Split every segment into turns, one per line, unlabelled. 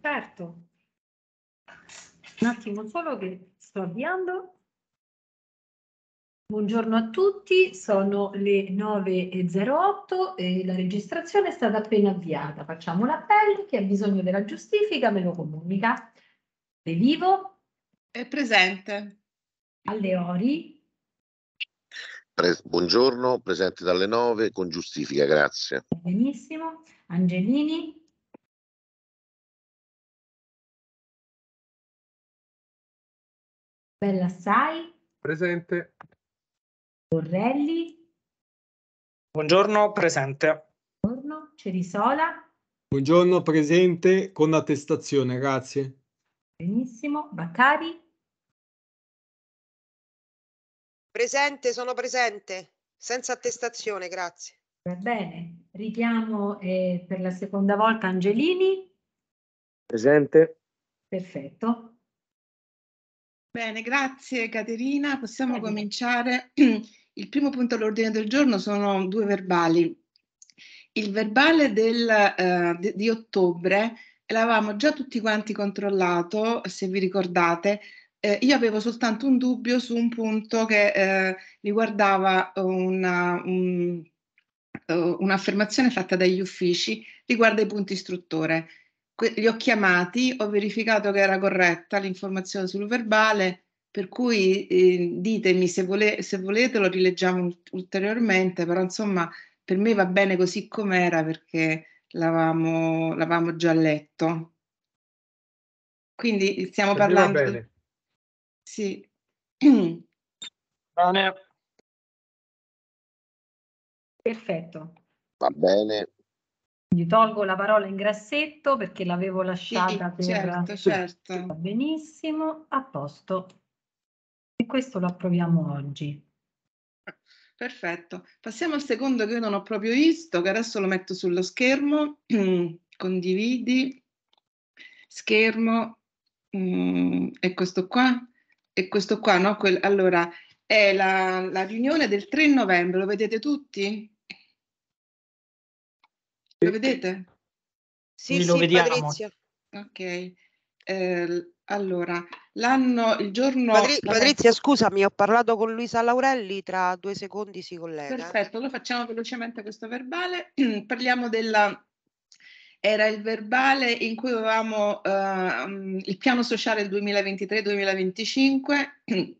Certo.
Un attimo solo che sto avviando. Buongiorno a tutti, sono le 9.08 e la registrazione è stata appena avviata. Facciamo l'appello, chi ha bisogno della giustifica me lo comunica. De È presente. Alleori?
Pre buongiorno, presente dalle 9 con giustifica, grazie.
Benissimo.
Angelini?
Bella Sai.
Presente.
Borrelli.
Buongiorno, presente.
Buongiorno, Cerisola.
Buongiorno, presente, con attestazione, grazie.
Benissimo, Baccari. Presente, sono presente, senza attestazione, grazie.
Va bene, richiamo eh, per la seconda volta Angelini.
Presente.
Perfetto.
Bene, grazie Caterina. Possiamo Bene. cominciare. Il primo punto all'ordine del giorno sono due verbali. Il verbale del, eh, di, di ottobre l'avevamo già tutti quanti controllato, se vi ricordate, eh, io avevo soltanto un dubbio su un punto che eh, riguardava una, un, uh, un'affermazione fatta dagli uffici riguardo ai punti istruttore li ho chiamati, ho verificato che era corretta l'informazione sul verbale, per cui eh, ditemi se, vole, se, volete lo rileggiamo ulteriormente, però insomma per me va bene così com'era perché l'avamo, l'avamo già letto. Quindi stiamo per parlando... Va bene. Sì.
bene.
Perfetto.
Va bene.
Quindi tolgo la parola in grassetto perché l'avevo lasciata sì, per... Certo, certo. benissimo, a posto. E questo lo approviamo oggi.
Perfetto. Passiamo al secondo che io non ho proprio visto, che adesso lo metto sullo schermo. Condividi. Schermo. Mm, e questo qua. E questo qua, no? Que allora, è la, la riunione del 3 novembre, lo vedete tutti? Lo vedete?
Sì, sì, lo vediamo. Patrizia.
Ok. Eh, allora, l'anno, il giorno... Patri- Patrizia, scusami, ho parlato con Luisa Laurelli, tra due secondi si collega. Perfetto,
lo facciamo velocemente questo verbale. Parliamo della... Era il verbale in cui avevamo eh, il piano sociale 2023-2025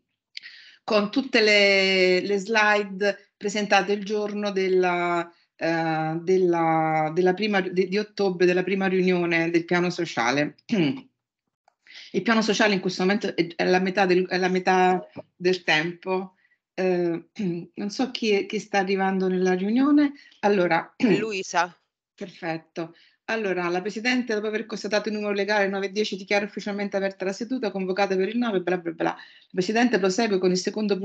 con tutte le, le slide presentate il giorno della, eh, della, della prima, di, di ottobre della prima riunione del piano sociale. Il piano sociale in questo momento è la metà del, alla metà del tempo. Eh, non so chi, è, chi, sta arrivando nella riunione. Allora, Luisa. Perfetto. Allora, la Presidente, dopo aver constatato il numero legale 910, dichiara ufficialmente aperta la seduta, convocata per il 9, bla bla bla. La Presidente prosegue con il secondo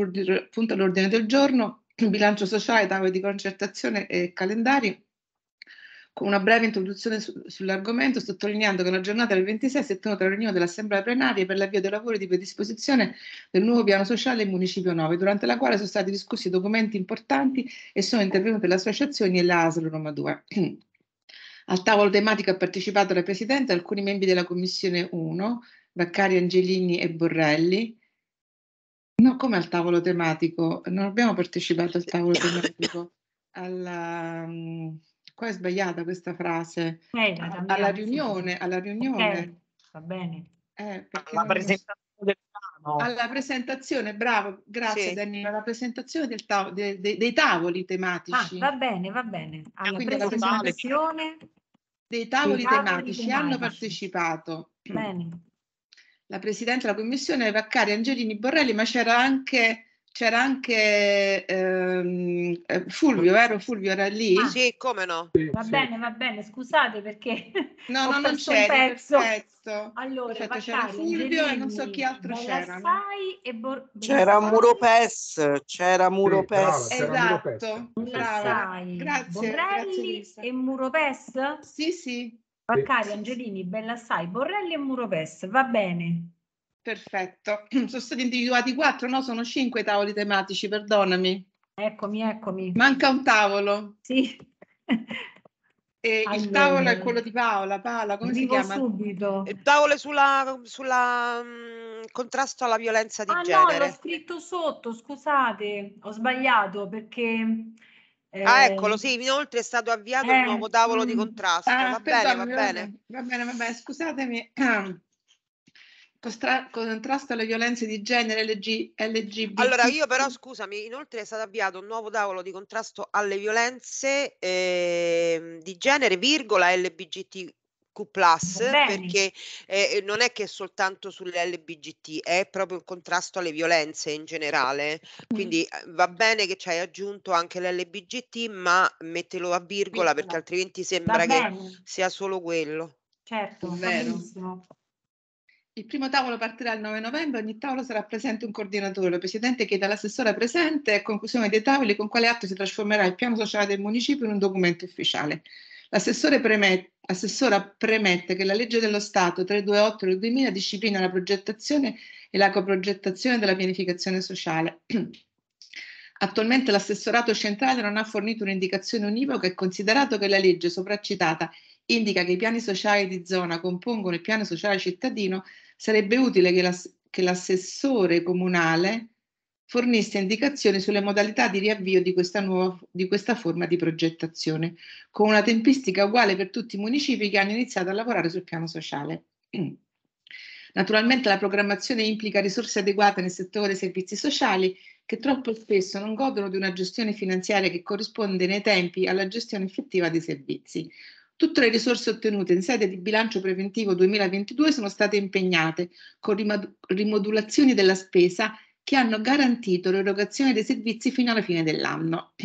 punto all'ordine del giorno, bilancio sociale, tavole di concertazione e calendari, con una breve introduzione su, sull'argomento, sottolineando che la giornata del 26 si è tenuta la riunione dell'Assemblea plenaria per l'avvio dei lavori di predisposizione del nuovo piano sociale in Municipio 9, durante la quale sono stati discussi documenti importanti e sono intervenute le associazioni e l'ASL Roma 2. Al tavolo tematico ha partecipato la Presidente e alcuni membri della Commissione 1, Vaccari, Angelini e Borrelli, No, come al tavolo tematico? Non abbiamo partecipato al tavolo tematico. Alla, mm, qua è sbagliata questa frase. Eh, alla riunione. Alla riunione. Okay. Va bene. Eh, alla presentazione del tavolo. Alla presentazione, bravo, grazie sì. Danilo. Alla presentazione del tavolo, de, de, dei tavoli ah, tematici. Ah, va bene, va bene. Ah, alla Quindi presentazione dei tavoli, dei tavoli tematici, tematici hanno partecipato. Bene la Presidente della Commissione Vaccari Angelini Borrelli, ma c'era anche, c'era anche ehm, eh, Fulvio, vero? Fulvio era lì? Ah, sì,
come no? Va
sì. bene, va bene, scusate
perché no, no, non c'è un pezzo. Perfetto. Allora, certo, Vaccari, c'era Fulvio Angelini, e non so chi altro c'era. Bor- c'era
Muropes, c'era Muropes. Sì, brava,
esatto, Muropes. brava. Grazie, Borrelli grazie, e Muropes? Sì,
sì. Vaccari, Angelini, Bellassai, Borrelli e Muropes, va bene. Perfetto, sono stati individuati quattro, no? Sono cinque tavoli tematici, perdonami. Eccomi, eccomi. Manca un tavolo. Sì. E allora, il tavolo
è quello di Paola. Paola, come si chiama? Subito. Il tavolo è sulla, sulla mh, mm, contrasto alla violenza di ah, genere. No, l'ho scritto sotto, scusate, ho sbagliato
perché
Ah, ehm, eccolo, sì,
inoltre è stato avviato
eh, un nuovo tavolo di mm. contrasto. Ah, va, bene, va, bene.
va bene, va bene, scusatemi. Costra- contrasto alle violenze di genere LG- LGBT. Allora, io
però scusami, inoltre è stato avviato un nuovo tavolo di contrasto alle violenze eh, di genere, virgola LBGT, Q perché eh, non è che è soltanto sull'LBGT, è proprio il contrasto alle violenze in generale. Mm. Quindi mm. va bene che ci hai aggiunto anche l'LBGT, ma mettelo a virgola, perché altrimenti sembra che sia solo quello.
Certo, vero. Il primo tavolo partirà il 9 novembre, ogni tavolo sarà presente un coordinatore. Il Presidente chiede all'assessore presente a conclusione dei tavoli con quale atto si trasformerà il piano sociale del municipio in un documento ufficiale. L'assessore premette L'assessora premette che la legge dello Stato 328 del 2000 disciplina la progettazione e la coprogettazione della pianificazione sociale. Attualmente l'assessorato centrale non ha fornito un'indicazione univoca e considerato che la legge sopraccitata indica che i piani sociali di zona compongono il piano sociale cittadino, sarebbe utile che, l'assessore comunale fornisse indicazioni sulle modalità di riavvio di questa, nuova, di questa forma di progettazione, con una tempistica uguale per tutti i municipi che hanno iniziato a lavorare sul piano sociale. Naturalmente la programmazione implica risorse adeguate nel settore dei servizi sociali che troppo spesso non godono di una gestione finanziaria che corrisponde nei tempi alla gestione effettiva dei servizi. Tutte le risorse ottenute in sede di bilancio preventivo 2022 sono state impegnate con rimodulazioni della spesa che hanno garantito l'erogazione dei servizi fino alla fine dell'anno.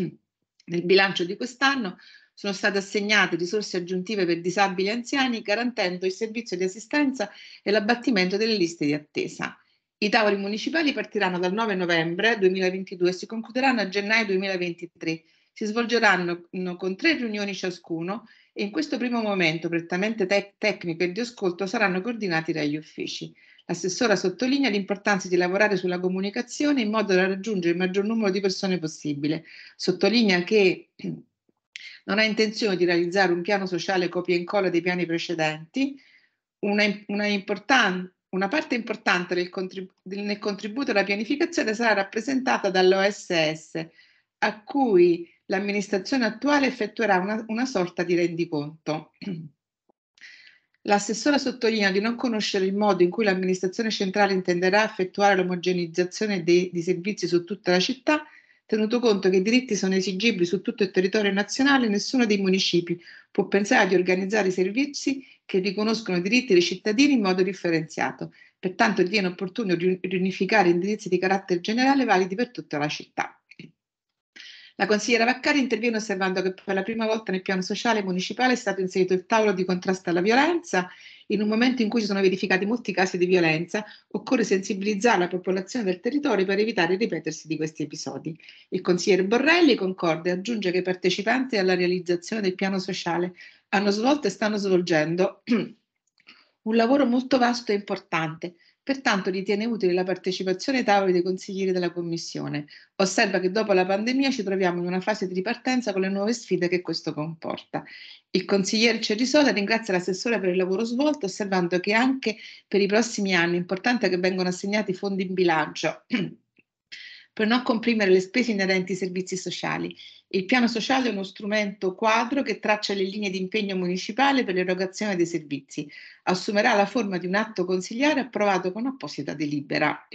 Nel bilancio di quest'anno sono state assegnate risorse aggiuntive per disabili e anziani garantendo il servizio di assistenza e l'abbattimento delle liste di attesa. I tavoli municipali partiranno dal 9 novembre 2022 e si concluderanno a gennaio 2023. Si svolgeranno con tre riunioni ciascuno e in questo primo momento prettamente tec- tecniche e di ascolto saranno coordinati dagli uffici. L'assessora sottolinea l'importanza di lavorare sulla comunicazione in modo da raggiungere il maggior numero di persone possibile. Sottolinea che non ha intenzione di realizzare un piano sociale copia e incolla dei piani precedenti. Una, una, una parte importante del contribu- nel contributo alla pianificazione sarà rappresentata dall'OSS, a cui l'amministrazione attuale effettuerà una, una sorta di rendiconto. L'assessore sottolinea di non conoscere il modo in cui l'amministrazione centrale intenderà effettuare l'omogenizzazione dei, di servizi su tutta la città, tenuto conto che i diritti sono esigibili su tutto il territorio nazionale, nessuno dei municipi può pensare di organizzare i servizi che riconoscono i diritti dei cittadini in modo differenziato. Pertanto diviene opportuno riunificare indirizzi di carattere generale validi per tutta la città. La consigliera Vaccari interviene osservando che per la prima volta nel piano sociale municipale è stato inserito il tavolo di contrasto alla violenza. In un momento in cui si sono verificati molti casi di violenza, occorre sensibilizzare la popolazione del territorio per evitare il ripetersi di questi episodi. Il consigliere Borrelli concorda e aggiunge che i partecipanti alla realizzazione del piano sociale hanno svolto e stanno svolgendo un lavoro molto vasto e importante, Pertanto ritiene utile la partecipazione ai tavoli dei consiglieri della Commissione. Osserva che dopo la pandemia ci troviamo in una fase di ripartenza con le nuove sfide che questo comporta. Il consigliere Cerisola ringrazia l'assessore per il lavoro svolto, osservando che anche per i prossimi anni è importante che vengano assegnati fondi in bilancio per non comprimere le spese inerenti ai servizi sociali. Il piano sociale è uno strumento quadro che traccia le linee di impegno municipale per l'erogazione dei servizi. Assumerà la forma di un atto consigliare approvato con apposita delibera.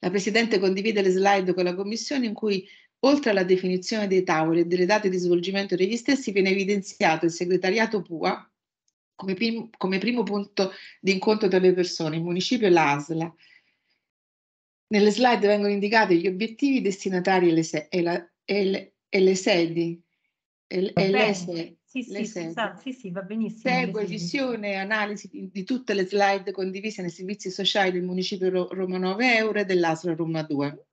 La Presidente condivide le slide con la Commissione in cui Oltre alla definizione dei tavoli e delle date di svolgimento degli stessi, viene evidenziato il segretariato PUA come, prim come primo punto di incontro tra le persone, il municipio e l'ASLA, nelle slide vengono indicati gli obiettivi, i destinatari e le, se- e la, e le, e le sedi. E, e le sedi. Sì, sì, sedi. sì, sì, va benissimo. Segue visione e analisi di, di, tutte le slide condivise nei servizi sociali del municipio Roma 9 Euro e dell'ASRA Roma 2.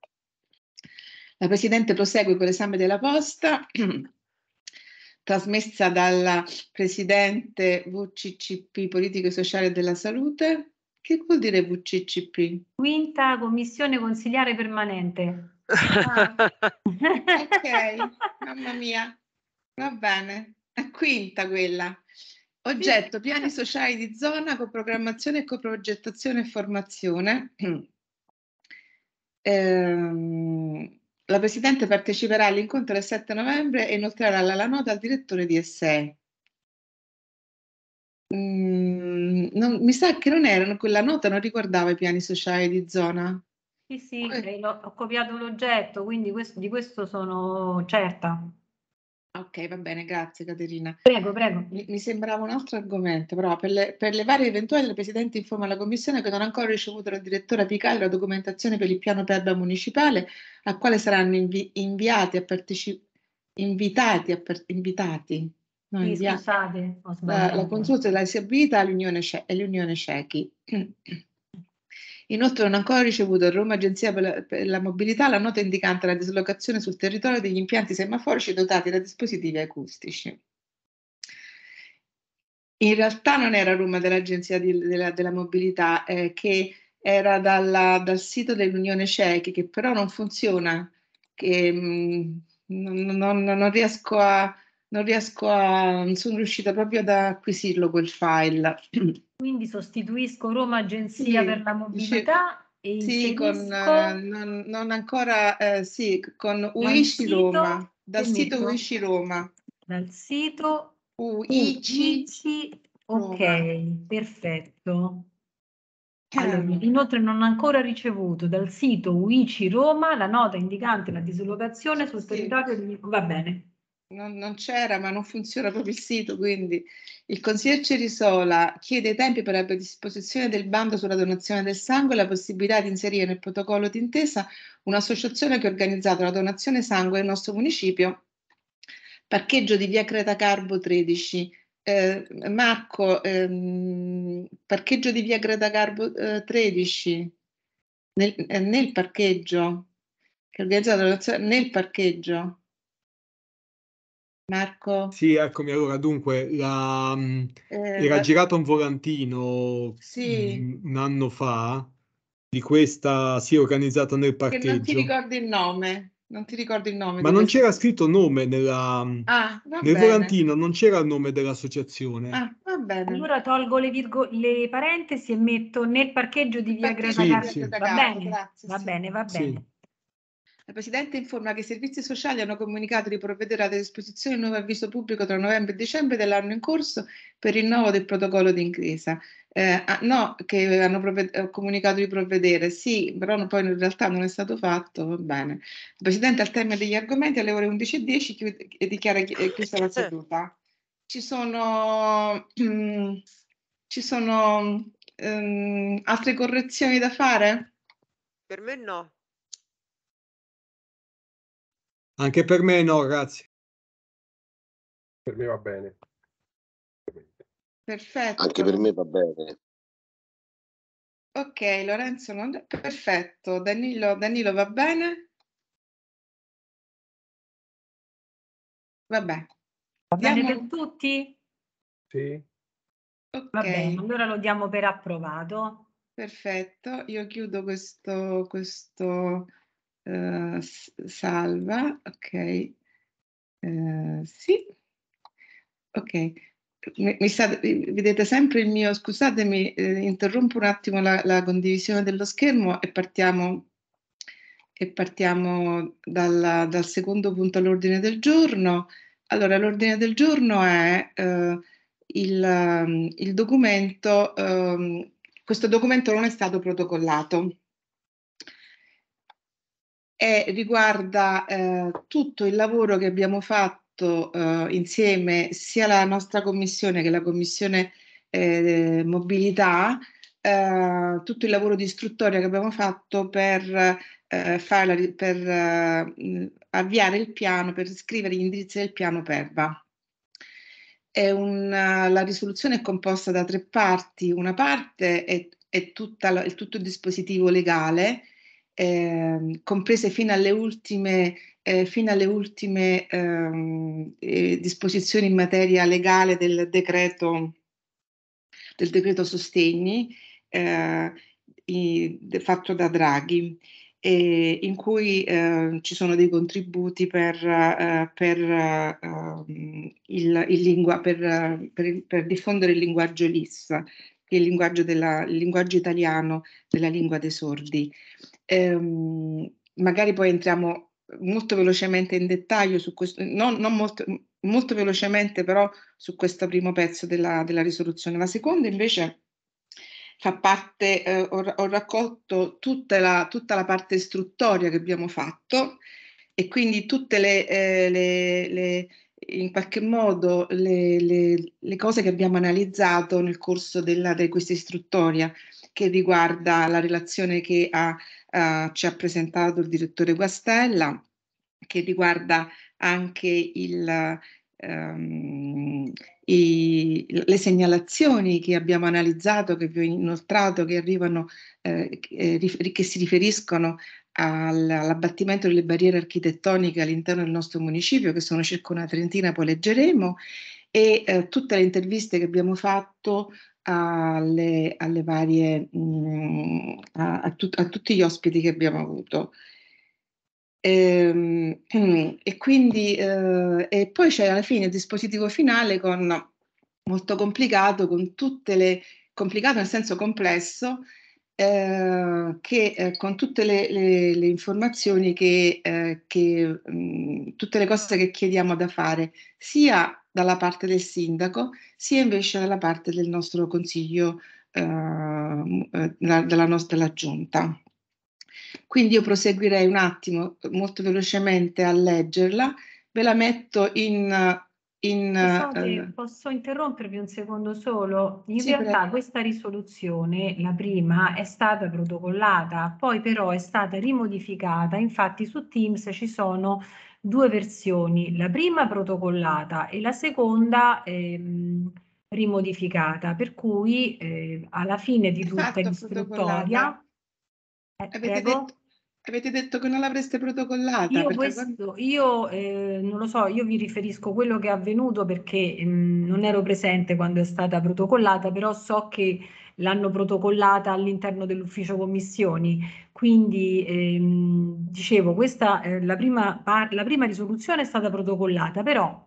La Presidente prosegue con l'esame della posta, trasmessa dalla Presidente VCCP Politico e Sociale della Salute. Che vuol dire VCCP? Quinta commissione consigliare permanente. Ah. ok, mamma mia, va bene. È quinta quella. Oggetto, piani sociali di zona, coprogrammazione, coprogettazione e formazione. Eh, la Presidente parteciperà all'incontro del 7 novembre e inoltrerà la nota al direttore di SEI. Mm, non, mi sa che non erano, quella nota non riguardava i piani sociali di zona.
Sì, sì, eh. ho copiato l'oggetto, quindi questo, di questo
sono certa. Ok, va bene, grazie Caterina. Prego, prego. Mi, sembrava un altro argomento, però per le, per le varie eventuali il Presidente informa la Commissione che non ha ancora ricevuto la direttora Picale la documentazione per il piano perda municipale, a quale saranno invi, inviati a partecipare, invitati a per, invitati, No, sì,
scusate, ho
sbagliato. La, la consulta l'ha esibita all'Unione, Cechi. Inoltre non ha ancora ricevuto da Roma Agenzia per la, per la, Mobilità la nota indicante la dislocazione sul territorio degli impianti semaforici dotati da dispositivi acustici. In realtà non era Roma dell'Agenzia di, della, della, Mobilità, eh, che era dalla, dal sito dell'Unione Cechi, che però non funziona, che, mh, mm, non, non, non riesco a, non riesco a, non sono riuscita proprio ad acquisirlo quel file. Quindi sostituisco Roma Agenzia sì, per la Mobilità dice, e sì, con, eh, non, non, ancora, uh, sì, con UICI Roma, dal sito UICI Roma. Dal sito UICI,
ok, perfetto. Allora, inoltre non ho ancora ricevuto dal sito UICI Roma la nota indicante la dislocazione sul
sì. territorio di... Va bene, non, non, c'era, ma non funziona proprio il sito, quindi il consigliere Cerisola chiede i tempi per la predisposizione del bando sulla donazione del sangue e la possibilità di inserire nel protocollo d'intesa un'associazione che ha organizzato la donazione sangue nel nostro municipio, parcheggio di via Creta Carbo 13. Eh, Marco, ehm, parcheggio di via Creta Carbo eh, 13, nel, eh, nel parcheggio, che ha organizzato la donazione nel parcheggio.
Marco? Sì, eccomi allora, dunque, la, mm,
eh, era girato
un volantino sì. Mm, un anno fa di questa, sì, organizzata nel parcheggio. Che non ti
ricordi il nome? Non ti ricordo il nome.
Ma non
questo... c'era scritto nome nella, mm,
ah,
nel volantino,
non c'era il nome dell'associazione. Ah,
va bene. Allora tolgo le, virgo... le parentesi e metto nel parcheggio di via Greta sì, Sì. Va, va, bene, va bene, va bene. La
Presidente informa che i servizi sociali hanno comunicato di provvedere alla disposizione di nuovo avviso pubblico tra novembre e dicembre dell'anno in corso per il rinnovo del protocollo d'intesa. Eh, ah, no, che hanno provved- eh, comunicato di provvedere, sì, però no, poi in realtà non è stato fatto, va bene. La Presidente al termine degli argomenti alle ore 11.10 e eh, dichiara chi- eh, chiusa la seduta. Ci sono, um, ci sono um, altre correzioni da
fare?
Per me no.
Anche per me no, grazie. Per me va bene. Perfetto. Anche per me va bene. Ok, Lorenzo, non... perfetto. Danilo, Danilo va bene?
Vabbè. Va bene diamo... per tutti?
Sì.
Okay. Va bene, allora lo diamo per approvato. Perfetto, io chiudo questo, questo eh, salva, ok, eh, sì, ok. Mi, mi state, vedete sempre il mio, scusatemi, eh, interrompo un attimo la, la, condivisione dello schermo e partiamo, e partiamo dalla, dal secondo punto all'ordine del giorno. Allora, l'ordine del giorno è eh, il, il, documento, ehm, questo documento non è stato protocollato e riguarda eh, tutto il lavoro che abbiamo fatto eh, insieme sia la nostra commissione che la commissione eh, mobilità, eh, tutto il lavoro di istruttoria che abbiamo fatto per, eh, fare, per eh, avviare il piano, per scrivere gli indirizzi del piano PERVA. Un, la risoluzione è composta da tre parti, una parte è, è, tutta, è tutto il dispositivo legale, Ehm, comprese fino alle ultime, eh, fino alle ultime ehm, eh, disposizioni in materia legale del decreto, del decreto sostegni eh, i, fatto da Draghi. in cui eh, ci sono dei contributi per, eh, per, ehm, il, il lingua, per, per, diffondere il linguaggio LIS, che è il linguaggio, della, il linguaggio italiano della lingua dei sordi. Ehm, magari poi entriamo molto velocemente in dettaglio su questo, non, non molto, molto, velocemente però su questo primo pezzo della, della risoluzione. La seconda invece fa parte, eh, ho, ho, raccolto tutta la, tutta la, parte istruttoria che abbiamo fatto e quindi tutte le, eh, le, le in qualche modo le, le, cose che abbiamo analizzato nel corso della, di questa istruttoria che riguarda la relazione che ha eh, ci ha presentato il direttore Guastella, che riguarda anche il, ehm, i, le segnalazioni che abbiamo analizzato, che vi ho inoltrato, che arrivano, eh, che eh, si riferiscono all'abbattimento delle barriere architettoniche all'interno del nostro municipio, che sono circa una trentina, poi leggeremo, e eh, tutte le interviste che abbiamo fatto alle, alle varie, mh, mhmm, a, a, tut, a, tutti gli ospiti che abbiamo avuto. E, ehm, e quindi, eh, e poi c'è alla fine il dispositivo finale con molto complicato, con tutte le, complicato nel senso complesso, eh, che eh, con tutte le, le, le informazioni che, eh, che mh, mhmm, tutte le cose che chiediamo da fare, sia dalla parte del sindaco, sia invece dalla parte del nostro consiglio, ehm, eh, della, della nostra giunta. Quindi io proseguirei un attimo molto velocemente a leggerla, ve la metto in... in Scusate, uh,
posso interrompervi un secondo solo? In sì, realtà prego. questa risoluzione, la prima, è stata protocollata, poi però è stata rimodificata, infatti su Teams ci sono due versioni, la prima protocollata e la seconda ehm, rimodificata, per cui eh, alla fine di tutta esatto, l'istruttoria...
Eh, avete, detto, avete, detto, che non l'avreste protocollata? Io, questo, io
eh, non lo so, io vi riferisco quello che è avvenuto perché mh, mm, non ero presente quando è stata protocollata, però so che l'hanno protocollata all'interno dell'ufficio commissioni. Quindi ehm, dicevo, questa eh, la, prima la prima risoluzione è stata protocollata, però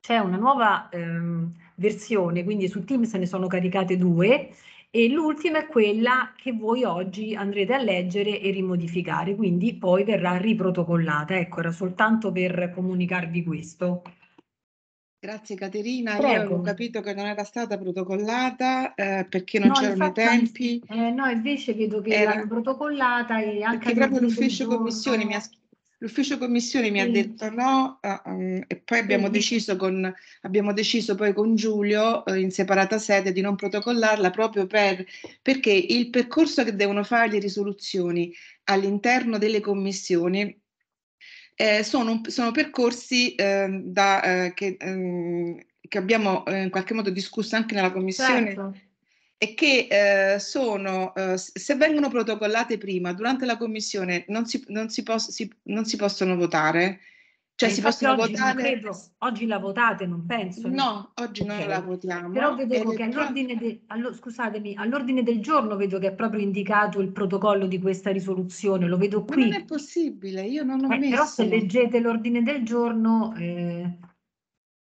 c'è una nuova ehm, versione, quindi su Teams ne sono caricate due e l'ultima è quella che voi oggi andrete a leggere e rimodificare, quindi poi verrà riprotocollata. Ecco, era soltanto
per comunicarvi questo. Grazie Caterina, Prego. io ho capito che non era stata protocollata eh, perché non no, c'erano infatti, tempi. Eh, no, invece vedo che era...
protocollata e anche... proprio l'ufficio commissione, mi
ha, l'ufficio commissioni mi ha detto no uh, um, e poi abbiamo, sì. deciso con, abbiamo deciso poi con Giulio uh, in separata sede di non protocollarla proprio per, perché il percorso che devono fare le risoluzioni all'interno delle commissioni eh, sono, sono, percorsi eh, da, eh, che, ehm, che, abbiamo eh, in qualche modo discusso anche nella commissione. Certo. E che eh, sono, eh, se vengono protocollate prima durante la commissione, non si, non si, pos- si, non si possono votare cioè si possono oggi votare...
oggi la votate, non penso. No, oggi okay. la votiamo. Però vedevo che all'ordine, de... Allo... Scusatemi, all'ordine, del giorno vedo che è proprio indicato il protocollo di questa risoluzione, lo vedo qui. Ma non è
possibile, io non ho eh, messo. Però se leggete
l'ordine del giorno... Eh,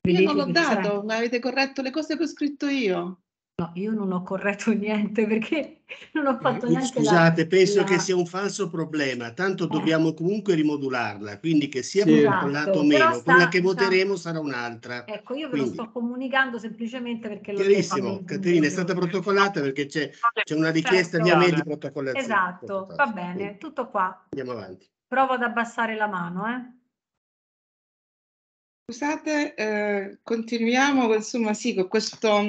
io non l'ho dato,
sarà... avete corretto le cose che ho scritto
io. No, io non ho corretto niente perché non ho fatto eh, niente. Scusate, la, penso la... che sia
un falso problema, tanto eh. dobbiamo comunque rimodularla, quindi che sia sì. controllato o esatto, meno, sta, quella che voteremo sta... sarà un'altra.
Ecco, io ve quindi. lo sto comunicando semplicemente perché lo
Chiarissimo, Caterina, è stata protocollata perché c'è, c'è una richiesta certo. via me di protocollazione. Esatto, va bene,
quindi. tutto qua. Andiamo avanti. Provo ad abbassare la mano, eh.
Scusate, eh, continuiamo insomma, sì, con questo,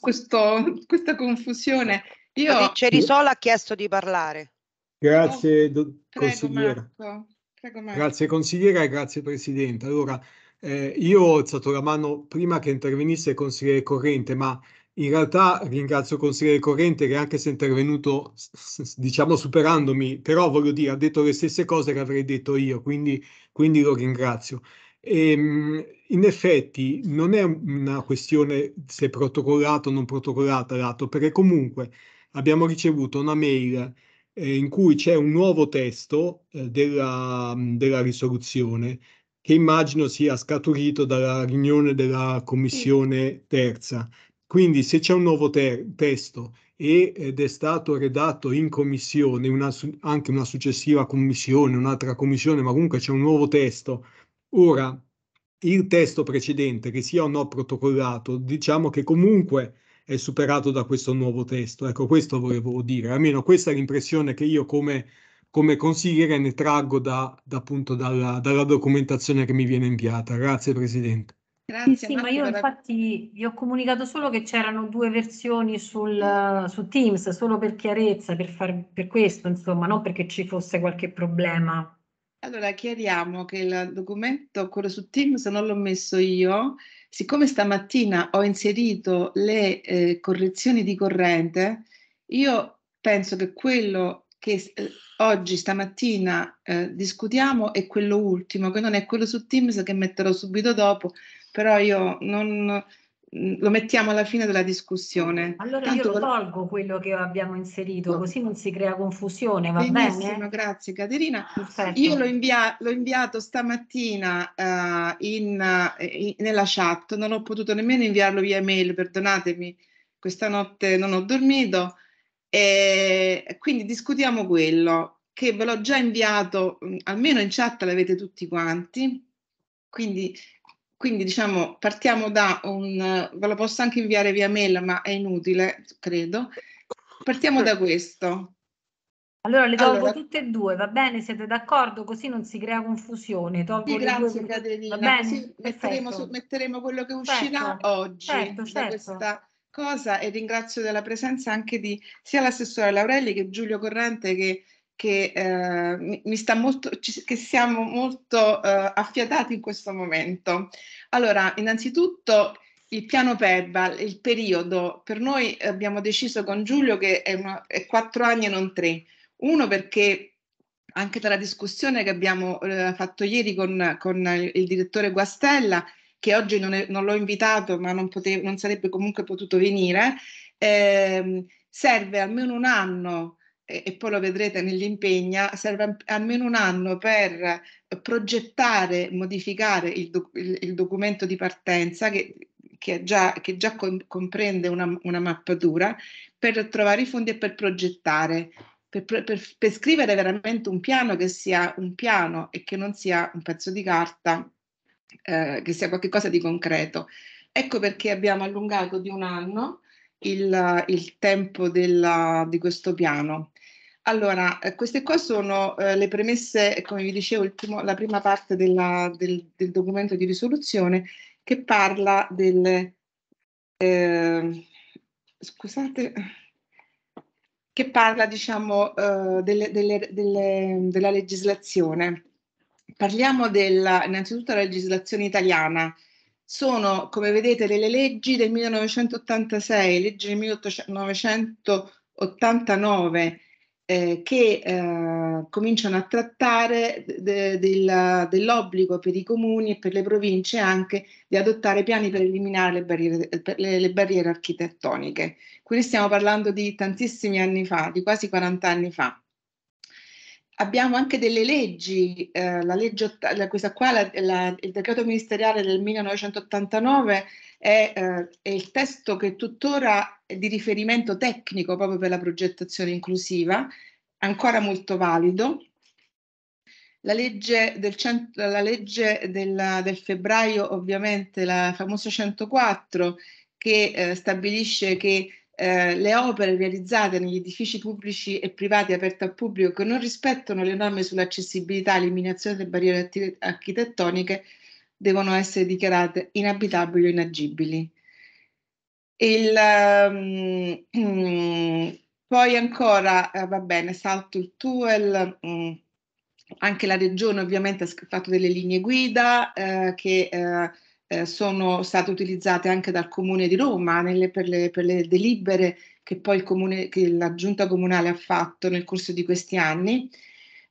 questo, questa confusione. Io... Cioè, Cerisola ha chiesto di parlare.
Grazie, oh, do,
prego, consigliera.
Prego,
grazie consigliera e grazie Presidente. Allora, eh, io ho alzato la mano prima che intervenisse il consigliere Corrente, ma in realtà ringrazio il consigliere Corrente che anche se è intervenuto, diciamo, superandomi, però voglio dire, ha detto le stesse cose che avrei detto io, quindi, quindi lo ringrazio. E, ehm, in effetti non è una questione se protocollato o non protocollata l'atto, perché comunque abbiamo ricevuto una mail eh, in cui c'è un nuovo testo eh, della, della, risoluzione che immagino sia scaturito dalla riunione della commissione terza. Quindi se c'è un nuovo te testo ed è stato redatto in commissione, una, anche una successiva commissione, un'altra commissione, ma comunque c'è un nuovo testo Ora, il testo precedente, che sia o no protocollato, diciamo che comunque è superato da questo nuovo testo. Ecco, questo volevo dire, almeno questa è l'impressione che io come, come consigliere ne traggo da, da appunto dalla, dalla, documentazione che mi viene inviata. Grazie Presidente.
Grazie, sì, Marco, ma io infatti vi ho comunicato solo che c'erano due versioni sul, su Teams, solo per chiarezza, per, far, per questo, insomma, non perché ci fosse qualche problema
allora chiariamo che il documento, ancora su Teams, non l'ho messo io. Siccome stamattina ho inserito le eh, correzioni di corrente, io penso che quello che eh, oggi, stamattina, eh, discutiamo è quello ultimo, che non è quello su Teams che metterò subito dopo, però io non, Mhmm, lo mettiamo alla fine della discussione. Allora Tanto io
tolgo quello che abbiamo inserito, no. così non si crea confusione,
va Benissimo, bene? grazie Caterina. Perfetto. Io l'ho, invia- l'ho inviato stamattina uh, in, eh, in, nella chat, non ho potuto nemmeno inviarlo via mail, perdonatemi, questa notte non ho dormito. E quindi discutiamo quello che ve l'ho già inviato, mhmm, almeno in chat l'avete tutti quanti. Quindi quindi diciamo partiamo da un, ve lo posso anche inviare via mail, ma è inutile, credo. Partiamo da questo. Allora le tolgo allora,
tutte e due, va bene? Siete d'accordo? Così non si crea confusione. Tolgo sì, grazie due, Caterina. Va bene? Sì, metteremo, su,
metteremo, quello che uscirà certo, oggi certo, certo. questa cosa e ringrazio della presenza anche di sia l'assessore Laurelli che Giulio Corrente che che, eh, mi sta molto, che siamo molto eh, affiatati in questo momento. Allora, innanzitutto il piano PEBA, il periodo, per noi abbiamo deciso con Giulio che è, una, è 4 anni e non tre. Uno perché anche dalla discussione che abbiamo eh, fatto ieri con, con il, il direttore Guastella, che oggi non, è, non l'ho invitato ma non, potevo, non sarebbe comunque potuto venire, eh, serve almeno un anno e poi lo vedrete nell'impegna, serve almeno un anno per progettare, modificare il, doc- il documento di partenza che, che già, che già comprende una, una, mappatura, per trovare i fondi e per progettare, per, per, per scrivere veramente un piano che sia un piano e che non sia un pezzo di carta, eh, che sia qualcosa di concreto. Ecco perché abbiamo allungato di un anno il, il tempo della, di questo piano. Allora, eh, queste qua sono eh, le premesse, come vi dicevo, il primo, la prima parte della, del, del, documento di risoluzione che parla delle... Eh, scusate, che parla diciamo eh, delle, delle, delle, della legislazione. Parliamo della, innanzitutto della legislazione italiana, sono, come vedete, delle leggi del 1986, leggi del 1989, eh, che eh, cominciano a trattare de, de, del, dell'obbligo per i comuni e per le province anche di adottare piani per eliminare le barriere, le, le barriere architettoniche. Quindi stiamo parlando di tantissimi anni fa, di quasi 40 anni fa abbiamo anche delle leggi, eh, la legge, questa qua, la, la, il decreto ministeriale del 1989 è, eh, è, il testo che tuttora è di riferimento tecnico proprio per la progettazione inclusiva, ancora molto valido. La legge del, cento, legge del, del febbraio, ovviamente, la famosa 104, che eh, stabilisce che eh, le opere realizzate negli edifici pubblici e privati aperti al pubblico che non rispettano le norme sull'accessibilità e eliminazione delle barriere atti- architettoniche devono essere dichiarate inabitabili o inagibili. Il, um, um, poi ancora, eh, va bene, salto il TUEL, um, anche la regione ovviamente ha fatto delle linee guida eh, che eh, eh, sono state utilizzate anche dal Comune di Roma nelle, per, le, per, le, delibere che poi comune, che la Giunta Comunale ha fatto nel corso di questi anni.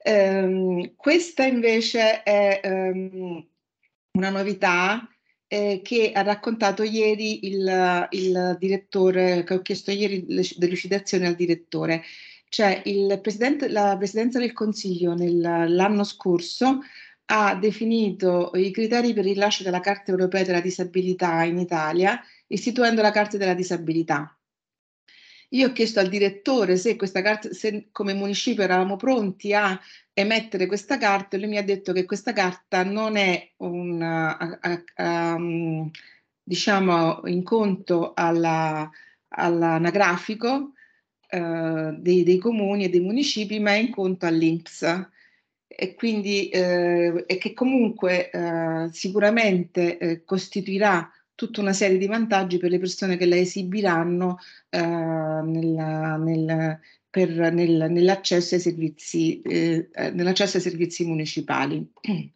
Ehm, questa invece è um, una novità eh, che ha raccontato ieri il, il, direttore, che ho chiesto ieri delucidazione al direttore. Cioè la Presidenza del Consiglio nell'anno scorso ha definito i criteri per il rilascio della Carta europea della disabilità in Italia, istituendo la Carta della disabilità. Io ho chiesto al direttore se, carta, se come municipio eravamo pronti a emettere questa carta e lui mi ha detto che questa carta non è un uh, uh, um, diciamo in conto alla, all'anagrafico uh, dei, dei, comuni e dei municipi, ma è in conto all'Inps e quindi eh, e che comunque eh, sicuramente eh, costituirà tutta una serie di vantaggi per le persone che la esibiranno eh, nella, nel, per, nel, nell'accesso, ai servizi, eh, eh, nell'accesso ai servizi municipali.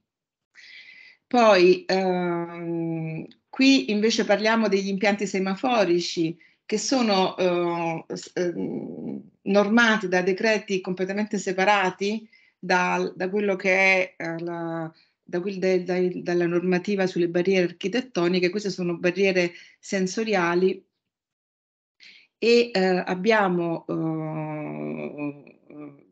Poi ehm, qui invece parliamo degli impianti semaforici che sono ehm, normati da decreti completamente separati da, da quello che è eh, la, da quel de, da, dalla normativa sulle barriere architettoniche, queste sono barriere sensoriali e eh, abbiamo eh,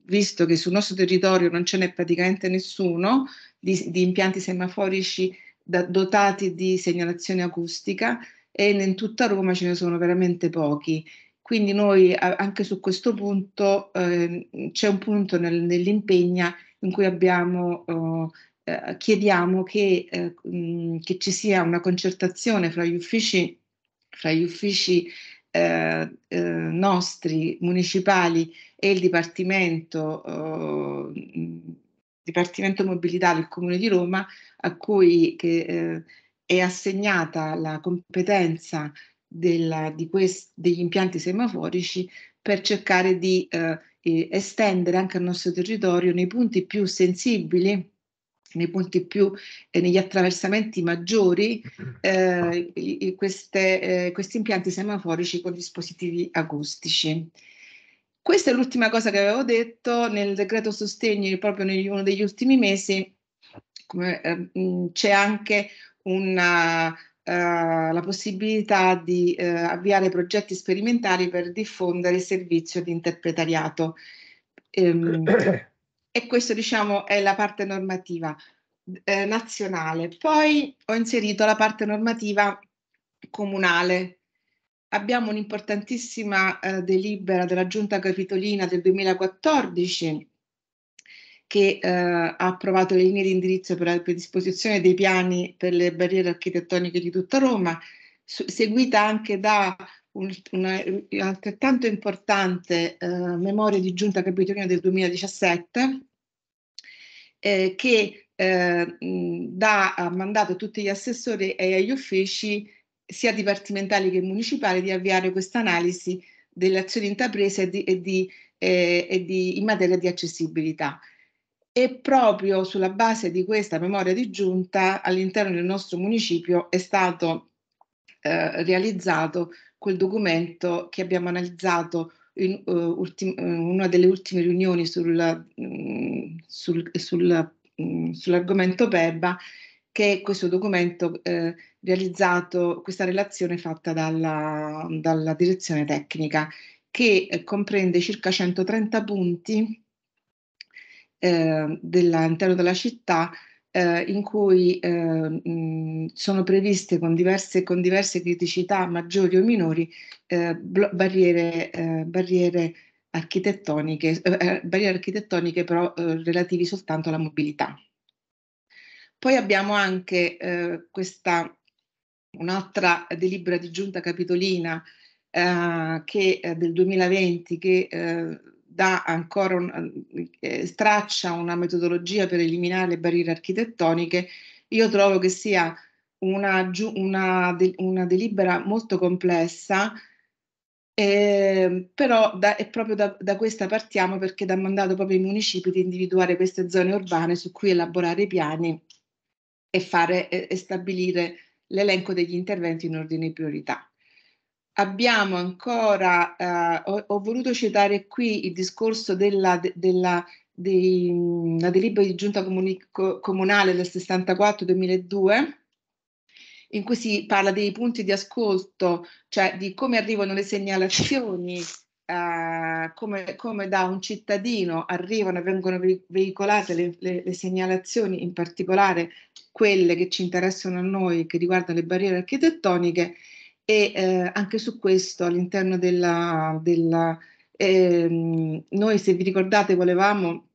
visto che sul nostro territorio non ce n'è praticamente nessuno di, di impianti semaforici da, dotati di segnalazione acustica e in tutta Roma ce ne sono veramente pochi quindi noi anche su questo punto eh, c'è un punto nel, nell'impegna in cui abbiamo, oh, eh, chiediamo che, eh, mh, che, ci sia una concertazione fra gli uffici, fra gli uffici eh, eh, nostri municipali e il Dipartimento, oh, Dipartimento Mobilità del Comune di Roma a cui che, eh, è assegnata la competenza della, di quest, degli impianti semaforici per cercare di eh, estendere anche il nostro territorio nei punti più sensibili, nei punti più, eh, negli attraversamenti maggiori, eh, queste, eh, questi impianti semaforici con dispositivi acustici. Questa è l'ultima cosa che avevo detto nel decreto sostegno, proprio negli, uno degli ultimi mesi, eh, c'è anche una, eh, la possibilità di eh, avviare progetti sperimentali per diffondere il servizio di interpretariato. Ehm, e questo diciamo è la parte normativa eh, nazionale. Poi ho inserito la parte normativa comunale. Abbiamo un'importantissima eh, delibera della Giunta Capitolina del 2014 che eh, ha approvato le linee di indirizzo per la predisposizione dei piani per le barriere architettoniche di tutta Roma, su, seguita anche da un, una importante eh, memoria di giunta capitolina del 2017 eh, che eh, dà mandato a tutti gli assessori e agli uffici sia dipartimentali che municipali di avviare questa analisi delle azioni intraprese e di, e di, eh, e di, in materia di accessibilità e proprio sulla base di questa memoria di giunta all'interno del nostro municipio è stato eh, realizzato quel documento che abbiamo analizzato in uh, ultim- eh, una delle ultime riunioni sul, mh, mm, sul, sul, mh, mm, sull'argomento PEBA, che è questo documento eh, realizzato, questa relazione fatta dalla, dalla direzione tecnica, che eh, comprende circa 130 punti eh, dell'interno della città eh, in cui ehm, mh, sono previste con diverse, con diverse, criticità maggiori o minori eh, blo- barriere, eh, barriere, architettoniche, eh, barriere architettoniche però relativi soltanto alla mobilità. Poi abbiamo anche questa un'altra delibera di giunta capitolina eh, che, eh, del 2020 che eh, dà ancora un, eh, straccia una metodologia per eliminare le barriere architettoniche, io trovo che sia una, una, una delibera molto complessa, eh, però da, è proprio da, da, questa partiamo perché dà mandato proprio ai municipi di individuare queste zone urbane su cui elaborare i piani e, fare, e, e stabilire l'elenco degli interventi in ordine di priorità abbiamo ancora, eh, ho, ho, voluto citare qui il discorso della, della di, la delibera di giunta comunico, comunale del 64-2002 in cui si parla dei punti di ascolto, cioè di come arrivano le segnalazioni, eh, come, come, da un cittadino arrivano e vengono veicolate le, le, le, segnalazioni, in particolare quelle che ci interessano a noi, che riguardano le barriere architettoniche, e eh, anche su questo all'interno della... della ehm, noi se vi ricordate volevamo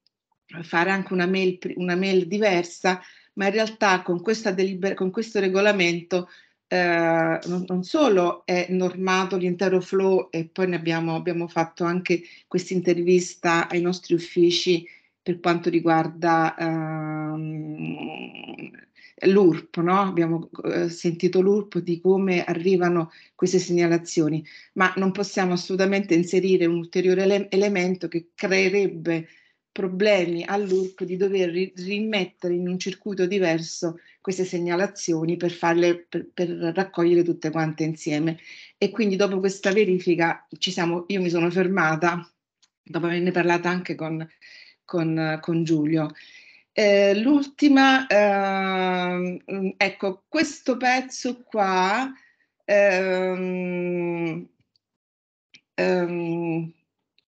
fare anche una mail, una mail diversa, ma in realtà con, deliber- con questo regolamento eh, non, non, solo è normato l'intero flow e poi ne abbiamo, abbiamo fatto anche questa intervista ai nostri uffici per quanto riguarda ehm, l'URP, no? abbiamo eh, sentito l'URP di come arrivano queste segnalazioni, ma non possiamo assolutamente inserire un ulteriore ele- elemento che creerebbe problemi all'URP di dover ri- rimettere in un circuito diverso queste segnalazioni per farle per, per, raccogliere tutte quante insieme e quindi dopo questa verifica ci siamo io mi sono fermata dopo averne parlato anche con, con, con Giulio eh, l'ultima, eh, ecco, questo pezzo qua, ehm, ehm,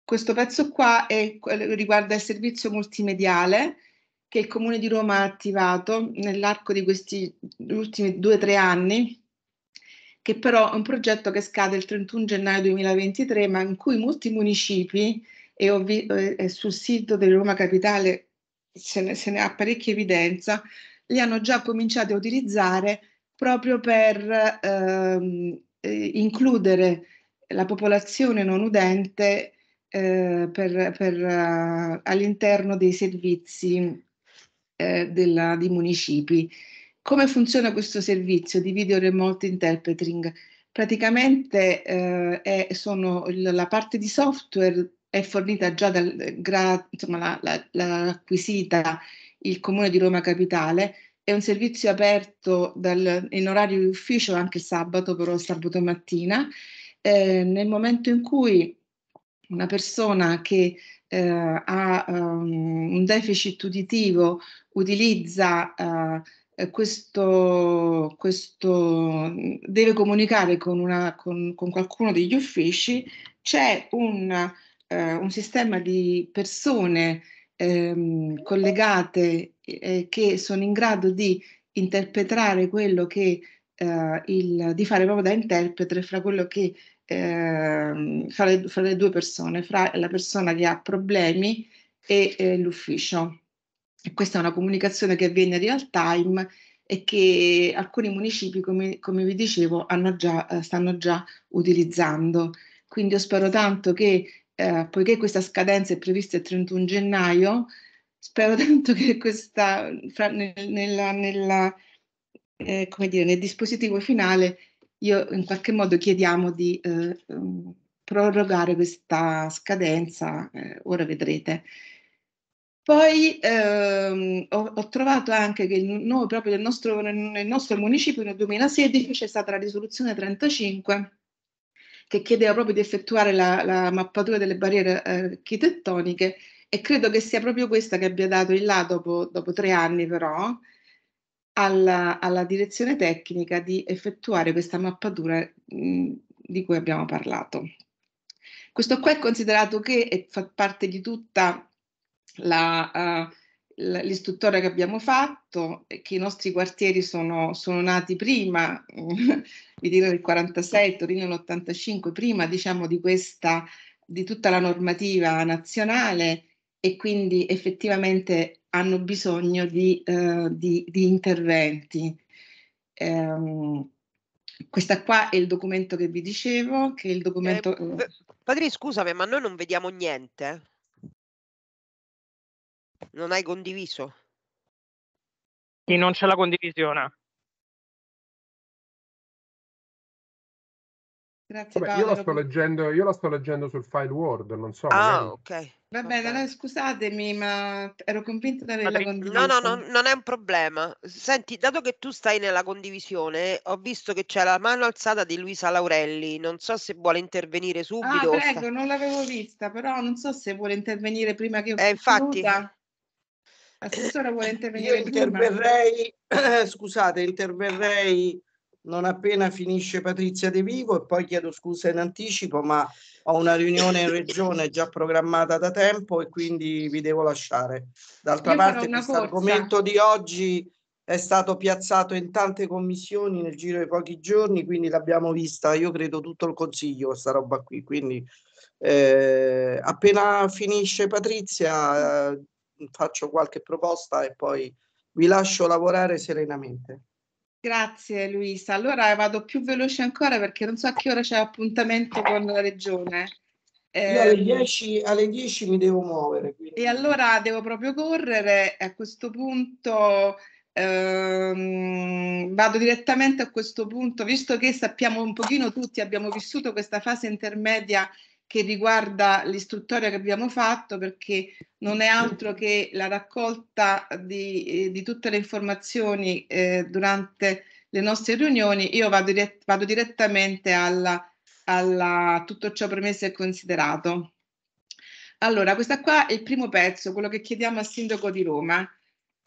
questo pezzo qua è, riguarda il servizio multimediale che il Comune di Roma ha attivato nell'arco di questi ultimi due o tre anni, che però è un progetto che scade il 31 gennaio 2023, ma in cui molti municipi, e, vi, e sul sito del Roma Capitale se ne, se ne ha parecchia evidenza, li hanno già cominciati a utilizzare proprio per ehm, eh, includere la popolazione non udente eh, per, per, uh, all'interno dei servizi eh, della, di municipi. Come funziona questo servizio di video remote interpreting? Praticamente eh, è, sono la parte di software è fornita già dal gra, insomma, la, l'ha acquisita il Comune di Roma Capitale. È un servizio aperto dal, in orario di ufficio anche sabato, però sabato mattina. Eh, nel momento in cui una persona che eh, ha um, un deficit uditivo utilizza uh, questo, questo, deve comunicare con, una, con, con, qualcuno degli uffici, c'è un eh, un sistema di persone ehm, collegate eh, che sono in grado di interpretare quello che eh, il, di fare proprio da interprete fra quello che eh, fra, le, fra, le, due persone, fra la persona che ha problemi e eh, l'ufficio. E questa è una comunicazione che avviene real time e che alcuni municipi, come, come vi dicevo, hanno già, eh, stanno già utilizzando. Quindi io spero tanto che eh, poiché questa scadenza è prevista il 31 gennaio, spero tanto che questa, fra, nel, nella, nella, eh, dire, nel dispositivo finale io in qualche modo chiediamo di eh, ehm, prorogare questa scadenza, eh, ora vedrete. Poi ehm, ho, ho, trovato anche che noi proprio nel nostro, nel nostro municipio nel 2016 c'è stata la risoluzione 35 che chiedeva proprio di effettuare la, la mappatura delle barriere eh, architettoniche e credo che sia proprio questa che abbia dato il là dopo, dopo tre anni però alla, alla, direzione tecnica di effettuare questa mappatura mh, mm, di cui abbiamo parlato. Questo qua è considerato che fa parte di tutta la... Uh, l'istruttore che abbiamo fatto, eh, che i nostri quartieri sono, sono nati prima, vi dico nel 46, Torino nell'85, prima diciamo di questa, di tutta la normativa nazionale e quindi effettivamente hanno bisogno di, eh, di, di interventi. Ehm, questa qua è il documento che vi dicevo, che è il
documento... Eh, eh Padri, scusami, ma noi non vediamo niente non hai condiviso.
Sì, non c'è la condivisione.
Grazie, Vabbè, io, la sto
leggendo, io la sto leggendo sul file Word, non so. Ah, magari... ok.
Va bene, allora, scusatemi, ma ero convinta di averla condivisa. No, no, no, non è un problema. Senti, dato che tu stai nella condivisione, ho visto che c'è la mano alzata di Luisa Laurelli. Non so se vuole intervenire ah, subito. Ah, prego, sta...
non l'avevo vista, però non so se vuole intervenire prima che... io... Eh, infatti, Assessore vuole intervenire. Io
interverrei, eh, scusate,
interverrei non appena finisce Patrizia De Vivo e poi chiedo scusa in anticipo, ma ho una riunione in regione già programmata da tempo e quindi vi devo lasciare. D'altra Io parte questo argomento di oggi è stato piazzato in tante commissioni nel giro di pochi giorni, quindi l'abbiamo vista, io credo, tutto il consiglio questa roba qui. Quindi eh, appena finisce Patrizia, faccio qualche proposta e poi vi lascio lavorare serenamente.
Grazie Luisa. Allora vado più veloce ancora perché non so a che ora c'è appuntamento con la regione. Eh, alle 10, ehm, alle 10 mi
devo muovere.
Quindi. E allora devo proprio correre. A questo punto ehm, vado direttamente a questo punto, visto che sappiamo un pochino tutti, abbiamo vissuto questa fase intermedia che riguarda l'istruttoria che abbiamo fatto perché non è altro che la raccolta di, eh, di tutte le informazioni eh, durante le nostre riunioni. Io vado, dirett- vado direttamente alla, alla tutto ciò premesso e considerato. Allora, questo qua è il primo pezzo, quello che chiediamo al sindaco di Roma.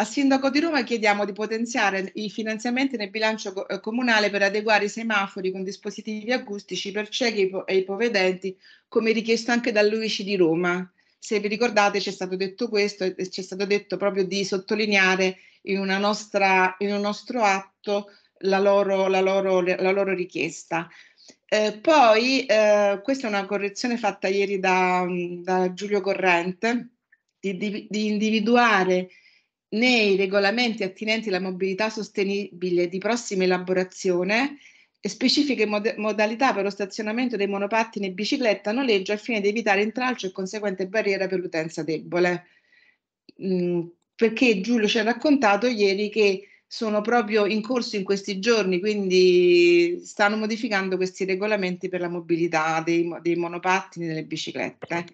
Al Sindaco di Roma chiediamo di potenziare i finanziamenti nel bilancio eh, comunale per adeguare i semafori con dispositivi acustici per ciechi e ipovedenti, come richiesto anche dall'UICI di Roma. Se vi ricordate c'è stato detto questo e c'è stato detto proprio di sottolineare in, nostra, in un nostro atto la loro, la loro, la loro richiesta. Eh, poi, eh, questa è una correzione fatta ieri da, da Giulio Corrente, di, di, di individuare nei regolamenti attinenti alla mobilità sostenibile di prossima elaborazione specifiche mod- modalità per lo stazionamento dei monopattini e bicicletta a noleggio al fine di evitare intralcio e conseguente barriera per l'utenza debole. Mm, perché Giulio ci ha raccontato ieri che sono proprio in corso in questi giorni, quindi stanno modificando questi regolamenti per la mobilità dei, dei monopattini e delle biciclette.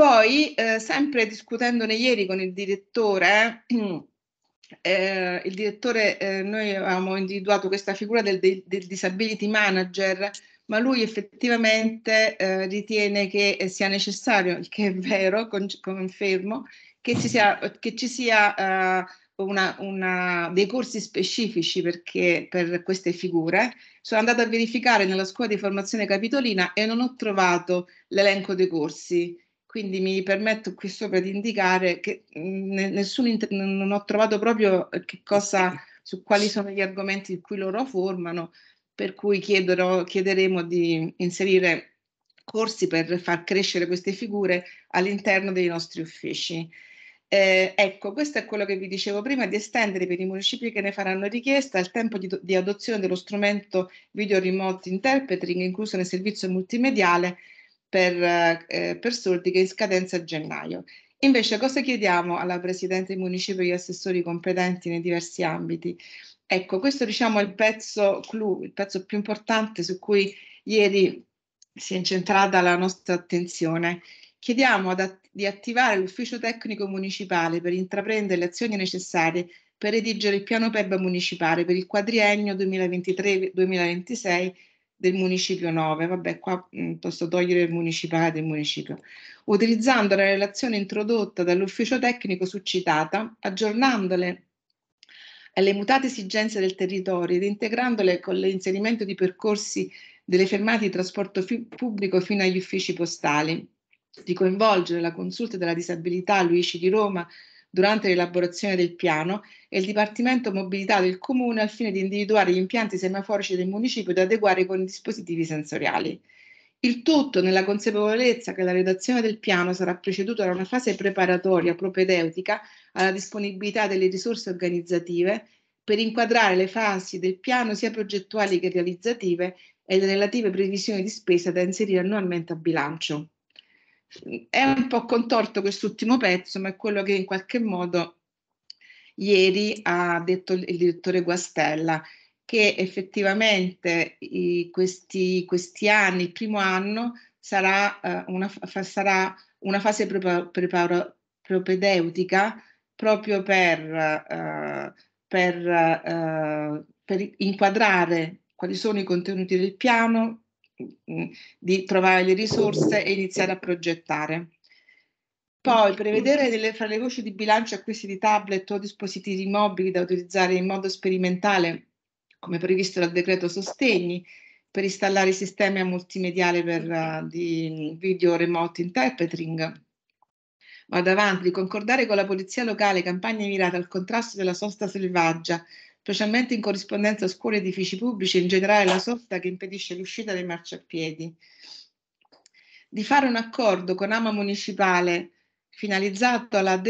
Poi, eh, sempre discutendone ieri con il direttore, eh, il direttore, eh, noi avevamo individuato questa figura del, del, disability manager, ma lui effettivamente eh, ritiene che eh, sia necessario, che è vero, con, confermo, che ci sia, che ci sia eh, una, una, dei corsi specifici perché, per queste figure. Sono andata a verificare nella scuola di formazione capitolina e non ho trovato l'elenco dei corsi quindi mi permetto qui sopra di indicare che mm, nessun inter- non ho trovato proprio eh, che cosa, su quali sono gli argomenti di cui loro formano, per cui chiederò, chiederemo di inserire corsi per far crescere queste figure all'interno dei nostri uffici. Eh, ecco, questo è quello che vi dicevo prima, di estendere per i municipi che ne faranno richiesta il tempo di, di adozione dello strumento video remote interpreting incluso nel servizio multimediale per, eh, per soldi che è in scadenza a gennaio. Invece cosa chiediamo alla Presidente del Municipio e agli assessori competenti nei diversi ambiti? Ecco, questo diciamo è il pezzo clou, il pezzo più importante su cui ieri si è incentrata la nostra attenzione. Chiediamo att- di attivare l'ufficio tecnico municipale per intraprendere le azioni necessarie per redigere il piano PEB municipale per il quadriennio 2023-2026 del municipio 9, vabbè qua mh, mm, posso togliere il municipale del municipio, utilizzando la relazione introdotta dall'ufficio tecnico succitata, aggiornandole alle mutate esigenze del territorio ed integrandole con l'inserimento di percorsi delle fermate di trasporto fi- pubblico fino agli uffici postali, di coinvolgere la consulta della disabilità Luigi di Roma durante l'elaborazione del piano e il Dipartimento Mobilità del Comune al fine di individuare gli impianti semaforici del municipio da adeguare con dispositivi sensoriali. Il tutto nella consapevolezza che la redazione del piano sarà preceduta da una fase preparatoria propedeutica alla disponibilità delle risorse organizzative per inquadrare le fasi del piano sia progettuali che realizzative e le relative previsioni di spesa da inserire annualmente a bilancio. È un po' contorto quest'ultimo pezzo, ma è quello che in qualche modo ieri ha detto il direttore Guastella, che effettivamente i, questi, questi, anni, il primo anno, sarà, eh, una, fa, sarà una, fase prepa, prepara, propedeutica proprio per, eh, per, eh, per inquadrare quali sono i contenuti del piano, Mm, di trovare le risorse e iniziare a progettare. Poi prevedere delle, fra le voci di bilancio acquisti di tablet o dispositivi mobili da utilizzare in modo sperimentale, come previsto dal decreto sostegni, per installare sistemi a multimediale per, uh, di video remote interpreting. Vado avanti, concordare con la polizia locale campagne mirate al contrasto della sosta selvaggia specialmente in corrispondenza a scuole ed edifici pubblici e in generale la sorta che impedisce l'uscita dei marciapiedi. Di fare un accordo con Ama Municipale finalizzato alla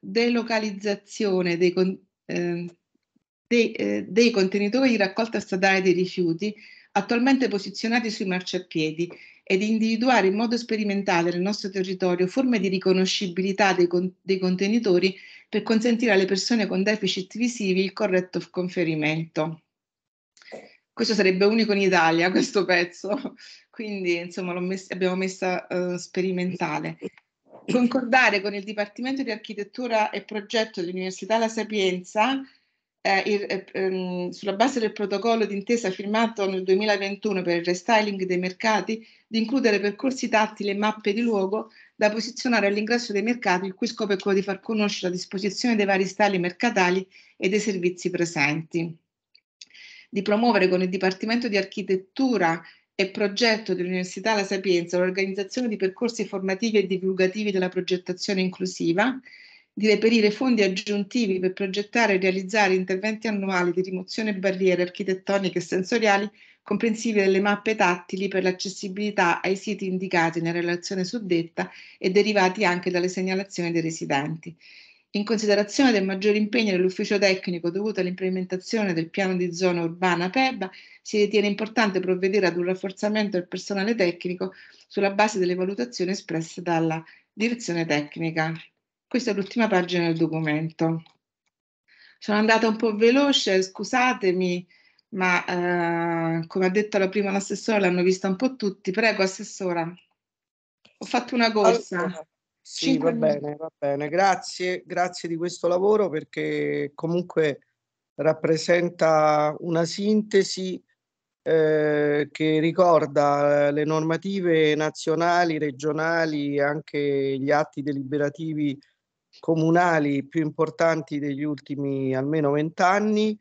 delocalizzazione dei, eh, dei, eh, dei contenitori di raccolta stradale dei rifiuti attualmente posizionati sui marciapiedi e di individuare in modo sperimentale nel nostro territorio forme di riconoscibilità dei, con dei contenitori per consentire alle persone con deficit visivi il corretto conferimento. Questo sarebbe unico in Italia, questo pezzo, quindi insomma messa, abbiamo messa uh, sperimentale. Concordare con il Dipartimento di Architettura e Progetto dell'Università La Sapienza eh, il, eh, ehm, sulla base del protocollo d'intesa firmato nel 2021 per il restyling dei mercati, di includere percorsi tattili e mappe di luogo da posizionare all'ingresso dei mercati il cui scopo è quello di far conoscere la disposizione dei vari stali mercatali e dei servizi presenti, di promuovere con il Dipartimento di Architettura e progetto dell'Università La Sapienza l'organizzazione di percorsi formativi e divulgativi della progettazione inclusiva, di reperire fondi aggiuntivi per progettare e realizzare interventi annuali di rimozione barriere architettoniche e sensoriali comprensive delle mappe tattili per l'accessibilità ai siti indicati nella relazione suddetta e derivati anche dalle segnalazioni dei residenti. In considerazione del maggiore impegno dell'ufficio tecnico dovuto all'implementazione del piano di zona urbana PEBA, si ritiene importante provvedere ad un rafforzamento del personale tecnico sulla base delle valutazioni espresse dalla direzione tecnica. Questa è l'ultima pagina del documento. Sono andata un po' veloce, scusatemi ma eh, come ha detto la prima l'assessora, l'hanno vista un po' tutti. Prego, assessora. Ho fatto una corsa. Allora,
sì, va minuti. bene, va bene. Grazie, grazie di questo lavoro perché comunque rappresenta una sintesi eh, che ricorda eh, le normative nazionali, regionali e anche gli atti deliberativi comunali più importanti degli ultimi almeno vent'anni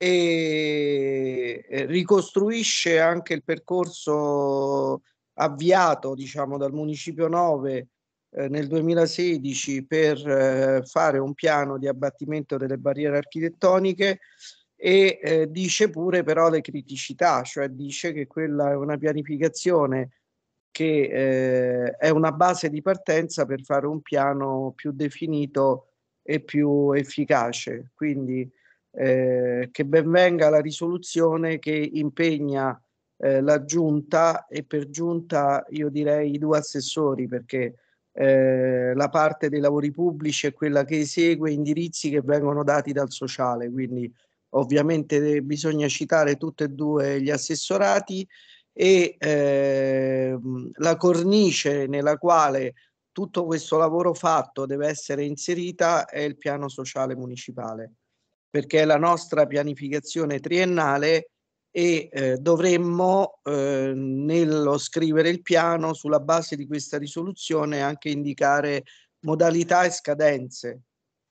e ricostruisce anche il percorso avviato diciamo, dal Municipio 9 eh, nel 2016 per eh, fare un piano di abbattimento delle barriere architettoniche e eh, dice pure però le criticità, cioè dice che quella è una pianificazione che eh, è una base di partenza per fare un piano più definito e più efficace. Quindi eh, che ben venga la risoluzione che impegna eh, la giunta e per giunta io direi i due assessori perché eh, la parte dei lavori pubblici è quella che esegue indirizzi che vengono dati dal sociale, quindi ovviamente eh, bisogna citare tutti e due gli assessorati e eh, la cornice nella quale tutto questo lavoro fatto deve essere inserita è il piano sociale municipale perché è la nostra pianificazione triennale e eh, dovremmo eh, nello scrivere il piano sulla base di questa risoluzione anche indicare modalità e scadenze.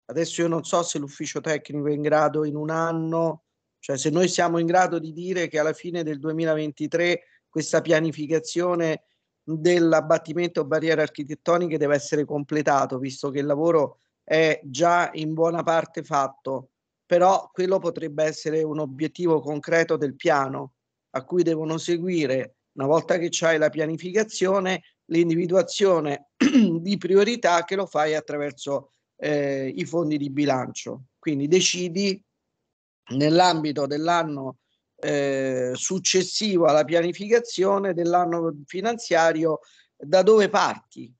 Adesso io non so se l'ufficio tecnico è in grado in un anno, cioè se noi siamo in grado di dire che alla fine del 2023 questa pianificazione dell'abbattimento barriere architettoniche deve essere completato, visto che il lavoro è già in buona parte fatto però quello potrebbe essere un obiettivo concreto del piano a cui devono seguire, una volta che c'hai la pianificazione, l'individuazione di priorità che lo fai attraverso eh, i fondi di bilancio. Quindi decidi nell'ambito dell'anno eh, successivo alla pianificazione dell'anno finanziario da dove parti,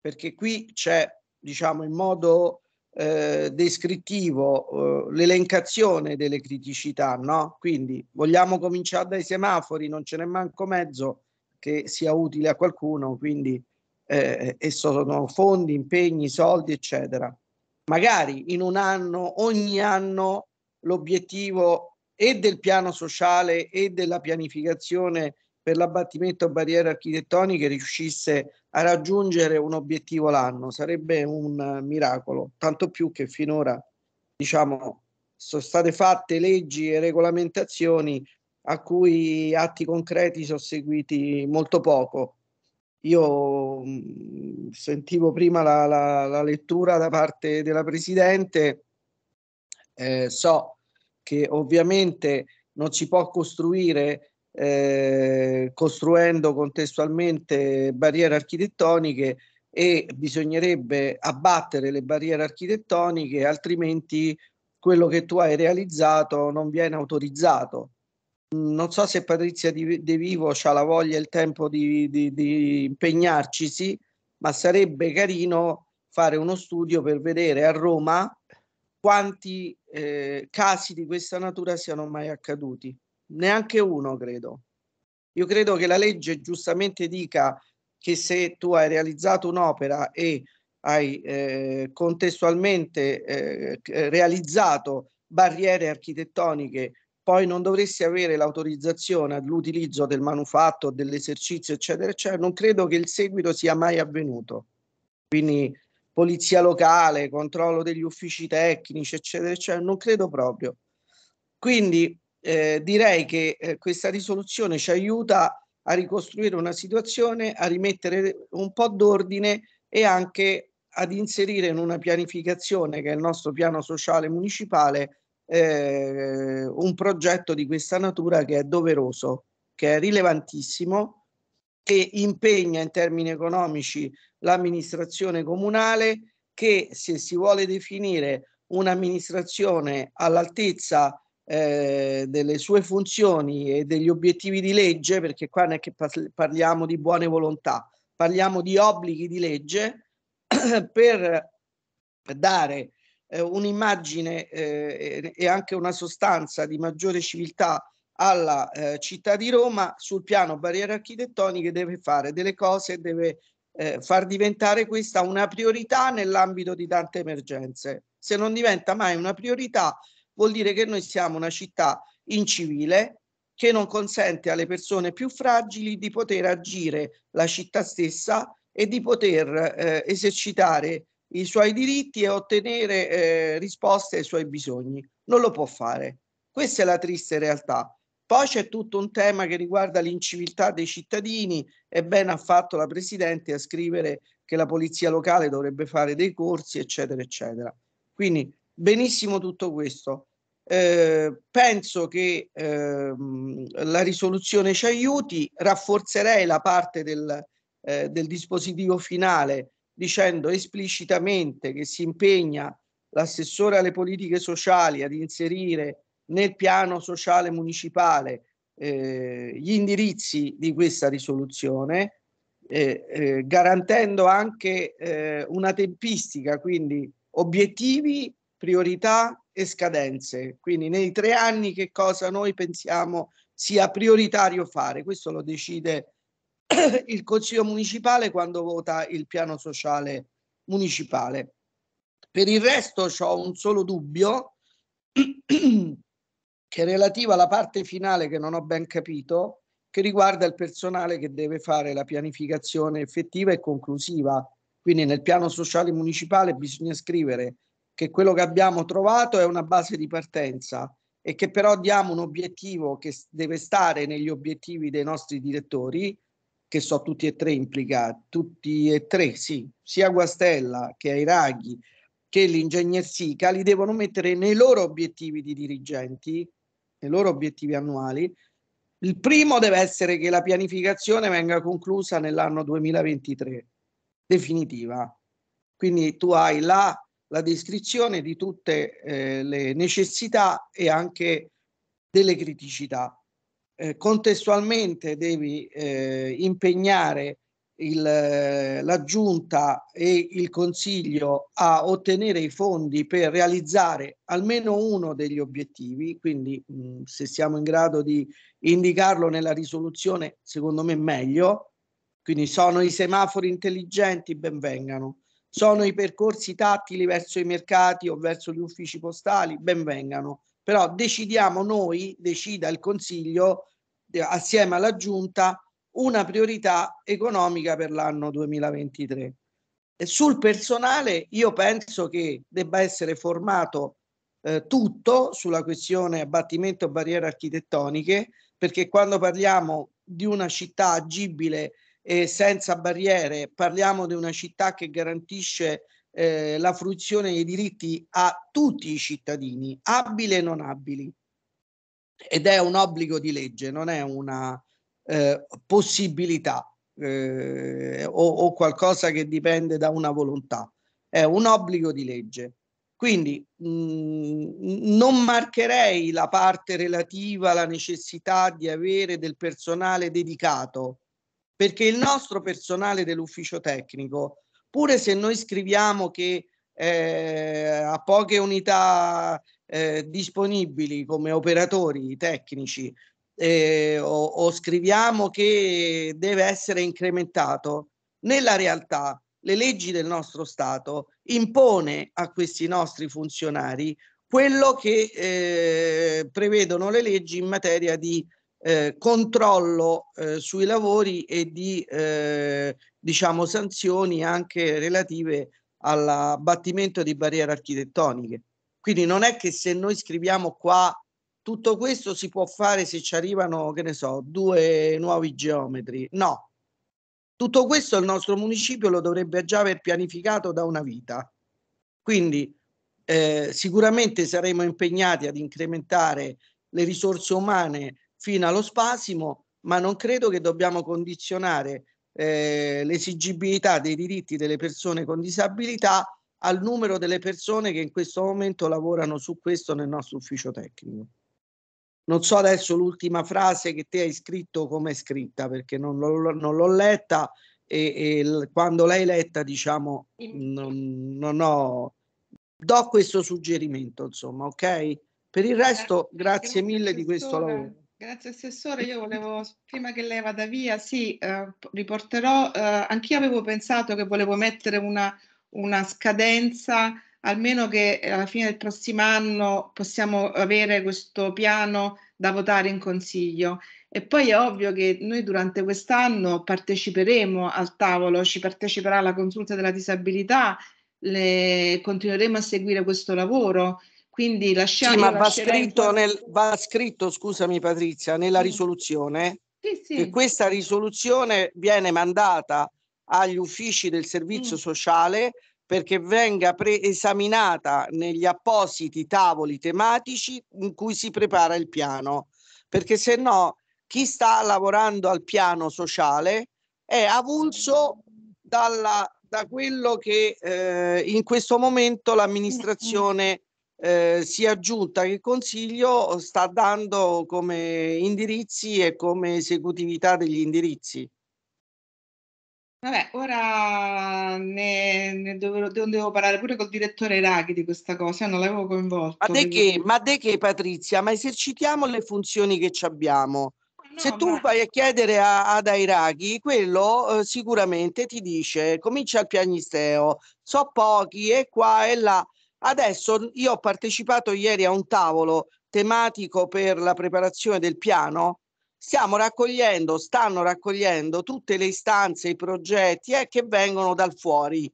perché qui c'è, diciamo, in modo eh, descrittivo eh, l'elencazione delle criticità, no? Quindi vogliamo cominciare dai semafori, non ce n'è manco mezzo che sia utile a qualcuno, quindi eh, e sono fondi, impegni, soldi, eccetera. Magari in un anno, ogni anno, l'obiettivo e del piano sociale e della pianificazione per l'abbattimento barriere architettoniche riuscisse a raggiungere un obiettivo l'anno, sarebbe un eh, miracolo, tanto più che finora diciamo sono state fatte leggi e regolamentazioni a cui atti concreti sono seguiti molto poco. Io mm, sentivo prima la, la, la, lettura da parte della Presidente, eh, so che ovviamente non si può costruire eh, costruendo contestualmente barriere architettoniche e bisognerebbe abbattere le barriere architettoniche, altrimenti quello che tu hai realizzato non viene autorizzato. Non so se Patrizia De Vivo ha la voglia e il tempo di, di, di impegnarcisi, ma sarebbe carino fare uno studio per vedere a Roma quanti eh, casi di questa natura siano mai accaduti. Neanche uno, credo. Io credo che la legge giustamente dica che se tu hai realizzato un'opera e hai eh, contestualmente eh, realizzato barriere architettoniche, poi non dovresti avere l'autorizzazione all'utilizzo del manufatto, dell'esercizio, eccetera, eccetera. Non credo che il seguito sia mai avvenuto. Quindi polizia locale, controllo degli uffici tecnici, eccetera, eccetera. Non credo proprio. Quindi eh, direi che eh, questa risoluzione ci aiuta a ricostruire una situazione, a rimettere un po' d'ordine e anche ad inserire in una pianificazione che è il nostro piano sociale municipale eh, un progetto di questa natura che è doveroso, che è rilevantissimo, che impegna in termini economici l'amministrazione comunale che se si vuole definire un'amministrazione all'altezza eh, delle sue funzioni e degli obiettivi di legge, perché qua non è che parliamo di buone volontà, parliamo di obblighi di legge per dare eh, un'immagine eh, e anche una sostanza di maggiore civiltà alla eh, città di Roma sul piano barriere architettoniche deve fare delle cose, deve eh, far diventare questa una priorità nell'ambito di tante emergenze. Se non diventa mai una priorità, vuol dire che noi siamo una città incivile che non consente alle persone più fragili di poter agire la città stessa e di poter eh, esercitare i suoi diritti e ottenere eh, risposte ai suoi bisogni. Non lo può fare. Questa è la triste realtà. Poi c'è tutto un tema che riguarda l'inciviltà dei cittadini e bene ha fatto la Presidente a scrivere che la polizia locale dovrebbe fare dei corsi, eccetera, eccetera. Quindi benissimo tutto questo. Eh, penso che ehm, la risoluzione ci aiuti, rafforzerei la parte del, eh, del dispositivo finale dicendo esplicitamente che si impegna l'assessore alle politiche sociali ad inserire nel piano sociale municipale eh, gli indirizzi di questa risoluzione, eh, eh, garantendo anche eh, una tempistica, quindi obiettivi priorità e scadenze. Quindi nei tre anni che cosa noi pensiamo sia prioritario fare. Questo lo decide il Consiglio Municipale quando vota il piano sociale municipale. Per il resto ho un solo dubbio che è relativo alla parte finale che non ho ben capito, che riguarda il personale che deve fare la pianificazione effettiva e conclusiva. Quindi nel piano sociale municipale bisogna scrivere che quello che abbiamo trovato è una base di partenza e che però diamo un obiettivo che deve stare negli obiettivi dei nostri direttori, che sono tutti e tre implicati, tutti e tre, sì, sia Guastella che Airaghi che l'ingegner Sica, li devono mettere nei loro obiettivi di dirigenti, nei loro obiettivi annuali. Il primo deve essere che la pianificazione venga conclusa nell'anno 2023, definitiva. Quindi tu hai la la descrizione di tutte eh, le necessità e anche delle criticità. Eh, contestualmente devi eh, impegnare il, eh, la giunta e il consiglio a ottenere i fondi per realizzare almeno uno degli obiettivi, quindi mh, mm, se siamo in grado di indicarlo nella risoluzione, secondo me meglio. Quindi sono i semafori intelligenti, benvengano. Sono i percorsi tattili verso i mercati o verso gli uffici postali, benvengano. Però decidiamo noi, decida il Consiglio, eh, assieme alla Giunta, una priorità economica per l'anno 2023. E sul personale io penso che debba essere formato eh, tutto sulla questione abbattimento barriere architettoniche, perché quando parliamo di una città agibile e senza barriere. Parliamo di una città che garantisce eh, la fruizione dei diritti a tutti i cittadini, abili e non abili. Ed è un obbligo di legge, non è una eh, possibilità eh, o, o qualcosa che dipende da una volontà. È un obbligo di legge. Quindi mh, mm, non marcherei la parte relativa alla necessità di avere del personale dedicato perché il nostro personale dell'ufficio tecnico, pure se noi scriviamo che eh, a poche unità eh, disponibili come operatori tecnici eh, o, o scriviamo che deve essere incrementato, nella realtà le leggi del nostro Stato impone a questi nostri funzionari quello che eh, prevedono le leggi in materia di eh, controllo eh, sui lavori e di eh, diciamo sanzioni anche relative all'abbattimento di barriere architettoniche. Quindi non è che se noi scriviamo qua tutto questo si può fare se ci arrivano, che ne so, due nuovi geometri. No. Tutto questo il nostro municipio lo dovrebbe già aver pianificato da una vita. Quindi eh, sicuramente saremo impegnati ad incrementare le risorse umane fino allo spasimo, ma non credo che dobbiamo condizionare eh, l'esigibilità dei diritti delle persone con disabilità al numero delle persone che in questo momento lavorano su questo nel nostro ufficio tecnico. Non so adesso l'ultima frase che te hai scritto come è scritta, perché non, l'ho, non l'ho letta e, e, quando l'hai letta, diciamo, non, non ho... Do questo suggerimento, insomma, ok? Per il resto, grazie mille
di questo lavoro. Grazie Assessore, io volevo, prima che lei vada via, sì, eh, riporterò, eh, anch'io avevo pensato che volevo mettere una, una, scadenza, almeno che eh, alla fine del prossimo anno possiamo avere questo piano da votare in Consiglio. E poi è ovvio che noi durante quest'anno parteciperemo al tavolo, ci parteciperà la consulta della disabilità, le, continueremo a seguire questo lavoro. Quindi lasciamo. Sì, ma va scritto,
nel, va scritto, scusami Patrizia, nella sì. risoluzione sì, sì. che questa risoluzione viene mandata agli uffici del servizio mm. sociale perché venga esaminata negli appositi tavoli tematici in cui si prepara il piano, perché se no chi sta lavorando al piano sociale è avulso dalla, da quello che eh, in questo momento l'amministrazione eh, sia giunta che Consiglio sta dando come indirizzi e come esecutività degli indirizzi.
Vabbè, ora ne, ne dovevo, devo parlare pure col direttore Raghi di questa cosa, non l'avevo coinvolto. Ma de, che, ma de che, Patrizia? Ma esercitiamo
le funzioni che ci abbiamo. No, Se tu ma... vai a chiedere a, ad Airaghi, quello eh, sicuramente ti dice, comincia il piagnisteo, so pochi e qua e là. Adesso io ho partecipato ieri a un tavolo tematico per la preparazione del piano. Stiamo raccogliendo, stanno raccogliendo tutte le istanze, i progetti eh, che vengono dal fuori.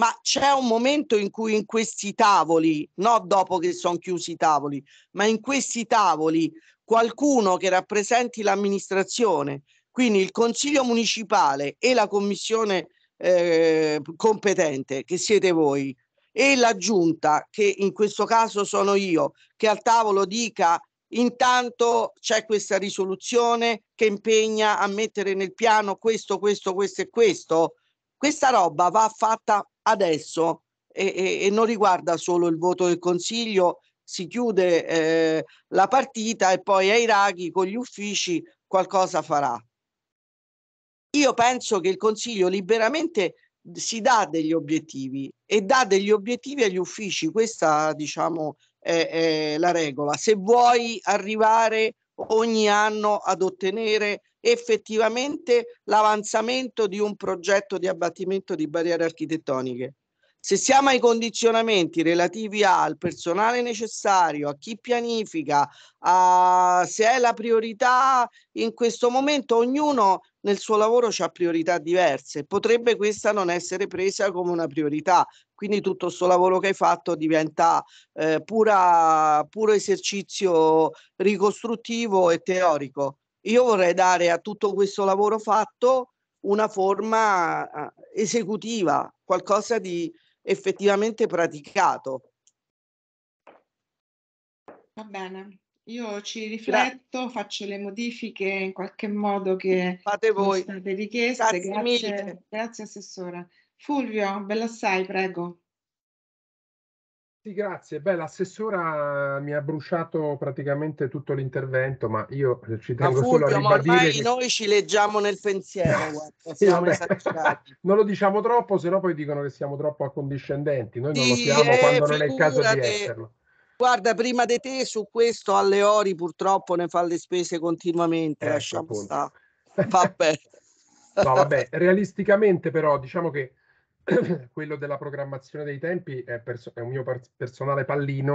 Ma c'è un momento in cui in questi tavoli, non dopo che sono chiusi i tavoli, ma in questi tavoli qualcuno che rappresenti l'amministrazione, quindi il Consiglio municipale e la commissione eh, competente, che siete voi, e la giunta, che in questo caso sono io, che al tavolo dica intanto c'è questa risoluzione che impegna a mettere nel piano questo, questo, questo e questo, questa roba va fatta adesso e, e, e non riguarda solo il voto del Consiglio, si chiude eh, la partita e poi ai raghi con gli uffici qualcosa farà. Io penso che il Consiglio liberamente si dà degli obiettivi e dà degli obiettivi agli uffici, questa diciamo è, è la regola. Se vuoi arrivare ogni anno ad ottenere effettivamente l'avanzamento di un progetto di abbattimento di barriere architettoniche. Se siamo ai condizionamenti relativi al personale necessario, a chi pianifica, a se è la priorità in questo momento, ognuno nel suo lavoro ha priorità diverse, potrebbe questa non essere presa come una priorità, quindi tutto questo lavoro che hai fatto diventa eh, pura, puro esercizio ricostruttivo e teorico. Io vorrei dare a tutto questo lavoro fatto una forma eh, esecutiva, qualcosa di effettivamente praticato.
Va bene. Io ci rifletto, Gra- faccio le modifiche in qualche modo che Fate voi. sono state richieste. Grazie, grazie, mille. grazie Assessora. Fulvio, bella sai, prego.
Sì, grazie. Beh, l'assessora mi ha bruciato praticamente tutto l'intervento, ma io ci tengo Fulvio, solo a ribadire... Ma ormai che... noi
ci leggiamo nel pensiero, guarda,
siamo esagerati. non lo diciamo troppo, sennò poi dicono che siamo troppo accondiscendenti. Noi sì, non lo siamo eh, quando figurate. non è il caso di esserlo.
Guarda, prima di te su questo Alleori purtroppo ne fa le spese continuamente, eh, lasciamo stare. Vabbè. no, vabbè,
realisticamente però diciamo che quello della programmazione dei tempi è, perso- è un mio par- personale pallino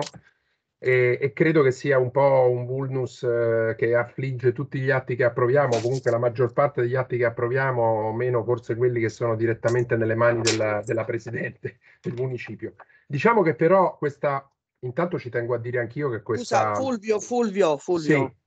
e-, e-, credo che sia un po' un vulnus eh, che affligge tutti gli atti che approviamo, comunque la maggior parte degli atti che approviamo, meno forse quelli che sono direttamente nelle mani della, della Presidente del municipio. Diciamo che però questa Intanto ci tengo a dire anch'io che questa... Scusa,
Fulvio, Fulvio, Fulvio. Sì.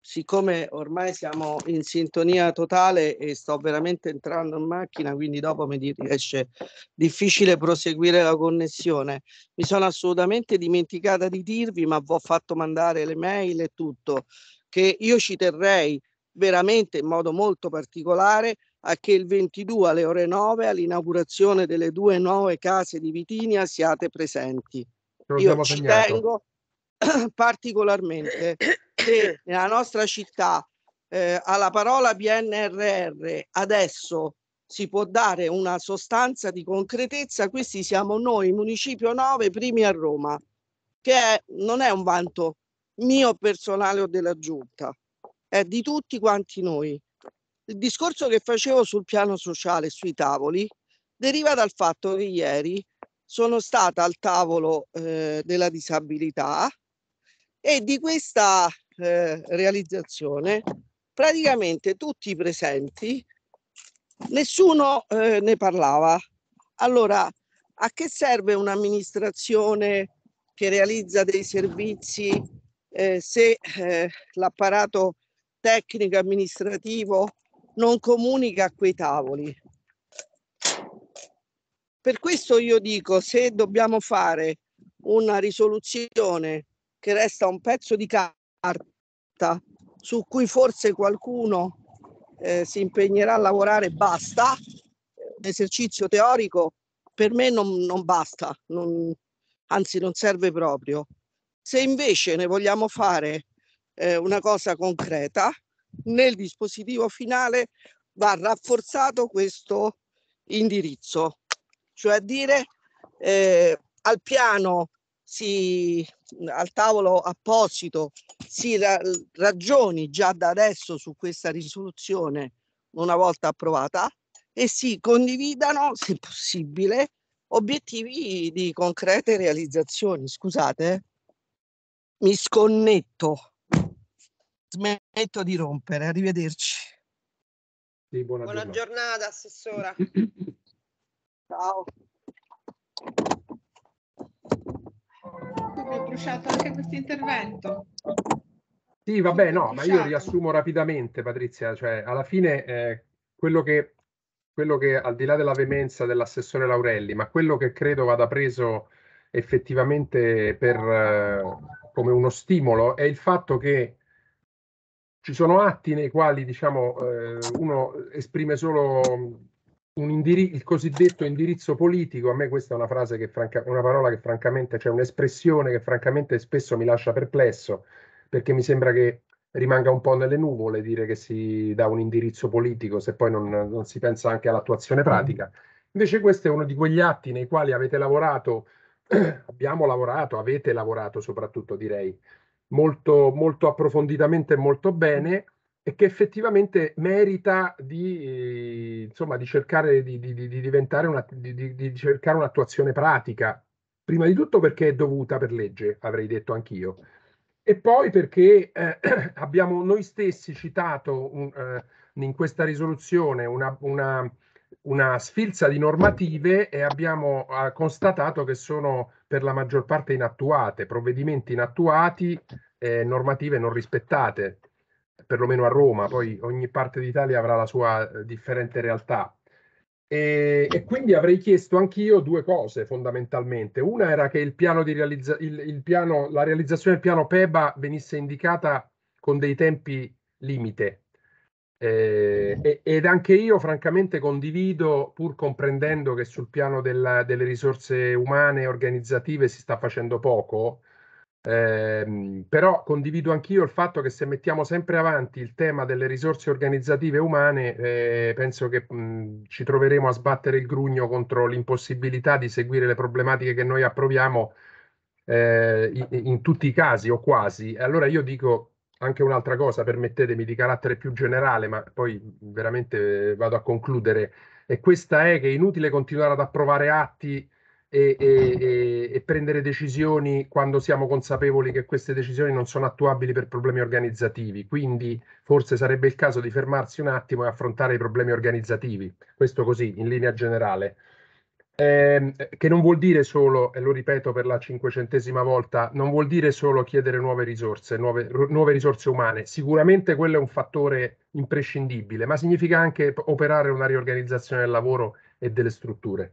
Siccome ormai siamo in sintonia totale e sto veramente entrando in macchina, quindi dopo mi riesce difficile proseguire la connessione. Mi sono assolutamente dimenticata di dirvi, ma vi ho fatto mandare le mail e tutto, che io ci terrei veramente in modo molto particolare a che il 22 alle ore 9 all'inaugurazione delle due nuove case di Vitinia siate presenti io ci segnato. tengo particolarmente che nella nostra città eh, alla parola PNRR adesso si può dare una sostanza di concretezza, questi siamo noi, Municipio 9, primi a Roma, che è, non è un vanto mio personale o della giunta, è di tutti quanti noi. Il discorso che facevo sul piano sociale, sui tavoli, deriva dal fatto che ieri sono stata al tavolo eh, della disabilità e di questa eh, realizzazione praticamente tutti i presenti, nessuno eh, ne parlava. Allora, a che serve un'amministrazione che realizza dei servizi eh, se eh, l'apparato tecnico amministrativo non comunica a quei tavoli? Per questo io dico, se dobbiamo fare una risoluzione che resta un pezzo di carta su cui forse qualcuno eh, si impegnerà a lavorare, basta, un esercizio teorico per me non, non basta, non, anzi non serve proprio. Se invece ne vogliamo fare eh, una cosa concreta, nel dispositivo finale va rafforzato questo indirizzo cioè a dire eh, al piano si, al tavolo apposito si ra- ragioni già da adesso su questa risoluzione una volta approvata e si condividano, se possibile, obiettivi di concrete realizzazioni. Scusate, eh. mi sconnetto, smetto di rompere, arrivederci.
Sì, buona, buona giornata. giornata,
assessora.
Ciao. mi hai bruciato anche questo intervento.
Sì, vabbè, no, ma io riassumo rapidamente, Patrizia, cioè alla fine eh, quello, che, quello che al di là della veemenza dell'assessore Laurelli, ma quello che credo vada preso effettivamente per, eh, come uno stimolo è il fatto che ci sono atti nei quali diciamo, eh, uno esprime solo indirizzo, il cosiddetto indirizzo politico, a me questa è una frase che franca, una parola che francamente, cioè un'espressione che francamente spesso mi lascia perplesso, perché mi sembra che rimanga un po' nelle nuvole dire che si dà un indirizzo politico se poi non, non si pensa anche all'attuazione pratica. Invece questo è uno di quegli atti nei quali avete lavorato, abbiamo lavorato, avete lavorato soprattutto direi, molto, molto approfonditamente e molto bene e che effettivamente merita di, insomma, di cercare di, di, di diventare una, di, cercare un'attuazione pratica. Prima di tutto perché è dovuta per legge, avrei detto anch'io, e poi perché eh, abbiamo noi stessi citato un, eh, in questa risoluzione una, una, una, sfilza di normative e abbiamo eh, constatato che sono per la maggior parte inattuate, provvedimenti inattuati, normative non rispettate perlomeno a Roma, poi ogni parte d'Italia avrà la sua eh, differente realtà. E, e quindi avrei chiesto anch'io due cose fondamentalmente. Una era che il piano di realizza- il, il piano, la realizzazione del piano PEBA venisse indicata con dei tempi limite. Eh, ed anche io francamente condivido, pur comprendendo che sul piano della, delle risorse umane e organizzative si sta facendo poco, eh, però condivido anch'io il fatto che se mettiamo sempre avanti il tema delle risorse organizzative umane, eh, penso che mh, ci troveremo a sbattere il grugno contro l'impossibilità di seguire le problematiche che noi approviamo eh, in, in, tutti i casi o quasi. Allora io dico anche un'altra cosa, permettetemi, di carattere più generale, ma poi veramente eh, vado a concludere, e questa è che è inutile continuare ad approvare atti e, e, e, prendere decisioni quando siamo consapevoli che queste decisioni non sono attuabili per problemi organizzativi. Quindi forse sarebbe il caso di fermarsi un attimo e affrontare i problemi organizzativi. Questo così, in linea generale. Eh, che non vuol dire solo, e lo ripeto per la cinquecentesima volta, non vuol dire solo chiedere nuove risorse, nuove, nuove risorse umane. Sicuramente quello è un fattore imprescindibile, ma significa anche operare una riorganizzazione del lavoro e delle strutture.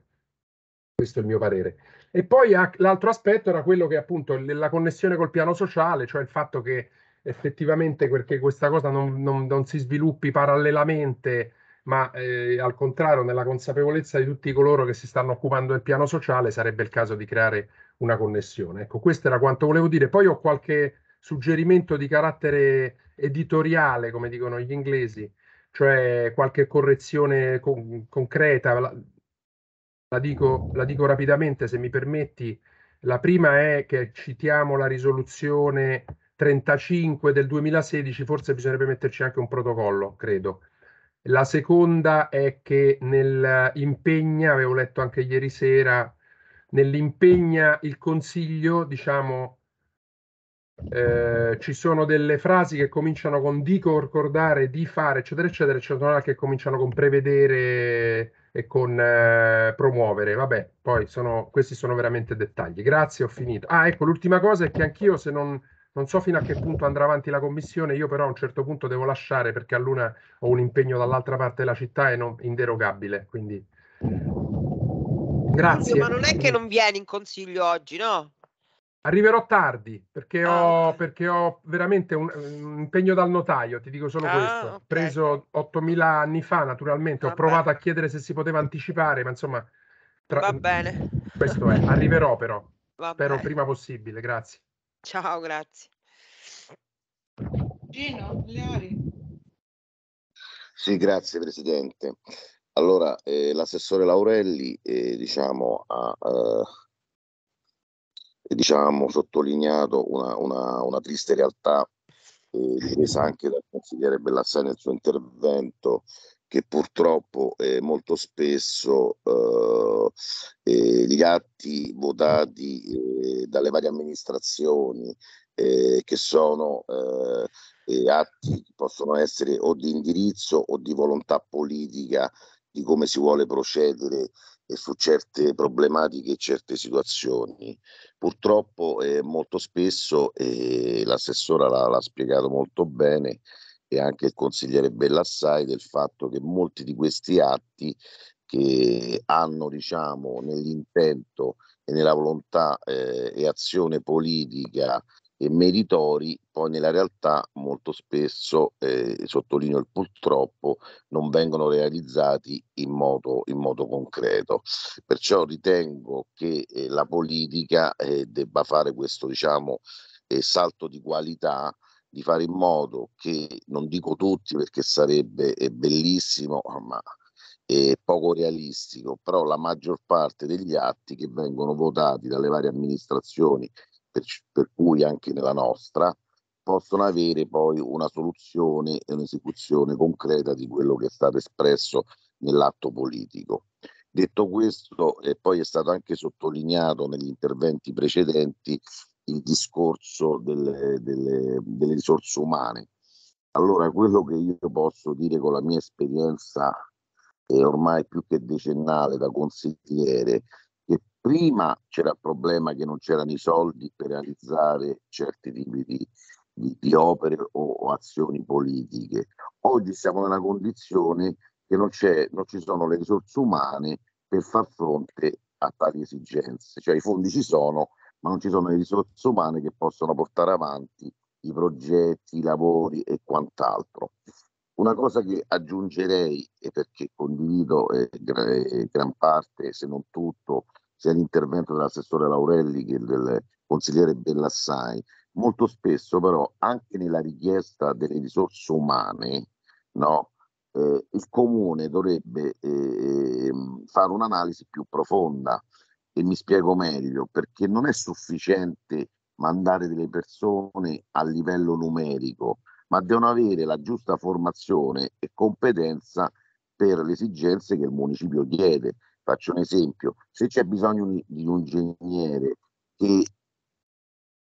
Questo è il mio parere. E poi l'altro aspetto era quello che appunto la connessione col piano sociale, cioè il fatto che effettivamente perché questa cosa non, non, non si sviluppi parallelamente, ma eh, al contrario nella consapevolezza di tutti coloro che si stanno occupando del piano sociale sarebbe il caso di creare una connessione. Ecco, questo era quanto volevo dire. Poi ho qualche suggerimento di carattere editoriale, come dicono gli inglesi, cioè qualche correzione con concreta la dico, la dico rapidamente se mi permetti. La prima è che citiamo la risoluzione 35 del 2016, forse bisognerebbe metterci anche un protocollo, credo. La seconda è che nell'impegna, avevo letto anche ieri sera, nell'impegna il Consiglio, diciamo, eh, ci sono delle frasi che cominciano con dico, ricordare, di fare, eccetera, eccetera, eccetera, che cominciano con prevedere, e con eh, promuovere. Vabbè, poi sono, questi sono veramente dettagli. Grazie, ho finito. Ah, ecco, l'ultima cosa è che anch'io se non, non so fino a che punto andrà avanti la commissione, io però a un certo punto devo lasciare perché a Luna ho un impegno dall'altra parte della città e non inderogabile, quindi... Grazie. Ma non è che non vieni in consiglio oggi, no? Arriverò tardi perché, ah. ho, perché ho, veramente un, un, impegno dal notaio, ti dico solo ah, questo. Okay. Preso 8.000 anni fa, naturalmente, Va ho provato a chiedere se si poteva anticipare, ma insomma... Tra... Va bene. Questo è, arriverò però. Va Spero bene. prima possibile, grazie. Ciao, grazie. Gino,
Leori. Sì, grazie Presidente. Allora, eh, l'assessore Laurelli eh, diciamo, ha... Eh, diciamo, sottolineato una, una, una triste realtà eh, presa anche dal consigliere Bellassani nel suo intervento che purtroppo eh, molto spesso eh, eh, gli atti votati eh, dalle varie amministrazioni eh, che sono atti che possono essere o di indirizzo o di volontà politica di come si vuole procedere su certe problematiche e certe situazioni. Purtroppo eh, molto spesso, e eh, l'assessora l'ha, l'ha spiegato molto bene, e anche il consigliere Bellassai del fatto che molti di questi atti che hanno diciamo nell'intento e nella volontà eh, e azione politica e meritori, poi nella realtà molto spesso, eh, sottolineo il purtroppo, non vengono realizzati in modo, in modo concreto. Perciò ritengo che eh, la politica eh, debba fare questo diciamo, eh, salto di qualità di fare in modo che, non dico tutti perché sarebbe eh, bellissimo, ma è poco realistico, però la maggior parte degli atti che vengono votati dalle varie amministrazioni per, per cui anche nella nostra, possono avere poi una soluzione e un'esecuzione concreta di quello che è stato espresso nell'atto politico. Detto questo, e poi è stato anche sottolineato negli interventi precedenti il discorso delle, delle, delle risorse umane. Allora, quello che io posso dire con la mia esperienza eh, ormai più che decennale da consigliere prima c'era il problema che non c'erano i soldi per realizzare certi tipi di, di, di opere o, o, azioni politiche. Oggi siamo nella condizione che non, non ci sono le risorse umane per far fronte a tali esigenze, cioè i fondi ci sono, ma non ci sono le risorse umane che possono portare avanti i progetti, i lavori e quant'altro. Una cosa che aggiungerei, e perché condivido eh, eh gran parte, se non tutto, sia l'intervento dell'assessore Laurelli che del consigliere Bellassai, molto spesso però anche nella richiesta delle risorse umane, no, eh, il comune dovrebbe eh, fare un'analisi più profonda e mi spiego meglio perché non è sufficiente mandare delle persone a livello numerico, ma devono avere la giusta formazione e competenza per le esigenze che il municipio chiede. Faccio un esempio, se c'è bisogno di un ingegnere che,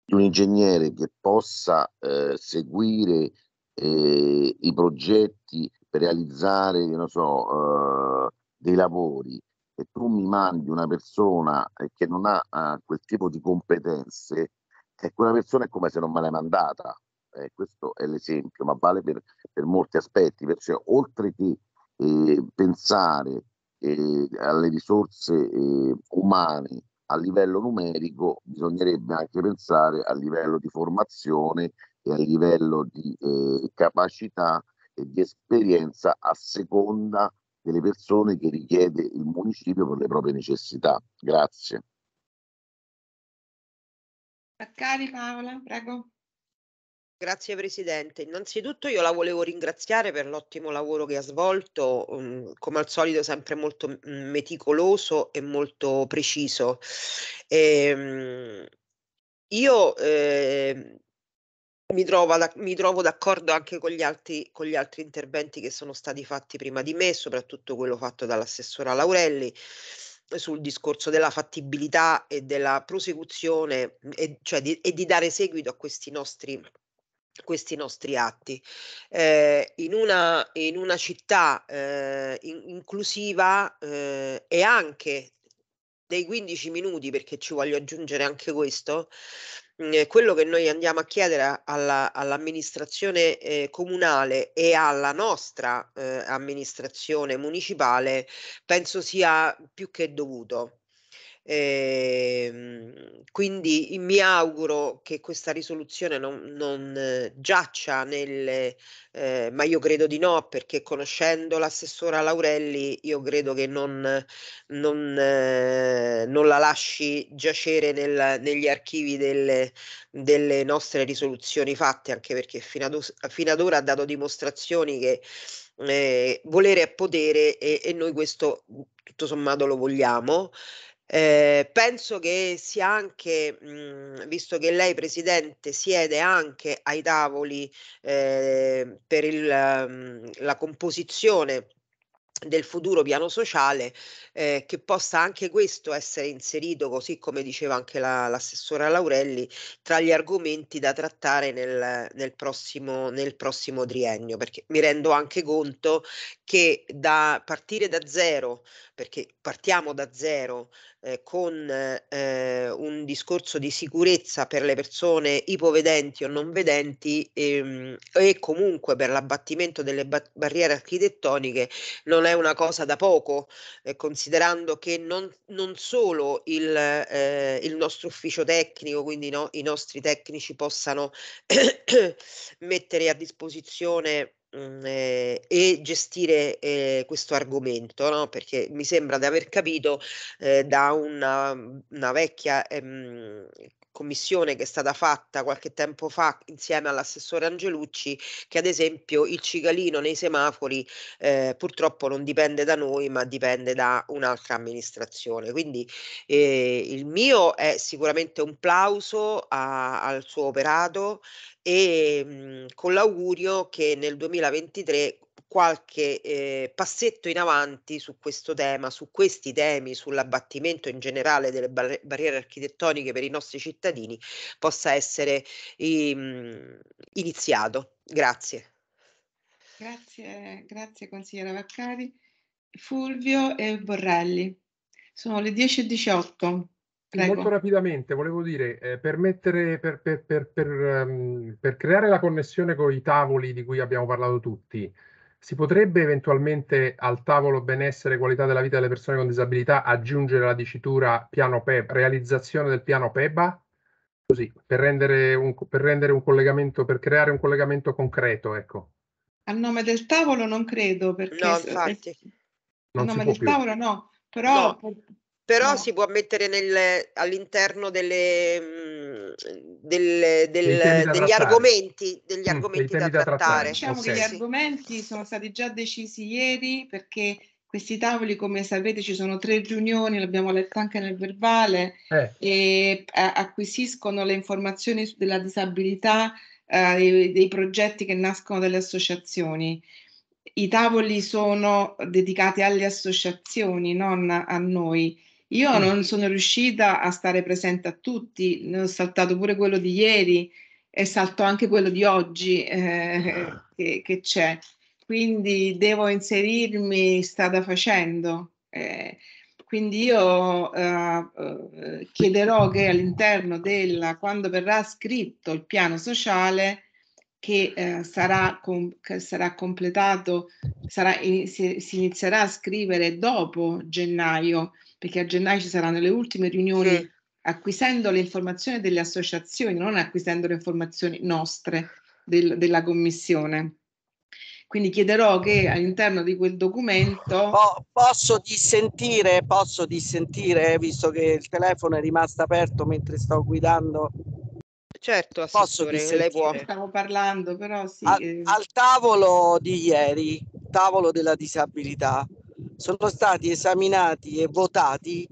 un ingegnere che possa eh, seguire eh, i progetti per realizzare so, eh, dei lavori e tu mi mandi una persona eh, che non ha eh, quel tipo di competenze, e eh, quella persona è come se non me l'hai mandata. Eh, questo è l'esempio, ma vale per, per molti aspetti. Perciò, oltre che eh, pensare eh, alle risorse eh, umane a livello numerico, bisognerebbe anche pensare a livello di formazione e a livello di eh, capacità e di esperienza a seconda delle persone che richiede il municipio per le proprie necessità. Grazie.
Baccari Paola, prego. Grazie Presidente. Innanzitutto io la volevo ringraziare per l'ottimo lavoro che ha svolto, um, come al solito sempre molto mm, meticoloso e molto preciso. Ehm, io eh, mi, da, mi, trovo d'accordo anche con gli, altri, con gli, altri, interventi che sono stati fatti prima di me, soprattutto quello fatto dall'assessora Laurelli sul discorso della fattibilità e della prosecuzione mm, e, cioè di, e di dare seguito a questi nostri questi nostri atti. Eh, in, una, in, una, città eh, in, inclusiva eh, e anche dei 15 minuti, perché ci voglio aggiungere anche questo, mhmm, quello che noi andiamo a chiedere alla, all'amministrazione eh, comunale e alla nostra eh, amministrazione municipale penso sia più che dovuto. Eh, quindi mi auguro che questa risoluzione non, non eh, giaccia nel, eh, ma io credo di no, perché conoscendo l'assessora Laurelli, io credo che non, non, eh, non la lasci giacere nel, negli archivi delle, delle, nostre risoluzioni fatte, anche perché fino ad, fino ad ora ha dato dimostrazioni che eh, volere è potere e, e noi questo tutto sommato lo vogliamo. Eh, penso che sia anche, mh, mhmm, visto che lei Presidente siede anche ai tavoli eh, per il, mh, mhmm, la composizione del futuro piano sociale eh, che possa anche questo essere inserito così come diceva anche la, l'assessora Laurelli tra gli argomenti da trattare nel, nel, prossimo, nel prossimo triennio perché mi rendo anche conto che da partire da zero perché partiamo da zero eh, con eh, un discorso di sicurezza per le persone ipovedenti o non vedenti ehm, e comunque per l'abbattimento delle ba- barriere architettoniche non è una cosa da poco, eh, considerando che non, non solo il, eh, il, nostro ufficio tecnico, quindi no, i nostri tecnici possano mettere a disposizione Mm, eh, e gestire eh, questo argomento, no? perché mi sembra di aver capito eh, da una, una vecchia ehm, commissione che è stata fatta qualche tempo fa insieme all'assessore Angelucci, che ad esempio il cicalino nei semafori eh, purtroppo non dipende da noi, ma dipende da un'altra amministrazione. Quindi eh, il mio è sicuramente un plauso a, al suo operato e mh, mm, con l'augurio che nel 2023 qualche eh, passetto in avanti su questo tema, su questi temi, sull'abbattimento in generale delle bar- barriere architettoniche per i nostri cittadini possa essere ehm, iniziato. Grazie.
Grazie, grazie consigliera Vaccari. Fulvio e Borrelli. Sono le 10.18. Prego. Molto
rapidamente, volevo dire, eh, per, mettere, per, per, per, um, per creare la connessione con i tavoli di cui abbiamo parlato tutti, si potrebbe eventualmente al tavolo benessere e qualità della vita delle persone con disabilità aggiungere la dicitura piano PEB, realizzazione del piano PEBA? Così, per rendere un, per rendere un collegamento, per creare un collegamento concreto, ecco.
A nome del tavolo non credo, perché... No, infatti.
Se,
non a
nome del più. tavolo no, però...
No, però no. si può mettere nel, all'interno delle... Mh, mm, del, del, degli, argomenti, degli mm, argomenti mm, da, da, trattare. trattare. Diciamo okay. che gli
argomenti sono stati già decisi ieri perché questi tavoli, come sapete, ci sono tre riunioni, l'abbiamo letto anche nel verbale, eh. e eh, acquisiscono le informazioni sulla disabilità eh, dei, dei progetti che nascono dalle associazioni. I tavoli sono dedicati alle associazioni, non a noi io mm. non sono riuscita a stare presente a tutti, ne ho saltato pure quello di ieri e salto anche quello di oggi eh, ah. che, che, c'è. Quindi devo inserirmi strada facendo. Eh, quindi io eh, eh, chiederò che all'interno della, quando verrà scritto il piano sociale, che eh, sarà, com- che sarà completato, sarà in- si, si inizierà a scrivere dopo gennaio, perché a gennaio ci saranno le ultime riunioni sì. acquisendo le informazioni delle associazioni, non acquisendo le informazioni nostre del, della commissione. Quindi chiederò che all'interno di quel documento... Oh,
posso dissentire, posso dissentire, eh, visto che il telefono è rimasto aperto mentre sto guidando Certo, posso lei può. Stavo
parlando, però sì. Al,
eh. al, tavolo di ieri, tavolo della disabilità, sono stati esaminati e votati,